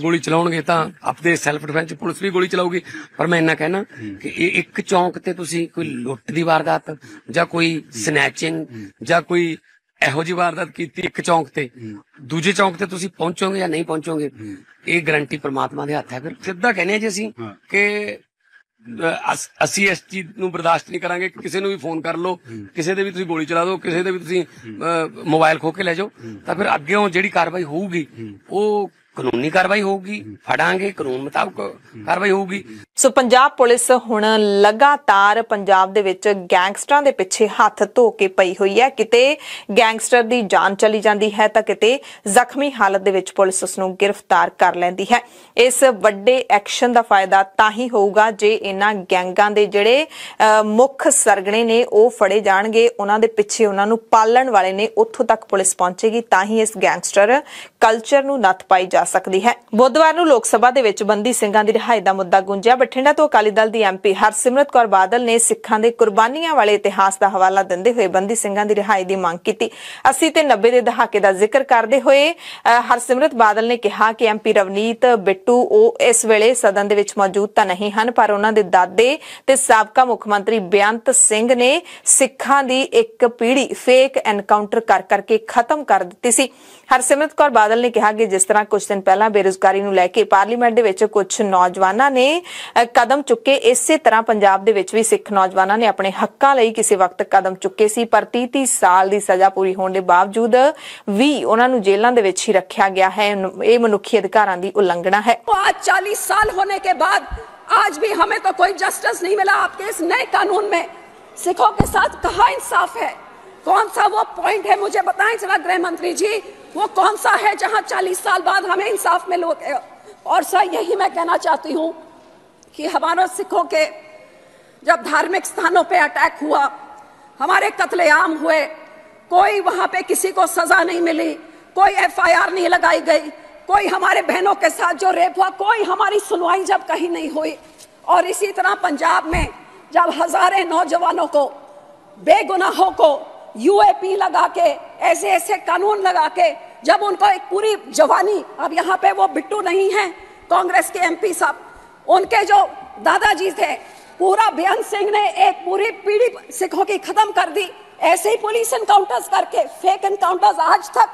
[SPEAKER 2] ਗੋਲੀ ਚਲਾਉਣਗੇ ਤਾਂ ਆਪਦੇ ਸੈਲਫ ਡਿਫੈਂਸ ਪੁਲਿਸ ਵੀ ਗੋਲੀ ਚਲਾਉਗੀ ਪਰ ਮੈਂ ਇੰਨਾ ਕਹਿਣਾ ਕਿ ਇਹ ਇੱਕ ਚੌਂਕ ਤੇ ਤੁਸੀਂ ਕੋਈ ਲੁੱਟ ਦੀ ਵਾਰਦਾਤ ਜਾਂ ਕੋਈ ਸਨੈਚਿੰਗ ਜਾਂ ਕੋਈ ਇਹੋ ਜੀ ਵਾਰਦਾਤ ਕੀਤੀ ਇੱਕ ਚੌਂਕ ਤੇ ਦੂਜੇ ਚੌਂਕ ਤੇ ਤੁਸੀਂ ਪਹੁੰਚੋਗੇ ਜਾਂ ਨਹੀਂ ਪਹੁੰਚੋਗੇ ਇਹ ਗਰੰਟੀ ਪ੍ਰਮਾਤਮਾ ਦੇ ਹੱਥ ਹੈ ਫਿਰ ਸਿੱਧਾ ਕਹਿੰਦੇ ਜੀ ਅਸੀਂ ਕਿ ਅਸੀਂ ਇਸ ਚੀਜ਼ ਨੂੰ ਬਰਦਾਸ਼ਤ ਨਹੀਂ ਕਰਾਂਗੇ ਕਿ ਕਿਸੇ ਨੂੰ ਵੀ ਫੋਨ ਕਰ ਲਓ ਕਿਸੇ ਦੇ ਵੀ ਤੁਸੀਂ ਗੋਲੀ ਚਲਾ ਦਿਓ ਕਿਸੇ ਦੇ ਵੀ ਤੁਸੀਂ ਮੋਬਾਈਲ ਖੋ ਕੇ ਲੈ ਜਾਓ ਤਾਂ ਫਿਰ ਅੱਗੇੋਂ ਜਿਹੜੀ ਕਾਰਵਾਈ ਹੋਊਗੀ ਉਹ ਕਾਨੂੰਨੀ ਕਾਰਵਾਈ ਹੋਊਗੀ ਫੜਾਂਗੇ ਕਾਨੂੰਨ ਮੁਤਾਬਕ
[SPEAKER 1] ਕਾਰਵਾਈ ਹੋਊਗੀ ਸੋ ਪੰਜਾਬ ਪੁਲਿਸ ਹੁਣ ਲਗਾਤਾਰ ਪੰਜਾਬ ਦੇ ਵਿੱਚ ਗੈਂਗਸਟਰਾਂ ਦੇ ਪਿੱਛੇ ਹੱਥ ਧੋ ਕੇ ਪਈ ਹੋਈ ਹੈ ਕਿਤੇ ਗੈਂਗਸਟਰ ਦੀ ਜਾਨ ਚਲੀ ਜਾਂਦੀ ਹੈ ਤਾਂ ਕਿਤੇ ਜ਼ਖਮੀ ਹਾਲਤ ਦੇ ਵਿੱਚ ਪੁਲਿਸ ਉਸ ਨੂੰ ਗ੍ਰਿਫਤਾਰ ਕਰ ਲੈਂਦੀ ਹੈ ਇਸ ਵੱਡੇ ਐਕਸ਼ਨ ਦਾ ਫਾਇਦਾ ਤਾਂ ਹੀ ਹੋਊਗਾ ਜੇ ਇਹਨਾਂ ਗੈਂਗਾਂ ਦੇ ਜਿਹੜੇ ਮੁੱਖ ਸਰਗਣੇ ਨੇ ਉਹ ਫੜੇ ਜਾਣਗੇ ਉਹਨਾਂ ਦੇ ਪਿੱਛੇ ਉਹਨਾਂ ਨੂੰ ਪਾਲਣ ਵਾਲੇ ਨੇ ਉੱਥੋਂ ਤੱਕ ਪੁਲਿਸ ਪਹੁੰਚੇਗੀ ਤਾਂ ਹੀ ਇਸ ਗੈਂਗਸਟਰ ਕਲਚਰ ਨੂੰ ਨੱਥ ਪਾਈ ਜਾ ਸਕਦੀ ਹੈ ਬੁੱਧਵਾਰ ਨੂੰ ਲੋਕ ਸਭਾ ਦੇ ਵਿੱਚ ਬੰਦੀ ਸਿੰਘਾਂ ਦੀ ਰਿਹਾਈ ਦਾ ਮੁੱਦਾ ਗੁੰਜਿਆ ਬਠਿੰਡਾ ਤੋਂ ਅਕਾਲੀ ਦਲ ਦੀ ਐਮਪੀ ਹਰਸਿਮਰਤ ਕੌਰ ਬਾਦਲ ਨੇ ਸਿੱਖਾਂ ਦੇ ਕੁਰਬਾਨੀਆਂ ਵਾਲੇ ਇਤਿਹਾਸ ਦਾ ਹਵਾਲਾ ਦਿੰਦੇ ਹੋਏ ਬੰਦੀ ਸਿੰਘਾਂ ਦੀ ਰਿਹਾਈ ਦੀ ਮੰਗ ਕੀਤੀ 80 ਤੇ 90 ਦੇ ਦਹਾਕੇ ਦਾ ਜ਼ਿਕਰ ਕਰਦੇ ਹੋਏ ਹਰਸਿਮਰਤ ਬਾਦਲ ਨੇ ਕਿਹਾ ਕਿ ਐਮਪੀ ਰਵਨੀਤ ਬਿੱਟੂ ਉਹ ਇਸ ਵੇਲੇ ਸਦਨ ਦੇ ਵਿੱਚ ਮੌਜੂਦ ਤਾਂ ਨਹੀਂ ਹਨ ਪਰ ਉਹਨਾਂ ਦੇ ਦਾਦੇ ਤੇ ਸਾਬਕਾ ਮੁੱਖ ਮੰਤਰੀ ਬਿਆੰਤ ਸਿੰਘ ਨੇ ਸਿੱਖਾਂ ਦੀ ਇੱਕ ਪੀੜ੍ਹੀ ਫੇਕ ਐਨਕਾਊਂਟਰ ਕਰ ਕਰਕੇ ਖਤਮ ਕਰ ਦਿੱਤੀ ਸੀ ਹਰਸਿਮਰਤ ਕੌਰ ਬਾਦਲ ਨੇ ਕਿਹਾ ਕਿ ਜਿਸ ਤਰ੍ਹਾਂ ਕੁਝ ਦਿਨ ਪਹਿਲਾਂ ਬੇਰੋਜ਼ਗਾਰੀ ਨੂੰ ਲੈ ਕੇ ਪਾਰਲੀਮੈਂਟ ਦੇ ਵਿੱਚ ਕੁਝ ਨੌਜਵਾਨਾਂ ਨੇ ਕਦਮ ਚੁੱਕੇ ਇਸੇ ਤਰ੍ਹਾਂ ਪੰਜਾਬ ਦੇ ਵਿੱਚ ਵੀ ਸਿੱਖ ਨੌਜਵਾਨਾਂ ਨੇ ਆਪਣੇ ਹੱਕਾਂ ਲਈ ਕਿਸੇ ਵਕਤ ਕਦਮ ਚੁੱਕੇ ਸੀ ਪਰ 30 ਸਾਲ ਦੀ ਸਜ਼ਾ ਪੂਰੀ ਹੋਣ ਦੇ ਬਾਵਜੂਦ ਵੀ ਉਹਨਾਂ ਨੂੰ ਜੇਲ੍ਹਾਂ ਦੇ ਵਿੱਚ ਹੀ ਰੱਖਿਆ ਗਿਆ ਹੈ ਇਹ ਮਨੁੱਖੀ ਅਧਿਕਾਰਾਂ ਦੀ ਉਲੰਘਣਾ ਹੈ
[SPEAKER 2] ਆਹ 40 ਸਾਲ ਹੋਣੇ ਕੇ ਬਾਅਦ ਅੱਜ ਵੀ ਹਮੇ ਤੋ ਕੋਈ ਜਸਟਿਸ ਨਹੀਂ ਮਿਲਾ ਆਪਕੇ ਇਸ ਨਏ ਕਾਨੂੰਨ ਮੇ ਸਿੱਖੋ ਕੇ ਸਾਥ ਕਹਾ ਇਨਸਾਫ ਹੈ ਕੌਨ ਸਾ ਵੋ ਪੁਆਇੰਟ ਹੈ ਮੁਝੇ ਬਤਾਏ ਜਰਾ ਗ੍ਰਹਿ ਮੰਤਰੀ ਜੀ वो कौन सा है जहां 40 साल बाद हमें इंसाफ में लोग और सर यही मैं कहना चाहती हूँ कि हमारे सिखों के जब धार्मिक स्थानों पे अटैक हुआ हमारे कत्लेआम हुए कोई वहाँ पे किसी को सजा नहीं मिली कोई एफआईआर नहीं लगाई गई कोई हमारे बहनों के साथ जो रेप हुआ कोई हमारी सुनवाई जब कहीं नहीं हुई और इसी तरह पंजाब में जब हजारे नौजवानों को बेगुनाहों को यूएपी लगा के ऐसे ऐसे कानून लगा के जब उनको एक पूरी जवानी अब यहाँ पे वो बिट्टू नहीं है कांग्रेस के एमपी साहब उनके जो दादाजी थे पूरा बेअंत सिंह ने एक पूरी पीढ़ी सिखों की खत्म कर दी ऐसे ही पुलिस एनकाउंटर्स करके फेक एनकाउंटर्स आज तक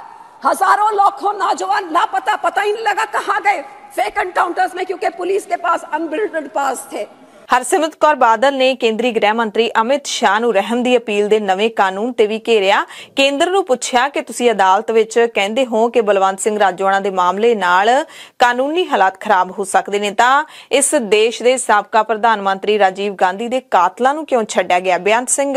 [SPEAKER 2] हजारों लाखों नौजवान लापता पता ही नहीं लगा कहाँ गए फेक एनकाउंटर्स में क्योंकि पुलिस के पास अनबिल्डेड पास थे
[SPEAKER 1] ਹਰਸਿਮਰਤ ਕੌਰ ਬਾਦਲ ਨੇ ਕੇਂਦਰੀ ਗ੍ਰਹਿ ਮੰਤਰੀ ਅਮਿਤ ਸ਼ਾਹ ਨੂੰ ਰਹਿਮ ਦੀ ਅਪੀਲ ਦੇ ਨਵੇਂ ਕਾਨੂੰਨ ਤੇ ਵੀ ਘੇਰਿਆ ਕੇਂਦਰ ਨੂੰ ਪੁੱਛਿਆ ਕਿ ਤੁਸੀਂ ਅਦਾਲਤ ਵਿੱਚ ਕਹਿੰਦੇ ਹੋ ਕਿ ਬਲਵੰਤ ਸਿੰਘ ਰਾਜੋਆਣਾ ਦੇ ਮਾਮਲੇ ਨਾਲ ਕਾਨੂੰਨੀ ਹਾਲਾਤ ਖਰਾਬ ਹੋ ਸਕਦੇ ਨੇ ਤਾਂ ਇਸ ਦੇਸ਼ ਦੇ ਸਾਬਕਾ ਪ੍ਰਧਾਨ ਮੰਤਰੀ ਰਾਜੀਵ ਗਾਂਧੀ ਦੇ ਕਾਤਲਾਂ ਨੂੰ ਕਿਉਂ ਛੱਡਿਆ ਗਿਆ ਬਿਆਨ ਸਿੰਘ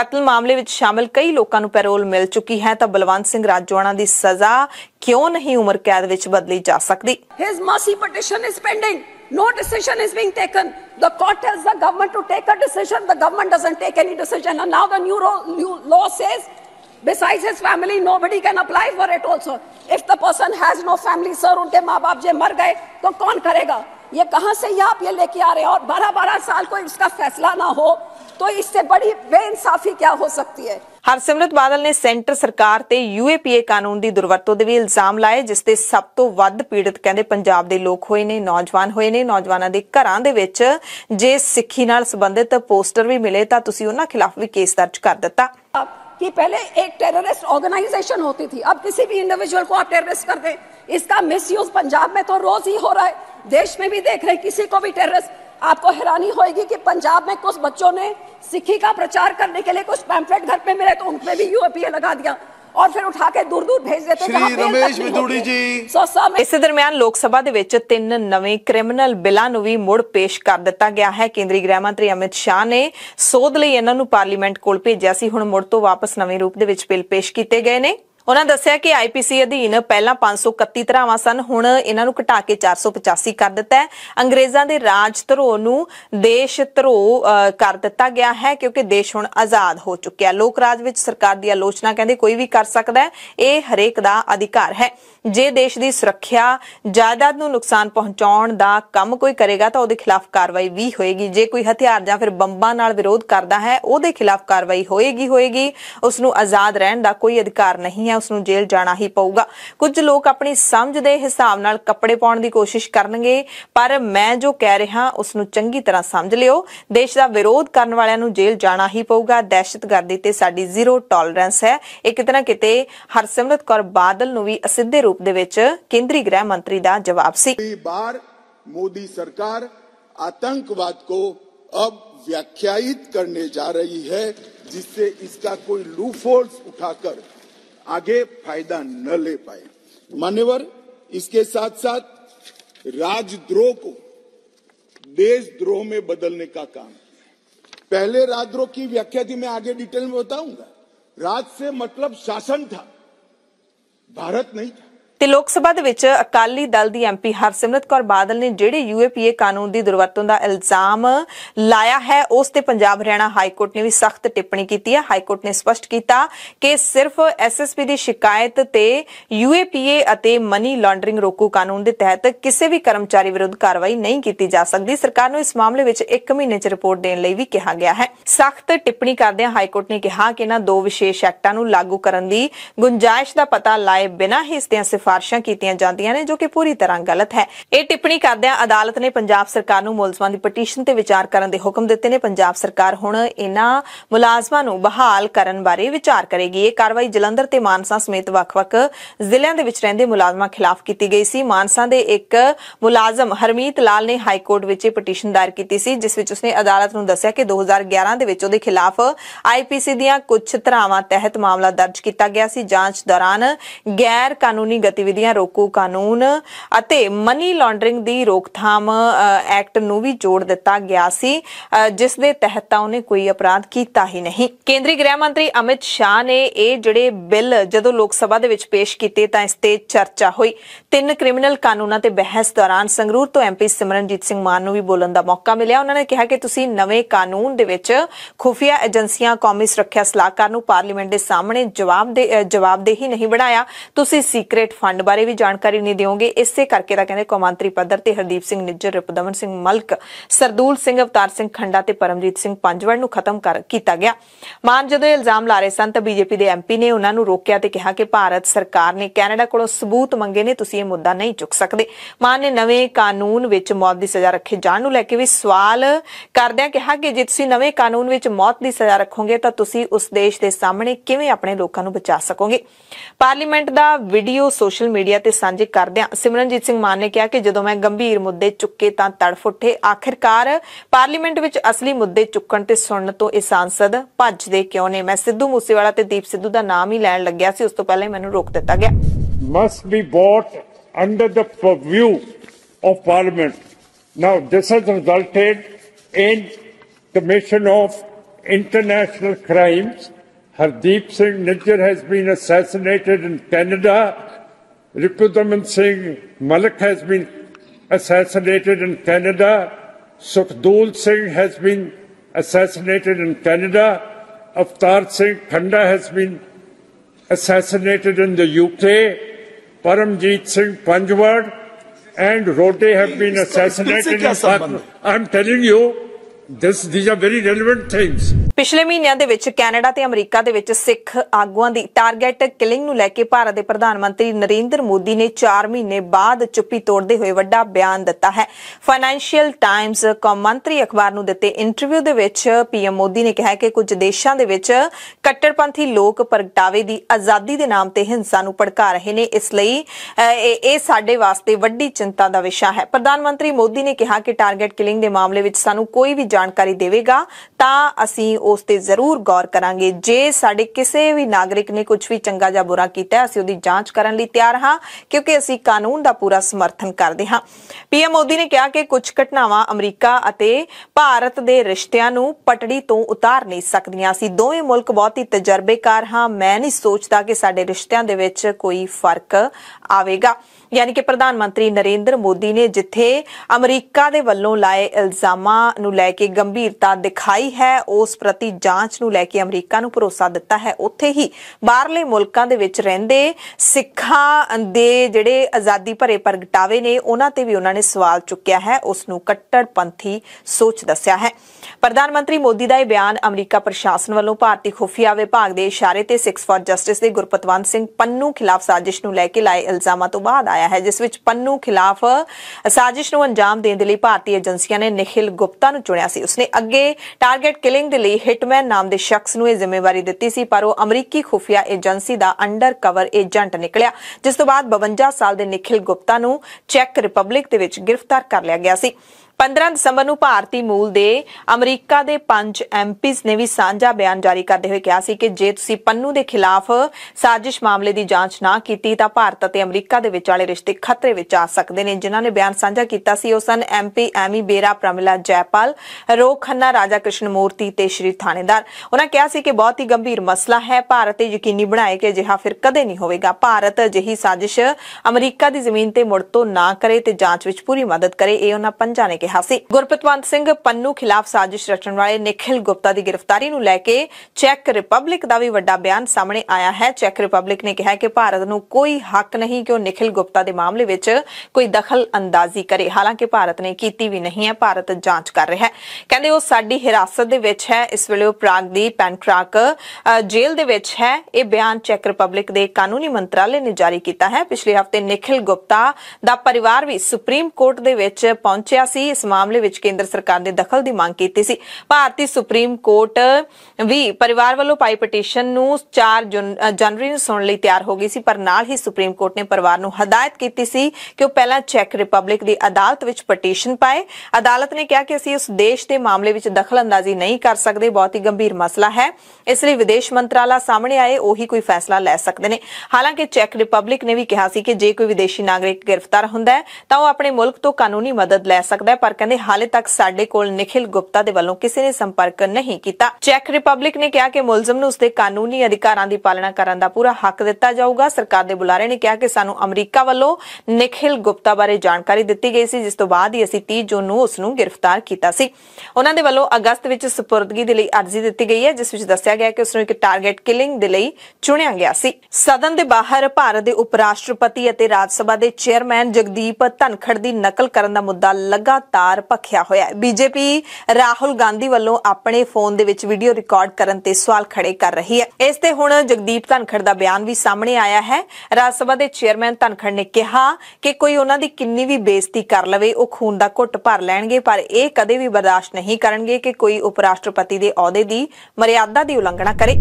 [SPEAKER 1] ਕਤਲ ਮਾਮਲੇ ਵਿੱਚ ਸ਼ਾਮਲ ਕਈ ਲੋਕਾਂ ਨੂੰ ਪੈਰੋਲ ਮਿਲ ਚੁੱਕੀ ਹੈ ਤਾਂ ਬਲਵੰਤ ਸਿੰਘ ਰਾਜੋਆਣਾ ਦੀ ਸਜ਼ਾ ਕਿਉਂ ਨਹੀਂ ਉਮਰ ਕੈਦ ਵਿੱਚ ਬਦਲੀ ਜਾ ਸਕਦੀ
[SPEAKER 2] ਹਿਸ mercy petition is pending No decision is being taken. The court tells the government to take a decision. The government doesn't take any decision. And now the new, new law says, besides his family, nobody can apply for it also. If the person has no family, sir, unke माँ baap je mar gaye to कौन karega ye kahan se ye aap ye leke aa rahe ho aur 12 12 saal ko iska faisla na ho to isse badi बेइंसाफी kya ho sakti hai
[SPEAKER 1] Harsimrat Badal ਨੇ centre ਸਰਕਾਰ ਤੇ UAPA ਕਾਨੂੰਨ ਦੀ ਦੁਰਵਰਤੋਂ ਦੇ ਵੀ ਇਲਜ਼ਾਮ ਲਾਏ ਜਿਸ ਤੇ ਸਭ ਤੋਂ ਵੱਧ ਪੀੜਤ ਕਹਿੰਦੇ ਪੰਜਾਬ ਦੇ ਲੋਕ ਹੋਏ ਨੇ ਨੌਜਵਾਨ ਹੋਏ ਨੇ ਨੌਜਵਾਨਾਂ ਦੇ ਘਰਾਂ ਦੇ ਵਿੱਚ ਜੇ ਸਿੱਖੀ ਨਾਲ ਸੰਬੰਧਿਤ ਪੋਸਟਰ ਵੀ ਮਿਲੇ ਤਾਂ ਤੁਸੀਂ ਉਹਨਾਂ ਖਿਲਾਫ ਵੀ ਕੇਸ ਦਰਜ ਕਰ ਦਿੱਤਾ
[SPEAKER 2] ਕੀ ਪਹਿਲੇ ਇੱਕ ਟੈਰਰਿਸਟ ਆਰਗੇਨਾਈਜੇਸ਼ਨ ਹੁੰਦੀ थी ਅਬ ਕਿਸੇ ਵੀ ਇੰਡੀਵਿਜੂਅਲ ਕੋ ਆਪ ਟੈਰਰਿਸਟ ਕਰਦੇ ਇਸ इसका ਮਿਸਯੂਜ਼ ਪੰਜਾਬ ਮੇ ਤੋ ਰੋਜ਼ ਹੀ ਹੋ ਰਹਾ ਹੈ ਦੇਸ਼ ਮੇ ਵੀ ਦੇਖ ਰਹੇ ਕਿਸੇ ਕੋ ਵੀ ਟੈਰਰਿਸਟ आपको हैरानी होगी कि पंजाब में कुछ बच्चों ने सिक्खी का प्रचार करने के लिए कुछ पैम्फलेट घर पे मिले तो उनपे भी यूएपीए लगा दिया ਔਰ ਫਿਰ ਉਠਾ ਕੇ ਦੂਰ ਦੂਰ ਭੇਜ ਦਿੱਤੇ ਜਹਾਂ ਰਮੇਸ਼ ਵਿਦੂੜੀ
[SPEAKER 1] ਜੀ ਇਸੇ ਦਰਮਿਆਨ ਲੋਕ ਸਭਾ ਦੇ ਵਿੱਚ ਤਿੰਨ ਨਵੇਂ ਕ੍ਰਿਮੀਨਲ ਬਿੱਲਾਂ ਨੂੰ ਵੀ ਮੁੜ ਪੇਸ਼ ਕਰ ਦਿੱਤਾ ਗਿਆ ਹੈ ਕੇਂਦਰੀ ਗ੍ਰਹਿ ਮੰਤਰੀ ਅਮਿਤ ਸ਼ਾਹ ਨੇ ਸੋਧ ਲਈ ਇਹਨਾਂ ਨੂੰ ਪਾਰਲੀਮੈਂਟ ਕੋਲ ਭੇਜਿਆ ਸੀ ਹੁਣ ਮੁੜ ਤੋਂ ਵਾਪਸ ਨਵੇਂ ਰੂਪ ਦੇ ਵਿੱਚ ਬਿੱਲ ਪੇਸ਼ ਕੀਤੇ ਗਏ ਨੇ ਉਹਨਾਂ ਦੱਸਿਆ ਕਿ ਆਈਪੀਸੀ ਅਧੀਨ ਪਹਿਲਾਂ 531 ਧਰਾਵਾਂ ਸਨ ਹੁਣ ਇਹਨਾਂ ਨੂੰ ਘਟਾ ਕੇ 485 ਕਰ ਦਿੱਤਾ ਹੈ ਅੰਗਰੇਜ਼ਾਂ ਦੇ ਰਾਜ ਧਰੋ ਨੂੰ ਦੇਸ਼ ਧਰੋ ਕਰ ਦਿੱਤਾ ਗਿਆ ਹੈ ਕਿਉਂਕਿ ਦੇਸ਼ ਹੁਣ ਆਜ਼ਾਦ ਹੋ ਚੁੱਕਿਆ ਲੋਕ ਰਾਜ ਵਿੱਚ ਸਰਕਾਰ ਦੀ ਆਲੋਚਨਾ ਕਹਿੰਦੇ ਕੋਈ ਵੀ ਕਰ ਸਕਦਾ ਹੈ ਇਹ ਹਰੇਕ ਦਾ ਅਧਿਕਾਰ ਹੈ ਜੇ ਦੇਸ਼ ਦੀ ਸੁਰੱਖਿਆ ਜਾਇਦਾਦ ਨੂੰ ਨੁਕਸਾਨ ਪਹੁੰਚਾਉਣ ਦਾ ਕੰਮ ਕੋਈ ਕਰੇਗਾ ਤਾਂ ਉਹਦੇ ਖਿਲਾਫ ਕਾਰਵਾਈ ਵੀ ਹੋਏਗੀ ਜੇ ਕੋਈ ਹਥਿਆਰ ਜਾਂ ਫਿਰ ਬੰਬਾਂ ਨਾਲ ਵਿਰੋਧ ਕਰਦਾ ਹੈ ਉਹਦੇ ਖਿਲਾਫ ਕਾਰਵਾਈ ਹੋਏਗੀ ਹੋਏਗੀ ਉਸ ਨੂੰ ਆਜ਼ਾਦ ਰਹਿਣ ਦਾ ਕੋਈ ਅਧਿਕਾਰ ਨਹੀਂ ਹੈ ਉਸ ਨੂੰ ਜੇਲ੍ਹ ਜਾਣਾ ਹੀ ਪਊਗਾ ਕੁਝ ਲੋਕ ਆਪਣੀ ਸਮਝ ਦੇ ਹਿਸਾਬ ਨਾਲ ਕੱਪੜੇ ਪਾਉਣ ਦੀ ਕੋਸ਼ਿਸ਼ ਕਰਨਗੇ ਪਰ ਮੈਂ ਜੋ ਕਹਿ ਰਿਹਾ ਉਸ ਨੂੰ ਚੰਗੀ ਤਰ੍ਹਾਂ ਸਮਝ ਲਿਓ ਦੇਸ਼ ਦਾ ਵਿਰੋਧ ਕਰਨ ਵਾਲਿਆਂ ਨੂੰ ਜੇਲ੍ਹ ਜਾਣਾ ਹੀ ਪਊਗਾ ਦਹਿਸ਼ਤਗਰਦੀ ਤੇ ਸਾਡੀ ਜ਼ੀਰੋ ਟੋਲਰੈਂਸ ਹੈ ਇਹ ਕਿਤਨਾ ਕਿਤੇ ਹਰਸਿਮਰਤ ਕੌਰ ਬਾਦਲ ਨੂੰ ਵੀ ਅਸਿੱਧੇ रूप ਦੇ गृह मंत्री का जवाब ਦਾ ਜਵਾਬ ਸੀ आतंकवाद को अब व्याख्यात करने जा रही है
[SPEAKER 2] जिससे इसका कोई लूफोल्स उठाकर आगे फायदा न ले पाए मान्यवर इसके साथ साथ राजद्रोह को देशद्रोह में बदलने का काम पहले राजद्रोह की व्याख्या थी मैं आगे डिटेल में बताऊंगा राज से मतलब शासन था भारत नहीं था
[SPEAKER 1] ਤੇ ਲੋਕ ਸਭਾ ਦੇ ਵਿੱਚ ਅਕਾਲੀ ਦਲ ਦੀ ਐਮਪੀ ਹਰਸਿਮਰਤ ਕੌਰ ਬਾਦਲ ਨੇ ਜਿਹੜੇ ਯੂਏਪੀਏ ਕਾਨੂੰਨ ਦੀ ਦੁਰਵਰਤੋਂ ਦਾ ਇਲਜ਼ਾਮ ਲਾਇਆ ਹੈ ਉਸ ਤੇ ਪੰਜਾਬ ਹਰਿਆਣਾ ਹਾਈ ਕੋਰਟ ਨੇ ਵੀ ਸਖਤ ਟਿੱਪਣੀ ਕੀਤੀ ਹੈ ਹਾਈ ਕੋਰਟ ਨੇ ਸਪਸ਼ਟ ਕੀਤਾ ਕਿ ਸਿਰਫ ਐਸਐਸਪੀ ਦੀ ਸ਼ਿਕਾਇਤ ਤੇ ਯੂਏਪੀਏ ਅਤੇ ਮਨੀ ਲਾਂਡਰਿੰਗ ਰੋਕੂ ਕਾਨੂੰਨ ਦੇ ਤਹਿਤ ਕਿਸੇ ਵੀ ਕਰਮਚਾਰੀ ਵਿਰੁੱਧ ਕਾਰਵਾਈ ਨਹੀਂ ਕੀਤੀ ਜਾ ਸਕਦੀ ਸਰਕਾਰ ਨੂੰ ਇਸ ਮਾਮਲੇ ਵਿੱਚ 1 ਮਹੀਨੇ 'ਚ ਰਿਪੋਰਟ ਦੇਣ ਲਈ ਵੀ ਕਿਹਾ ਗਿਆ ਹੈ ਸਖਤ ਟਿੱਪਣੀ ਕਰਦਿਆਂ ਹਾਈ ਕੋਰਟ ਨੇ ਕਿਹਾ ਕਿ ਇਹਨਾਂ ਦੋ ਵਿਸ਼ੇਸ਼ ਐਕਟਾਂ ਨੂੰ ਲਾਗੂ ਕਰਨ ਦੀ ਗੁੰਜਾਇਸ਼ ਦਾ ਪਤਾ ਲਾਏ ਬਿਨਾਂ ਹੀ ਇਸ ਦੀਆਂ ਸਿਫਾਰਿਸ਼ਾਂ ਕੀਤੀਆਂ ਜਾਂਦੀਆਂ ਨੇ ਜੋ ਕਿ ਪੂਰੀ ਤਰ੍ਹਾਂ ਗਲਤ ਹੈ ਇਹ ਟਿੱਪਣੀ ਕਰਦਿਆਂ ਅਦਾਲਤ ਨੇ ਪੰਜਾਬ ਸਰਕਾਰ ਨੂੰ ਮੁਲਜ਼ਮਾਂ ਦੀ ਪਟੀਸ਼ਨ ਤੇ ਵਿਚਾਰ ਕਰਨ ਦੇ ਹੁਕਮ ਦਿੱਤੇ ਨੇ ਪੰਜਾਬ ਸਰਕਾਰ ਹੁਣ ਇਹਨਾਂ ਮੁਲਾਜ਼ਮਾਂ ਨੂੰ ਬਹਾਲ ਕਰਨ ਬਾਰੇ ਵਿਚਾਰ ਕਰੇਗੀ ਇਹ ਕਾਰਵਾਈ ਜਲੰਧਰ ਤੇ ਮਾਨਸਾ ਸਮੇਤ ਵੱਖ-ਵੱਖ ਜ਼ਿਲ੍ਹਿਆਂ ਦੇ ਵਿੱਚ ਰਹਿੰਦੇ ਮੁਲਾਜ਼ਮਾਂ ਖਿਲਾਫ ਕੀਤੀ ਗਈ ਸੀ ਮਾਨਸਾ ਦੇ ਇੱਕ ਮੁਲਾਜ਼ਮ ਹਰਮੀਤ ਲਾਲ ਨੇ ਹਾਈ ਕੋਰਟ ਵਿੱਚ ਇਹ ਪਟੀਸ਼ਨ ਦਾਇਰ ਕੀਤੀ ਸੀ ਜਿਸ ਵਿੱਚ ਉਸਨੇ ਅਦਾਲਤ ਨੂੰ ਦੱਸਿਆ ਕਿ 2011 ਦੇ ਵਿੱਚ ਉਹਦੇ ਖਿਲਾਫ ਆਈਪੀਸੀ ਦੀਆਂ ਕੁਝ ਧਰਾਵਾਂ ਤਹਿਤ ਮਾਮਲਾ ਦਰਜ ਕੀਤਾ ਗਿਆ ਸੀ ਜਾਂਚ ਦੌਰਾਨ ਗੈਰ ਕਾਨੂੰਨੀ ਗਤੀਵਿਧੀਆਂ ਰੋਕੂ ਕਾਨੂੰਨ ਅਤੇ ਮਨੀ ਲਾਂਡਰਿੰਗ ਦੀ ਰੋਕਥਾਮ ਐਕਟ ਨੂੰ ਵੀ ਜੋੜ ਦਿੱਤਾ ਗਿਆ ਸੀ ਜਿਸ ਦੇ ਤਹਿਤ ਤਾਂ ਉਹਨੇ ਕੋਈ ਅਪਰਾਧ ਕੀਤਾ ਹੀ ਨਹੀਂ ਕੇਂਦਰੀ ਗ੍ਰਹਿ ਮੰਤਰੀ ਅਮਿਤ ਸ਼ਾਹ ਨੇ ਇਹ ਜਿਹੜੇ ਬਿੱਲ ਜਦੋਂ ਲੋਕ ਸਭਾ ਦੇ ਵਿੱਚ ਪੇਸ਼ ਕੀਤੇ ਤਾਂ ਇਸ ਤੇ ਚਰਚਾ ਹੋਈ ਤਿੰਨ ਕ੍ਰਿਮੀਨਲ ਕਾਨੂੰਨਾਂ ਤੇ ਬਹਿਸ ਦੌਰਾਨ ਸੰਗਰੂਰ ਤੋਂ ਐਮਪੀ ਸਿਮਰਨਜੀਤ ਸਿੰਘ ਮਾਨ ਨੂੰ ਵੀ ਬੋਲਣ ਦਾ ਮੌਕਾ ਮਿਲਿਆ ਉਹਨਾਂ ਨੇ ਕਿਹਾ ਕਿ ਤੁਸੀਂ ਨਵੇਂ ਕਾਨੂੰਨ ਦੇ ਵਿੱਚ ਖੁਫੀਆ ਏਜੰਸੀਆਂ ਕੌਮੀ ਸੁਰੱਖਿਆ ਸਲਾਹਕਾਰ ਨੂੰ ਪਾਰਲੀਮੈਂਟ ਦੇ ਸਾਹਮਣੇ ਜਵਾਬ ਦੇ ਜਵਾਬਦੇਹੀ ਨਹੀਂ ਬਣਾਇਆ ਤੁਸੀਂ ਸੀਕ੍ਰੀਟ ਫੰਡ ਬਾਰੇ ਵੀ ਜਾਣਕਾਰੀ ਨਹੀਂ ਦਿਓਗੇ ਇਸੇ ਕਰਕੇ ਤਾਂ ਕਹਿੰਦੇ ਕੌਮਾਂਤਰੀ ਪੱਧਰ ਤੇ ਹਰਦੀਪ ਸਿੰਘ ਨਿੱਜਰ ਰਿਪਦਮਨ ਸਿੰਘ ਮਲਕ ਸਰਦੂਲ ਸਿੰਘ ਅਵਤਾਰ ਸਿੰਘ ਖੰਡਾ ਤੇ ਪਰਮਜੀਤ ਸਿੰਘ ਪੰਜਵੜ ਨੂੰ ਖਤਮ ਕਰ ਕੀਤਾ ਗਿਆ ਮਾਨ ਜਦੋਂ ਇਲਜ਼ਾਮ ਲਾ ਰਹੇ ਸਨ ਤਾਂ ਬੀਜੇਪੀ ਦੇ ਐਮਪੀ ਨੇ ਉਹਨਾਂ ਨੂੰ ਰੋਕਿਆ ਤੇ ਕਿਹਾ ਕਿ ਭਾਰਤ ਸਰਕਾਰ ਨੇ ਕੈਨੇਡਾ ਕੋਲੋਂ ਸਬੂਤ ਮੰਗੇ ਨੇ ਤੁਸੀਂ ਇਹ ਮੁੱਦਾ ਨਹੀਂ ਚੁੱਕ ਸਕਦੇ ਮਾਨ ਨੇ ਨਵੇਂ ਕਾਨੂੰਨ ਵਿੱਚ ਮੌਤ ਦੀ ਸਜ਼ਾ ਰੱਖੇ ਜਾਣ ਨੂੰ ਲੈ ਕੇ ਵੀ ਸਵਾਲ ਕਰਦਿਆਂ ਕਿਹਾ ਕਿ ਜੇ ਤੁਸੀਂ ਨਵੇਂ ਕਾਨੂੰਨ ਵਿੱਚ ਮੌਤ ਦੀ ਸਜ਼ਾ ਰੱਖੋਗੇ ਤਾਂ ਤੁਸੀਂ ਉਸ ਦੇਸ਼ ਦੇ ਸਾਹਮਣੇ ਕਿਵੇਂ ਆਪਣੇ ਲੋਕਾਂ ਨੂੰ ਬਚਾ ਸਕੋਗੇ ਪਾਰਲੀਮੈਂਟ ਦਾ ਵੀਡੀਓ ਸੋਸ਼ਲ ਮੀਡੀਆ ਤੇ ਸਾਂਝੇ ਕਰਦਿਆਂ ਸਿਮਰਨਜੀਤ ਸਿੰਘ ਮਾਨ ਨੇ ਕਿਹਾ ਕਿ ਜਦੋਂ ਮੈਂ ਗੰਭੀਰ ਮੁੱਦੇ ਚੁੱਕੇ ਤਾਂ ਤੜਫ ਉੱਠੇ ਆਖਿਰਕਾਰ ਪਾਰਲੀਮੈਂਟ ਵਿੱਚ ਅਸਲੀ ਮੁੱਦੇ ਚੁੱਕਣ ਤੇ ਸੁਣਨ ਤੋਂ ਇਹ ਸੰਸਦ ਭੱਜਦੇ ਕਿਉਂ ਨੇ ਮੈਂ ਸਿੱਧੂ ਮੂਸੇਵਾਲਾ ਤੇ ਦੀਪ ਸਿੱਧੂ ਦਾ ਨਾਮ ਹੀ ਲੈਣ ਲੱਗਿਆ ਸੀ ਉਸ ਤੋਂ ਪਹਿਲਾਂ ਮੈਨੂੰ ਰੋਕ ਦਿੱਤਾ ਗਿਆ must
[SPEAKER 2] be brought under the purview of parliament now this has resulted in commission of international crimes Hardeep Singh Nijjar has been assassinated in Canada Ripudaman Singh Malik has been assassinated in Canada. Sukhdul Singh has been assassinated in Canada. Aftar Singh Khanda has been assassinated in the UK. Paramjit Singh Panjwar and Rote have been assassinated in Pakistan. I'm telling you, this, these are very relevant things.
[SPEAKER 1] ਪਿਛਲੇ ਮਹੀਨਿਆਂ ਦੇ ਵਿੱਚ Canada ਤੇ America ਦੇ ਵਿੱਚ ਸਿੱਖ ਆਗੂਆਂ ਦੀ target killing ਨੂੰ ਲੈ ਕੇ ਭਾਰਤ ਦੇ ਪ੍ਰਧਾਨ ਮੰਤਰੀ ਨਰਿੰਦਰ ਮੋਦੀ ਨੇ 4 ਮਹੀਨੇ ਬਾਅਦ ਚੁੱਪੀ ਤੋੜਦੇ ਹੋਏ ਵੱਡਾ ਬਿਆਨ ਦਿੱਤਾ ਹੈ ਫਾਈਨੈਂਸ਼ੀਅਲ ਟਾਈਮਸ ਕੌਮਾਂਤਰੀ ਅਖਬਾਰ ਨੂੰ ਦਿੱਤੇ ਇੰਟਰਵਿਊ ਦੇ ਵਿੱਚ ਪੀਐਮ ਮੋਦੀ ਨੇ ਕਿਹਾ ਕਿ ਕੁਝ ਦੇਸ਼ਾਂ ਦੇ ਵਿੱਚ ਕੱਟੜਪੰਥੀ ਲੋਕ ਪ੍ਰਗਟਾਵੇ ਦੀ ਆਜ਼ਾਦੀ ਦੇ ਨਾਮ ਤੇ ਹਿੰਸਾ ਨੂੰ ਭੜਕਾ ਰਹੇ ਨੇ ਇਸ ਲਈ ਇਹ ਸਾਡੇ ਵਾਸਤੇ ਵੱਡੀ ਚਿੰਤਾ ਦਾ ਵਿਸ਼ਾ ਹੈ ਪ੍ਰਧਾਨ ਮੰਤਰੀ ਮੋਦੀ ਨੇ ਕਿਹਾ ਕਿ ਟਾਰਗੇਟ ਕਿਲਿੰਗ ਦੇ ਮਾਮਲੇ ਵਿੱਚ ਸਾਨੂੰ ਕੋਈ ਵੀ ਜਾਣਕਾਰੀ ਦੇਵੇਗਾ ਤਾਂ ਅਸੀਂ ਉਸ ਤੇ ਜ਼ਰੂਰ ਗੌਰ ਕਰਾਂਗੇ ਜੇ ਸਾਡੇ ਕਿਸੇ ਵੀ ਨਾਗਰਿਕ ਨੇ ਕੁਝ ਵੀ ਚੰਗਾ ਜਾਂ ਬੁਰਾ ਕੀਤਾ ਅਸੀਂ ਉਹਦੀ ਜਾਂਚ ਕਰਨ ਲਈ ਤਿਆਰ ਹਾਂ ਕਿਉਂਕਿ ਅਸੀਂ ਕਾਨੂੰਨ ਦਾ ਪੂਰਾ ਸਮਰਥਨ ਕਰਦੇ ਹਾਂ ਪੀਐਮ ਮੋਦੀ ਨੇ ਕਿਹਾ ਕਿ ਕੁਝ ਘਟਨਾਵਾਂ ਅਮਰੀਕਾ ਅਤੇ ਭਾਰਤ ਦੇ ਰਿਸ਼ਤਿਆਂ ਨੂੰ ਪਟੜੀ ਤੋਂ ਉਤਾਰ ਨਹੀਂ ਸਕਦੀਆਂ ਅਸੀਂ ਦੋਵੇਂ ਮੁਲਕ ਬਹੁਤ ਹੀ ਤਜਰਬੇਕਾਰ ਹਾਂ ਮੈਂ ਨਹੀਂ ਸੋਚਦਾ ਕਿ ਸਾਡੇ ਰਿਸ਼ਤਿਆਂ ਦੇ ਵਿੱਚ ਕੋਈ ਫਰਕ ਆਵੇਗਾ ਯਾਨੀ ਕਿ ਪ੍ਰਧਾਨ ਮੰਤਰੀ ਨਰਿੰਦਰ ਮੋਦੀ ਨੇ ਜਿੱਥੇ ਅਮਰੀਕਾ ਦੇ ਵੱਲੋਂ ਲਾਏ ਇਲਜ਼ਾਮਾਂ ਨੂੰ ਲੈ ਕੇ ਗੰਭੀਰਤਾ ਦਿਖਾਈ ਹੈ ਉਸ ਪ੍ਰਤੀ ਜਾਂਚ ਨੂੰ ਲੈ ਕੇ ਅਮਰੀਕਾ ਨੂੰ ਭਰੋਸਾ ਦਿੱਤਾ ਹੈ ਉੱਥੇ ਹੀ ਬਾਹਰਲੇ ਮੁਲਕਾਂ ਦੇ ਵਿੱਚ ਰਹਿੰਦੇ ਸਿੱਖਾਂ ਦੇ ਜਿਹੜੇ ਆਜ਼ਾਦੀ ਭਰੇ ਪ੍ਰਗਟਾਵੇ ਨੇ ਉਹਨਾਂ ਤੇ ਵੀ ਉਹਨਾਂ ਨੇ ਸਵਾਲ ਚੁੱਕਿਆ ਹੈ ਉਸ ਨੂੰ ਕੱਟੜਪੰਥੀ ਸੋਚ ਦੱਸਿਆ ਹੈ ਪ੍ਰਧਾਨ ਮੰਤਰੀ ਮੋਦੀ ਦਾ ਇਹ ਬਿਆਨ ਅਮਰੀਕਾ ਪ੍ਰਸ਼ਾਸਨ ਵੱਲੋਂ ਭਾਰਤੀ ਖੁਫੀਆ ਵਿਭਾਗ ਦੇ ਇਸ਼ਾਰੇ ਤੇ ਸਿਕਸ ਫਾਰ ਜਸਟਿਸ ਦੇ ਗੁਰਪਤਵੰਤ ਸਿੰਘ ਪੰਨੂ ਖਿਲਾਫ ਸਾਜ਼ਿਸ਼ ਨੂੰ ਲੈ ਕੇ ਲਾਏ ਇਲਜ਼ਾਮਾਂ ਤੋਂ ਬਾਅਦ ਆਇਆ ਹੈ ਜਿਸ ਵਿੱਚ ਪੰਨੂ ਖਿਲਾਫ ਸਾਜ਼ਿਸ਼ ਨੂੰ ਅੰਜਾਮ ਦੇਣ ਦੇ ਲਈ ਭਾਰਤੀ ਏਜੰਸੀਆਂ ਨੇ ਨikhil ਗੁਪਤਾ ਨੂੰ ਚੁਣਿਆ ਸੀ ਉਸਨੇ ਅੱਗੇ ਟਾਰਗੇਟ ਕਿਲਿੰਗ ਦੇ ਲਈ ਹਿਟਮੈਨ ਨਾਮ ਦੇ ਸ਼ਖਸ ਨੂੰ ਇਹ ਜ਼ਿੰਮੇਵਾਰੀ ਦਿੱਤੀ ਸੀ ਪਰ ਉਹ ਅਮਰੀਕੀ ਖੁਫੀਆ ਏਜੰਸੀ ਦਾ ਅੰਡਰ ਕਵਰ ਏਜੰਟ ਨਿਕਲਿਆ ਜਿਸ ਤੋਂ ਬਾਅਦ 52 ਸਾਲ ਦੇ ਨikhil ਗੁਪਤਾ ਨੂੰ ਚੈੱਕ ਰਿਪਬਲਿਕ ਦੇ ਵਿੱਚ ਗ੍ਰਿਫਤਾਰ ਕਰ ਲਿਆ ਗਿਆ ਸੀ 15 ਦਸੰਬਰ ਨੂੰ ਭਾਰਤੀ ਮੂਲ ਦੇ ਅਮਰੀਕਾ ਦੇ ਪੰਜ ਐਮਪੀਜ਼ ਨੇ ਵੀ ਸਾਂਝਾ ਬਿਆਨ ਜਾਰੀ ਕਰਦੇ ਹੋਏ ਕਿਹਾ ਸੀ ਕਿ ਜੇ ਤੁਸੀਂ ਪੰਨੂ ਦੇ ਖਿਲਾਫ ਸਾਜ਼ਿਸ਼ ਮਾਮਲੇ ਦੀ ਜਾਂਚ ਨਾ ਕੀਤੀ ਤਾਂ ਭਾਰਤ ਅਤੇ ਅਮਰੀਕਾ ਦੇ ਵਿਚਾਲੇ ਰਿਸ਼ਤੇ ਖਤਰੇ ਵਿੱਚ ਆ ਸਕਦੇ ਨੇ ਜਿਨ੍ਹਾਂ ਨੇ ਬਿਆਨ ਸਾਂਝਾ ਕੀਤਾ ਸੀ ਉਹ ਸਨ ਐਮਪੀ ਐਮੀ ਬੇਰਾ ਪ੍ਰਮਿਲਾ ਜੈਪਾਲ ਰੋਖ ਖੰਨਾ ਰਾਜਾ ਕ੍ਰਿਸ਼ਨ ਮੂਰਤੀ ਤੇ ਸ਼੍ਰੀ ਥਾਣੇਦਾਰ ਉਹਨਾਂ ਕਿਹਾ ਸੀ ਕਿ ਬਹੁਤ ਹੀ ਗੰਭੀਰ ਮਸਲਾ ਹੈ ਭਾਰਤ ਇਹ ਯਕੀਨੀ ਬਣਾਏ ਕਿ ਅਜਿਹਾ ਫਿਰ ਕਦੇ ਨਹੀਂ ਹੋਵੇਗਾ ਭਾਰਤ ਅਜਿਹੀ ਸਾਜ਼ਿਸ਼ ਅਮਰੀਕਾ ਦੀ ਜ਼ਮੀਨ ਤੇ ਮੁੜ ਤੋਂ ਨਾ ਕਰੇ ਤੇ ਜਾਂਚ ਵਿੱਚ ਪੂਰੀ ਮਦਦ ਕਰੇ ਇਹ ਉਹਨਾਂ ਪੰਜਾਂ ਨੇ ਕਿਹਾ ਸੀ ਗੁਰਪਤਵੰਤ ਸਿੰਘ ਪੰਨੂ ਖਿਲਾਫ ਸਾਜ਼ਿਸ਼ ਰਚਣ ਵਾਲੇ ਨikhil ਗੁਪਤਾ ਦੀ ਗ੍ਰਿਫਤਾਰੀ ਨੂੰ ਲੈ ਕੇ ਚੈੱਕ ਰਿਪਬਲਿਕ ਦਾ ਵੀ ਵੱਡਾ ਬਿਆਨ ਸਾਹਮਣੇ ਆਇਆ ਹੈ ਚੈੱਕ ਰਿਪਬਲਿਕ ਨੇ ਕਿਹਾ ਕਿ ਭਾਰਤ ਨੂੰ ਕੋਈ ਹੱਕ ਨਹੀਂ ਕਿ ਉਹ ਨikhil ਗੁਪਤਾ ਦੇ ਮਾਮਲੇ ਵਿੱਚ ਕੋਈ ਦਖਲ ਅੰਦਾਜ਼ੀ ਕਰੇ ਹਾਲਾਂਕਿ ਭਾਰਤ ਨੇ ਕੀਤੀ ਵੀ ਨਹੀਂ ਹੈ ਭਾਰਤ ਜਾਂਚ ਕਰ ਰਿਹਾ ਹੈ ਕਹਿੰਦੇ ਉਹ ਸਾਡੀ ਹਿਰਾਸਤ ਦੇ ਵਿੱਚ ਹੈ ਇਸ ਵੇਲੇ ਉਹ ਪ੍ਰਾਗ ਦੀ ਪੈਂਟਰਾਕ ਜੇਲ੍ਹ ਦੇ ਵਿੱਚ ਹੈ ਇਹ ਬਿਆਨ ਚੈੱਕ ਰਿਪਬਲਿਕ ਦੇ ਕਾਨੂੰਨੀ ਮੰਤਰਾਲੇ ਨੇ ਜਾਰੀ ਕੀਤਾ ਹੈ ਪਿਛਲੇ ਹਫਤੇ ਨikhil ਗੁਪਤਾ ਦਾ ਪਰਿਵਾਰ ਵੀ ਸੁਪਰੀਮ ਕੋਰਟ ਦੇ ਵਿੱਚ ਪਹੁੰਚਿਆ ਸੀ ਇਸ ਮਾਮਲੇ ਵਿੱਚ ਕੇਂਦਰ ਸਰਕਾਰ ਦੇ ਦਖਲ ਦੀ ਮੰਗ ਕੀਤੀ ਸੀ ਭਾਰਤੀ ਸੁਪਰੀਮ ਕੋਰਟ ਵੀ ਪਰਿਵਾਰ ਵੱਲੋਂ ਪਾਈ ਪਟੀਸ਼ਨ ਨੂੰ 4 ਜਨਵਰੀ ਨੂੰ ਸੁਣਨ ਲਈ ਤਿਆਰ ਹੋ ਗਈ ਸੀ ਪਰ ਨਾਲ ਹੀ ਸੁਪਰੀਮ ਕੋਰਟ ਨੇ ਪਰਿਵਾਰ ਨੂੰ ਹਦਾਇਤ ਕੀਤੀ ਸੀ ਕਿ ਉਹ ਪਹਿਲਾਂ ਚੈੱਕ ਰਿਪਬਲਿਕ ਦੀ ਅਦਾਲਤ ਵਿੱਚ ਪਟੀਸ਼ਨ ਪਾਏ ਅਦਾਲਤ ਨੇ ਕਿਹਾ ਕਿ ਅਸੀਂ ਉਸ ਦੇਸ਼ ਦੇ ਮਾਮਲੇ ਵਿੱਚ ਦਖਲ ਅੰਦਾਜ਼ੀ ਨਹੀਂ ਕਰ ਸਕਦੇ ਬਹੁਤ ਹੀ ਗੰਭੀਰ ਮਸਲਾ ਹੈ ਇਸ ਲਈ ਵਿਦੇਸ਼ ਮੰਤਰਾਲਾ ਸਾਹਮਣੇ ਆਏ ਉਹੀ ਕੋਈ ਫੈਸਲਾ ਲੈ ਸਕਦੇ ਨੇ ਹਾਲਾਂਕਿ ਚੈੱਕ ਰਿਪਬਲਿਕ ਨੇ ਵੀ ਕਿਹਾ ਸੀ ਕਿ ਜੇ ਕੋਈ ਵਿਦੇਸ਼ੀ ਨਾਗਰਿਕ ਗ੍ਰਿਫਤਾਰ ਹੁੰਦਾ ਹੈ ਤਾਂ ਉਹ ਆਪਣੇ ਮੁਲਕ ਤੋਂ ਕਾਨੂੰਨੀ ਮਦਦ ਲੈ ਸਕਦਾ ਹੈ ਪਰ ਕਹਿੰਦੇ ਹਾਲੇ ਤੱਕ ਸਾਡੇ ਕੋਲ ਨikhil ਗੁਪਤਾ ਦੇ ਵੱਲੋਂ ਕਿਸੇ ਨੇ ਸੰਪਰਕ ਨਹੀਂ ਕੀਤਾ ਚੈਕ ਰਿਪਬਲਿਕ ਨੇ ਕਿਹਾ ਕਿ ਮੁਲਜ਼ਮ ਨੂੰ ਉਸਦੇ ਕਾਨੂੰਨੀ ਅਧਿਕਾਰਾਂ ਦੀ ਪਾਲਣਾ ਕਰਨ ਦਾ ਪੂਰਾ ਹੱਕ ਦਿੱਤਾ ਜਾਊਗਾ ਸਰਕਾਰ ਦੇ ਬੁਲਾਰੇ ਨੇ ਕਿਹਾ ਕਿ ਸਾਨੂੰ ਅਮਰੀਕਾ ਵੱਲੋਂ ਨikhil ਗੁਪਤਾ ਬਾਰੇ ਜਾਣਕਾਰੀ ਦਿੱਤੀ ਗਈ ਸੀ ਜਿਸ ਤੋਂ ਬਾਅਦ ਹੀ ਅਸੀਂ 30 ਜੂਨ ਨੂੰ ਉਸ ਨੂੰ ਗ੍ਰਿਫਤਾਰ ਕੀਤਾ ਸੀ ਉਹਨਾਂ ਦੇ ਵੱਲੋਂ ਅਗਸਤ ਵਿੱਚ ਸਪੁਰਦਗੀ ਦੇ ਲਈ ਅਰਜ਼ੀ ਦਿੱਤੀ ਗਈ ਹੈ ਜਿਸ ਵਿੱਚ ਦੱਸਿਆ ਗਿਆ ਕਿ ਉਸ ਨੂੰ ਇੱਕ ਟਾਰਗੇਟ ਕਿਲਿੰਗ ਦੇ ਲਈ ਚੁਣਿਆ ਗਿਆ ਸੀ ਸਦਨ ਦੇ ਬਾਹਰ ਭਾਰਤ ਦੇ ਉਪ ਰਾਸ਼ਟਰਪਤੀ ਅਤੇ ਰਾਜ ਸਭਾ ਦੇ ਚੇਅਰਮੈਨ ਜਗਦੀਪ ਧਨਖੜ ਦੀ ਨਕਲ ਕਰਨ ਦਾ ਮੁੱਦਾ ਲਗਾਤਾਰ ਲਗਾਤਾਰ ਭਖਿਆ ਹੋਇਆ ਹੈ ਬੀਜੇਪੀ ਰਾਹੁਲ ਗਾਂਧੀ ਵੱਲੋਂ ਆਪਣੇ ਫੋਨ ਦੇ ਵਿੱਚ ਵੀਡੀਓ ਰਿਕਾਰਡ ਕਰਨ ਤੇ ਸਵਾਲ ਖੜੇ ਕਰ ਰਹੀ ਹੈ ਇਸ ਤੇ ਹੁਣ ਜਗਦੀਪ ਧਨਖੜ ਦਾ ਬਿਆਨ ਵੀ ਸਾਹਮਣੇ ਆਇਆ ਹੈ ਰਾਜ ਸਭਾ ਦੇ ਚੇਅਰਮੈਨ ਧਨਖੜ ਨੇ ਕਿਹਾ ਕਿ ਕੋਈ ਉਹਨਾਂ ਦੀ ਕਿੰਨੀ ਵੀ ਬੇਇੱਜ਼ਤੀ ਕਰ ਲਵੇ ਉਹ ਖੂਨ ਦਾ ਘੁੱਟ ਭਰ ਲੈਣਗੇ ਪਰ ਇਹ ਕਦੇ ਵੀ ਬਰਦਾਸ਼ਤ ਨਹੀਂ ਕਰਨਗੇ ਕਿ ਕੋਈ ਉਪ ਰਾਸ਼ਟਰਪਤੀ ਦੇ ਅਹੁਦੇ ਦੀ ਮਰਿਆਦਾ ਦੀ ਉਲੰਘਣਾ ਕਰੇ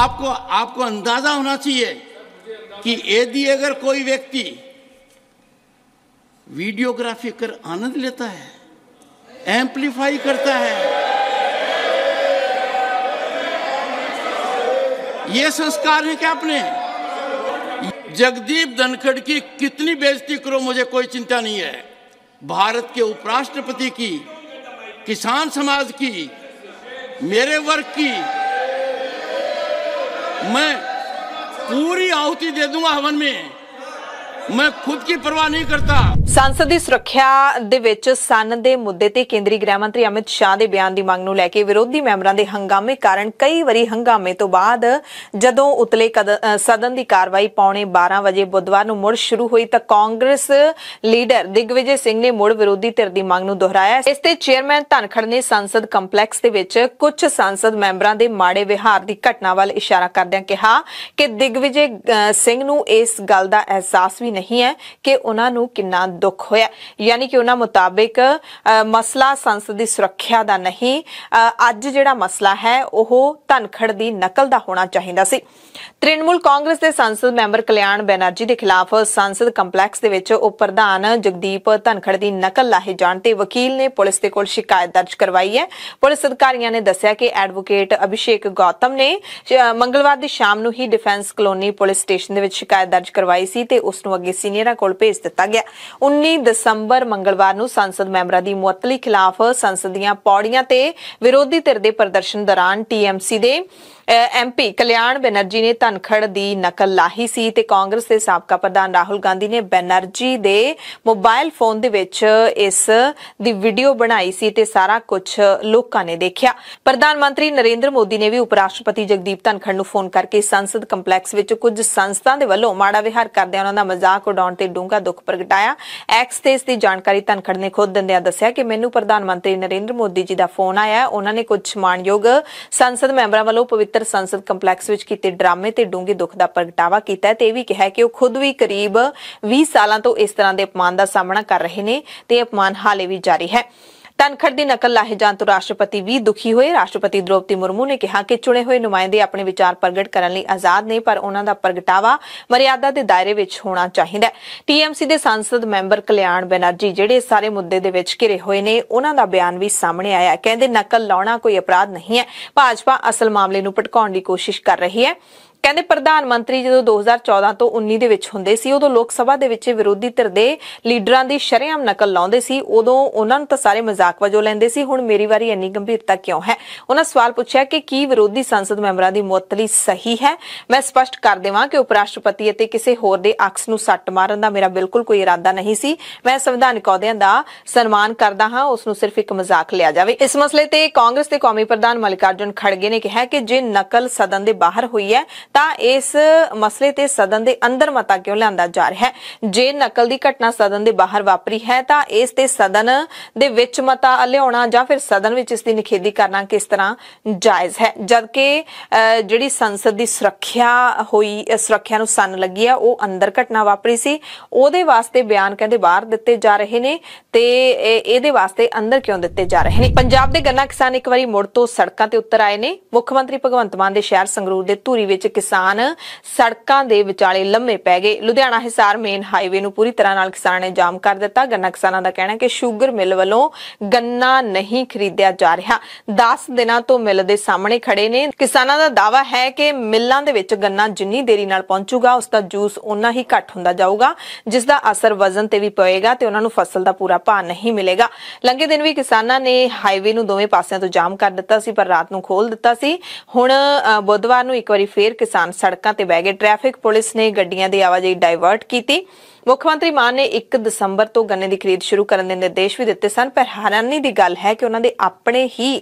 [SPEAKER 1] ਆਪਕੋ ਅੰਦਾਜ਼ਾ ਹੋਣਾ ਚਾਹੀਏ ਕਿ ਇਹ ਦੀ ਅਗਰ ਕੋਈ ਵਿਅਕਤੀ
[SPEAKER 2] वीडियोग्राफी कर आनंद लेता है एम्पलीफाई करता है ये संस्कार है क्या अपने जगदीप धनखड़ की कितनी बेजती करो मुझे कोई चिंता नहीं है भारत के उपराष्ट्रपति की किसान समाज की मेरे वर्ग की मैं पूरी आहुति दे दूंगा हवन में मैं खुद की परवाह नहीं करता
[SPEAKER 1] ਸੰਸਦ ਦੀ ਸੁਰੱਖਿਆ ਦੇ ਵਿੱਚ ਸਨ ਦੇ ਮੁੱਦੇ ਤੇ ਕੇਂਦਰੀ ਗ੍ਰਹਿ ਮੰਤਰੀ ਅਮਿਤ ਸ਼ਾਹ ਦੇ ਬਿਆਨ ਦੀ ਮੰਗ ਨੂੰ ਲੈ ਕੇ ਵਿਰੋਧੀ ਮੈਂਬਰਾਂ ਦੇ ਹੰਗਾਮੇ ਕਾਰਨ ਕਈ ਵਾਰੀ ਹੰਗਾਮੇ ਤੋਂ ਬਾਅਦ ਜਦੋਂ ਉਤਲੇ ਸਦਨ ਦੀ ਕਾਰਵਾਈ ਪੌਣੇ 12 ਵਜੇ ਬੁੱਧਵਾਰ ਨੂੰ ਮੁੜ ਸ਼ੁਰੂ ਹੋਈ ਤਾਂ ਕਾਂਗਰਸ ਲੀਡਰ ਦਿਗਵਿਜੇ ਸਿੰਘ ਨੇ ਮੁੜ ਵਿਰੋਧੀ ਧਿਰ ਦੀ ਮੰਗ ਨੂੰ ਦੁਹਰਾਇਆ ਇਸ ਤੇ ਚੇਅਰਮੈਨ ਧਨਖੜ ਨੇ ਸੰਸਦ ਕੰਪਲੈਕਸ ਦੇ ਵਿੱਚ ਕੁਝ ਸੰਸਦ ਮੈਂਬਰਾਂ ਦੇ ਮਾੜੇ ਵਿਹਾਰ ਦੀ ਘਟਨਾ ਵੱਲ ਇਸ਼ਾਰਾ ਕਰਦਿਆਂ ਕਿਹਾ ਕਿ ਦਿਗਵਿਜੇ ਸਿੰਘ ਨੂੰ ਇਸ ਗੱਲ ਦਾ ਅਹਿਸਾਸ ਵੀ ਨਹੀਂ ਹੈ ਕਿ ਉਹਨਾਂ ਨੂੰ ਕਿੰਨਾ ਦੁੱਖ ਹੋਇਆ ਯਾਨੀ ਕਿ ਉਹਨਾਂ ਮੁਤਾਬਕ ਮਸਲਾ ਸੰਸਦ ਦੀ ਸੁਰੱਖਿਆ ਦਾ ਨਹੀਂ ਅੱਜ ਜਿਹੜਾ ਮਸਲਾ ਹੈ ਉਹ ਧਨਖੜ ਦੀ ਨਕਲ ਦਾ ਹੋਣਾ ਚਾਹੀਦਾ ਸੀ ਤ੍ਰਿਣਮੂਲ ਕਾਂਗਰਸ ਦੇ ਸੰਸਦ ਮੈਂਬਰ ਕਲਿਆਣ ਬੈਨਰਜੀ ਦੇ ਖਿਲਾਫ ਸੰਸਦ ਕੰਪਲੈਕਸ ਦੇ ਵਿੱਚ ਉਪ ਪ੍ਰਧਾਨ ਜਗਦੀਪ ਧਨਖੜ ਦੀ ਨਕਲ ਲਾਹੇ ਜਾਣ ਤੇ ਵਕੀਲ ਨੇ ਪੁਲਿਸ ਦੇ ਕੋਲ ਸ਼ਿਕਾਇਤ ਦਰਜ ਕਰਵਾਈ ਹੈ ਪੁਲਿਸ ਅਧਿਕਾਰੀਆਂ ਨੇ ਦੱਸਿਆ ਕਿ ਐਡਵੋਕੇਟ ਅਭਿਸ਼ੇਕ ਗੌਤਮ ਨੇ ਮੰਗਲਵਾਰ ਦੀ ਸ਼ਾਮ ਨੂੰ ਹੀ ਡਿਫੈਂਸ ਕਲੋਨੀ ਪੁਲਿਸ ਸਟੇਸ਼ਨ ਦੇ ਵਿੱਚ ਸ਼ਿਕਾਇਤ ਦਰਜ ਕਰਵਾਈ ਸੀ ਤੇ ਉਸ ਨੂੰ ਅੱਗੇ ਸੀਨੀਅਰਾਂ ਕੋਲ ਭੇਜ ਦਿੱਤਾ ਗਿਆ 19 ਦਸੰਬਰ ਮੰਗਲਵਾਰ ਨੂੰ ਸੰਸਦ ਮੈਂਬਰਾਂ ਦੀ ਮੁਅਤਲੀ ਖਿਲਾਫ ਸੰਸਦ ਦੀਆਂ ਪੌੜੀਆਂ ਤੇ ਵਿਰੋਧੀ ਧਿਰ ਦੇ ਪ੍ਰਦਰਸ਼ਨ ਦੌਰਾਨ ਟੀਐਮਸੀ ਦੇ ਐਮਪੀ ਕਲਿਆਣ ਬੈਨਰਜੀ ਨੇ ਧਨਖੜ ਦੀ ਨਕਲ ਲਾਹੀ ਸੀ ਤੇ ਕਾਂਗਰਸ ਦੇ ਸਾਬਕਾ ਪ੍ਰਧਾਨ ਰਾਹੁਲ ਗਾਂਧੀ ਨੇ ਬੈਨਰਜੀ ਦੇ ਮੋਬਾਈਲ ਫੋਨ ਦੇ ਵਿੱਚ ਇਸ ਦੀ ਵੀਡੀਓ ਬਣਾਈ ਸੀ ਤੇ ਸਾਰਾ ਕੁਝ ਲੋਕਾਂ ਨੇ ਦੇਖਿਆ ਪ੍ਰਧਾਨ ਮੰਤਰੀ ਨਰਿੰਦਰ ਮੋਦੀ ਨੇ ਵੀ ਉਪ ਰਾਸ਼ਟਰਪਤੀ ਜਗਦੀਪ ਧਨਖੜ ਨੂੰ ਫੋਨ ਕਰਕੇ ਸੰਸਦ ਕੰਪਲੈਕਸ ਵਿੱਚ ਕੁਝ ਸੰਸਥਾ ਦੇ ਵੱਲੋਂ ਮਾੜਾ ਵਿਹਾਰ ਕਰਦਿਆਂ ਉਹਨਾਂ ਦਾ ਮਜ਼ਾਕ ਉਡਾਉਣ ਤੇ ਡੂੰਘਾ ਦੁੱਖ ਪ੍ਰਗਟਾਇਆ ਐਕਸ ਤੇ ਇਸ ਦੀ ਜਾਣਕਾਰੀ ਧਨਖੜ ਨੇ ਖੁਦ ਦਿੰਦਿਆਂ ਦੱਸਿਆ ਕਿ ਮੈਨੂੰ ਪ੍ਰਧਾਨ ਮੰਤਰੀ ਨਰਿੰਦਰ ਮੋਦੀ ਜੀ ਦਾ ਫੋਨ ਆਇਆ ਉਹਨਾਂ ਨੇ ਕੁਝ ਮਾਣਯੋਗ ਸੰਸਦ ਮੈਂਬਰਾਂ ਵੱਲੋਂ ਪਵਿੱਤਰ ਖੱਟਰ ਸੰਸਦ ਕੰਪਲੈਕਸ ਵਿੱਚ ਕੀਤੇ ਡਰਾਮੇ ਤੇ ਡੂੰਗੇ ਦੁੱਖ ਦਾ ਪ੍ਰਗਟਾਵਾ ਕੀਤਾ ਤੇ ਇਹ ਵੀ ਕਿਹਾ ਕਿ ਉਹ ਖੁਦ ਵੀ ਕਰੀਬ 20 ਸਾਲਾਂ ਤੋਂ ਇਸ ਤਰ੍ਹਾਂ ਦੇ ਅਪਮਾਨ ਦਾ ਸਾਹਮਣਾ ਕਰ ਰਹੇ ਨੇ ਤੇ ਅਪਮਾਨ ਹਾਲੇ ਵੀ ਜਾਰੀ ਹੈ ਤਨਖੜ ਦੀ ਨਕਲ ਲਾਹੇ ਜਾਣ ਤੋਂ ਰਾਸ਼ਟਰਪਤੀ ਵੀ ਦੁਖੀ ਹੋਏ ਰਾਸ਼ਟਰਪਤੀ ਦ੍ਰੋਪਦੀ ਮੁਰਮੂ ਨੇ ਕਿਹਾ ਕਿ ਚੁਣੇ ਹੋਏ ਨੁਮਾਇੰਦੇ ਆਪਣੇ ਵਿਚਾਰ ਪ੍ਰਗਟ ਕਰਨ ਲਈ ਆਜ਼ਾਦ ਨੇ ਪਰ ਉਹਨਾਂ ਦਾ ਪ੍ਰਗਟਾਵਾ ਮਰਿਆਦਾ ਦੇ ਦਾਇਰੇ ਵਿੱਚ ਹੋਣਾ ਚਾਹੀਦਾ ਹੈ ਟੀਐਮਸੀ ਦੇ ਸੰਸਦ ਮੈਂਬਰ ਕਲਿਆਣ ਬੈਨਰਜੀ ਜਿਹੜੇ ਸਾਰੇ ਮੁੱਦੇ ਦੇ ਵਿੱਚ ਘਿਰੇ ਹੋਏ ਨੇ ਉਹਨਾਂ ਦਾ ਬਿਆਨ ਵੀ ਸਾਹਮਣੇ ਆਇਆ ਕਹਿੰਦੇ ਨਕਲ ਲਾਉਣਾ ਕੋਈ ਅਪਰਾਧ ਨਹੀਂ ਹੈ ਭਾਜਪਾ ਅਸਲ ਮਾਮਲੇ ਨੂੰ ਪਟਕਾਉਣ ਦੀ ਕੋਸ਼ਿਸ਼ ਕਰ ਰਹੀ ਹੈ ਕਹਿੰਦੇ ਪ੍ਰਧਾਨ ਮੰਤਰੀ ਜਦੋਂ 2014 ਤੋਂ 19 ਦੇ ਵਿੱਚ ਹੁੰਦੇ ਸੀ ਉਦੋਂ ਲੋਕ ਸਭਾ ਦੇ ਵਿੱਚ ਵਿਰੋਧੀ ਧਿਰ ਦੇ ਲੀਡਰਾਂ ਦੀ ਸ਼ਰਿਆਮ ਨਕਲ ਲਾਉਂਦੇ ਸੀ ਉਦੋਂ ਉਹਨਾਂ ਨੂੰ ਤਾਂ ਸਾਰੇ ਮਜ਼ਾਕ ਵਜੋਂ ਲੈਂਦੇ ਸੀ ਹੁਣ ਮੇਰੀ ਵਾਰੀ ਇੰਨੀ ਗੰਭੀਰਤਾ ਕਿਉਂ ਹੈ ਉਹਨਾਂ ਸਵਾਲ ਪੁੱਛਿਆ ਕਿ ਕੀ ਵਿਰੋਧੀ ਸੰਸਦ ਮੈਂਬਰਾਂ ਦੀ ਮੁਅਤਲੀ ਸਹੀ ਹੈ ਮੈਂ ਸਪਸ਼ਟ ਕਰ ਦੇਵਾਂ ਕਿ ਉਪ ਰਾਸ਼ਟਰਪਤੀ ਅਤੇ ਕਿਸੇ ਹੋਰ ਦੇ ਅਕਸ ਨੂੰ ਸੱਟ ਮਾਰਨ ਦਾ ਮੇਰਾ ਬਿਲਕੁਲ ਕੋਈ ਇਰਾਦਾ ਨਹੀਂ ਸੀ ਮੈਂ ਸੰਵਿਧਾਨਕ ਅਹੁਦਿਆਂ ਦਾ ਸਨਮਾਨ ਕਰਦਾ ਹਾਂ ਉਸ ਨੂੰ ਸਿਰਫ ਇੱਕ ਮਜ਼ਾਕ ਲਿਆ ਜਾਵੇ ਇਸ ਮਸਲੇ ਤੇ ਕਾਂਗਰਸ ਦੇ ਕੌਮੀ ਪ੍ਰਧਾਨ ਮਲਿਕਾਰਜਨ ਖੜਗੇ ਨੇ ਕਿਹਾ ਕਿ ਜੇ ਨਕਲ ਸਦਨ ਦੇ ਬਾਹਰ ਹੋਈ ਹੈ ਤਾਂ ਇਸ ਮਸਲੇ ਤੇ ਸਦਨ ਦੇ ਅੰਦਰ ਮਤਾ ਕਿਉਂ ਲਿਆਂਦਾ ਜਾ ਰਿਹਾ ਹੈ ਜੇ ਨਕਲ ਦੀ ਘਟਨਾ ਸਦਨ ਦੇ ਬਾਹਰ ਵਾਪਰੀ ਹੈ ਤਾਂ ਇਸ ਤੇ ਸਦਨ ਦੇ ਵਿੱਚ ਮਤਾ ਲਿਆਉਣਾ ਜਾਂ ਫਿਰ ਸਦਨ ਵਿੱਚ ਇਸ ਦੀ ਨਿਖੇਦੀ ਕਰਨਾ ਕਿਸ ਤਰ੍ਹਾਂ ਜਾਇਜ਼ ਹੈ ਜਦਕਿ ਜਿਹੜੀ ਸੰਸਦ ਦੀ ਸੁਰੱਖਿਆ ਹੋਈ ਸੁਰੱਖਿਆ ਨੂੰ ਸੰਨ ਲੱਗੀ ਆ ਉਹ ਅੰਦਰ ਘਟਨਾ ਵਾਪਰੀ ਸੀ ਉਹਦੇ ਵਾਸਤੇ ਬਿਆਨ ਕਹਿੰਦੇ ਬਾਹਰ ਦਿੱਤੇ ਜਾ ਰਹੇ ਨੇ ਤੇ ਇਹਦੇ ਵਾਸਤੇ ਅੰਦਰ ਕਿਉਂ ਦਿੱਤੇ ਜਾ ਰਹੇ ਨੇ ਪੰਜਾਬ ਦੇ ਗੰਨਾ ਕਿਸਾਨ ਇੱਕ ਵਾਰੀ ਮੁੜ ਤੋਂ ਸੜਕਾਂ ਤੇ ਉਤਰ ਆਏ ਨੇ ਮੁੱਖ ਮੰਤਰੀ ਭਗਵੰਤ ਮਾਨ ਦੇ ਸ਼ਹਿਰ ਸੰਗਰੂਰ ਦੇ ਧੂਰੀ ਵਿੱਚ ਕਿਸਾਨ ਸੜਕਾਂ ਦੇ ਵਿਚਾਲੇ ਲੰਮੇ ਪੈ ਗਏ ਲੁਧਿਆਣਾ ਹਿਸਾਰ ਮੇਨ ਹਾਈਵੇ ਨੂੰ ਪੂਰੀ ਤਰ੍ਹਾਂ ਨਾਲ ਕਿਸਾਨਾਂ ਨੇ ਜਾਮ ਕਰ ਦਿੱਤਾ ਗੰਨਾ ਕਿਸਾਨਾਂ ਦਾ ਕਹਿਣਾ ਹੈ ਕਿ ਸ਼ੂਗਰ ਮਿਲ ਵੱਲੋਂ ਗੰਨਾ ਨਹੀਂ ਖਰੀਦਿਆ ਜਾ ਰਿਹਾ 10 ਦਿਨਾਂ ਤੋਂ ਮਿਲ ਦੇ ਸਾਹਮਣੇ ਖੜੇ ਨੇ ਕਿਸਾਨਾਂ ਦਾ ਦਾਵਾ ਹੈ ਕਿ ਮਿੱਲਾਂ ਦੇ ਵਿੱਚ ਗੰਨਾ ਜਿੰਨੀ ਦੇਰੀ ਨਾਲ ਪਹੁੰਚੂਗਾ ਉਸ ਦਾ ਜੂਸ ਉਨਾ ਹੀ ਘੱਟ ਹੁੰਦਾ ਜਾਊਗਾ ਜਿਸ ਦਾ ਅਸਰ ਵਜ਼ਨ ਤੇ ਵੀ ਪਵੇਗਾ ਤੇ ਉਹਨਾਂ ਨੂੰ ਫਸਲ ਦਾ ਪੂਰਾ ਭਾਅ ਨਹੀਂ ਮਿਲੇਗਾ ਲੰਘੇ ਦਿਨ ਵੀ ਕਿਸਾਨਾਂ ਨੇ ਹਾਈਵੇ ਨੂੰ ਦੋਵੇਂ ਪਾਸਿਆਂ ਤੋਂ ਜਾਮ ਕਰ ਦਿੱਤਾ ਸੀ ਪਰ ਰਾਤ ਨੂੰ ਖੋਲ ਦਿੱਤਾ ਸੀ ਹੁਣ ਬੁੱਧਵਾਰ ਨੂੰ ਇੱਕ ਵਾਰੀ ਫੇਰ ਕਿਸਾਨ ਸੜਕਾਂ ਤੇ ਬਹਿ ਗਏ ਟ੍ਰੈਫਿਕ ਪੁਲਿਸ ਨੇ ਗੱਡੀਆਂ ਦੀ ਆਵਾਜਾਈ ਡਾਇਵਰਟ ਕੀਤੀ ਮੁੱਖ ਮੰਤਰੀ ਮਾਨ ਨੇ 1 ਦਸੰਬਰ ਤੋਂ ਗੰਨੇ ਦੀ ਖਰੀਦ ਸ਼ੁਰੂ ਕਰਨ ਦੇ ਨਿਰਦੇਸ਼ ਵੀ ਦਿੱਤੇ ਸਨ ਪਰ ਹੈਰਾਨੀ ਦੀ ਗੱਲ ਹੈ ਕਿ ਉਹਨਾਂ ਦੇ ਆਪਣੇ ਹੀ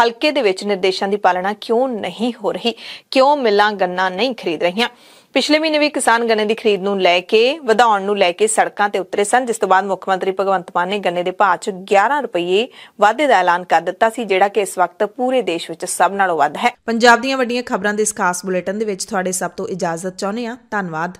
[SPEAKER 1] ਹਲਕੇ ਦੇ ਵਿੱਚ ਨਿਰਦੇਸ਼ਾਂ ਦੀ ਪਾਲਣਾ ਕਿਉਂ ਨਹੀਂ ਹੋ ਰਹੀ ਕਿਉਂ ਮਿਲਾਂ ਗੰਨਾ ਨਹੀਂ ਖਰੀਦ ਰਹੀਆਂ ਪਿਛਲੇ ਮਹੀਨੇ ਵੀ ਕਿਸਾਨ ਗੰਨੇ ਦੀ ਖਰੀਦ ਨੂੰ ਲੈ ਕੇ ਵਧਾਉਣ ਨੂੰ ਲੈ ਕੇ ਸੜਕਾਂ ਤੇ ਉਤਰੇ ਸਨ ਜਿਸ ਤੋਂ ਬਾਅਦ ਮੁੱਖ ਮੰਤਰੀ ਭਗਵੰਤ ਮਾਨ ਨੇ ਗੰਨੇ ਦੇ ਭਾਅ 'ਚ 11 ਰੁਪਏ ਵਾਧੇ ਦਾ ਐਲਾਨ ਕਰ ਦਿੱਤਾ ਸੀ ਜਿਹੜਾ ਕਿ ਇਸ ਵਕਤ ਪੂਰੇ ਦੇਸ਼ ਵਿੱਚ ਸਭ ਨਾਲੋਂ ਵੱਧ ਹੈ ਪੰਜਾਬ ਦੀਆਂ ਵੱਡੀਆਂ ਖਬਰਾਂ ਦੇ ਇਸ ਖਾਸ ਬੁਲੇਟਿਨ ਦੇ ਵਿੱਚ ਤੁਹਾਡੇ ਸਭ ਤੋਂ ਇਜਾਜ਼ਤ ਚਾਹੁੰਦੇ ਆ ਧੰਨਵਾਦ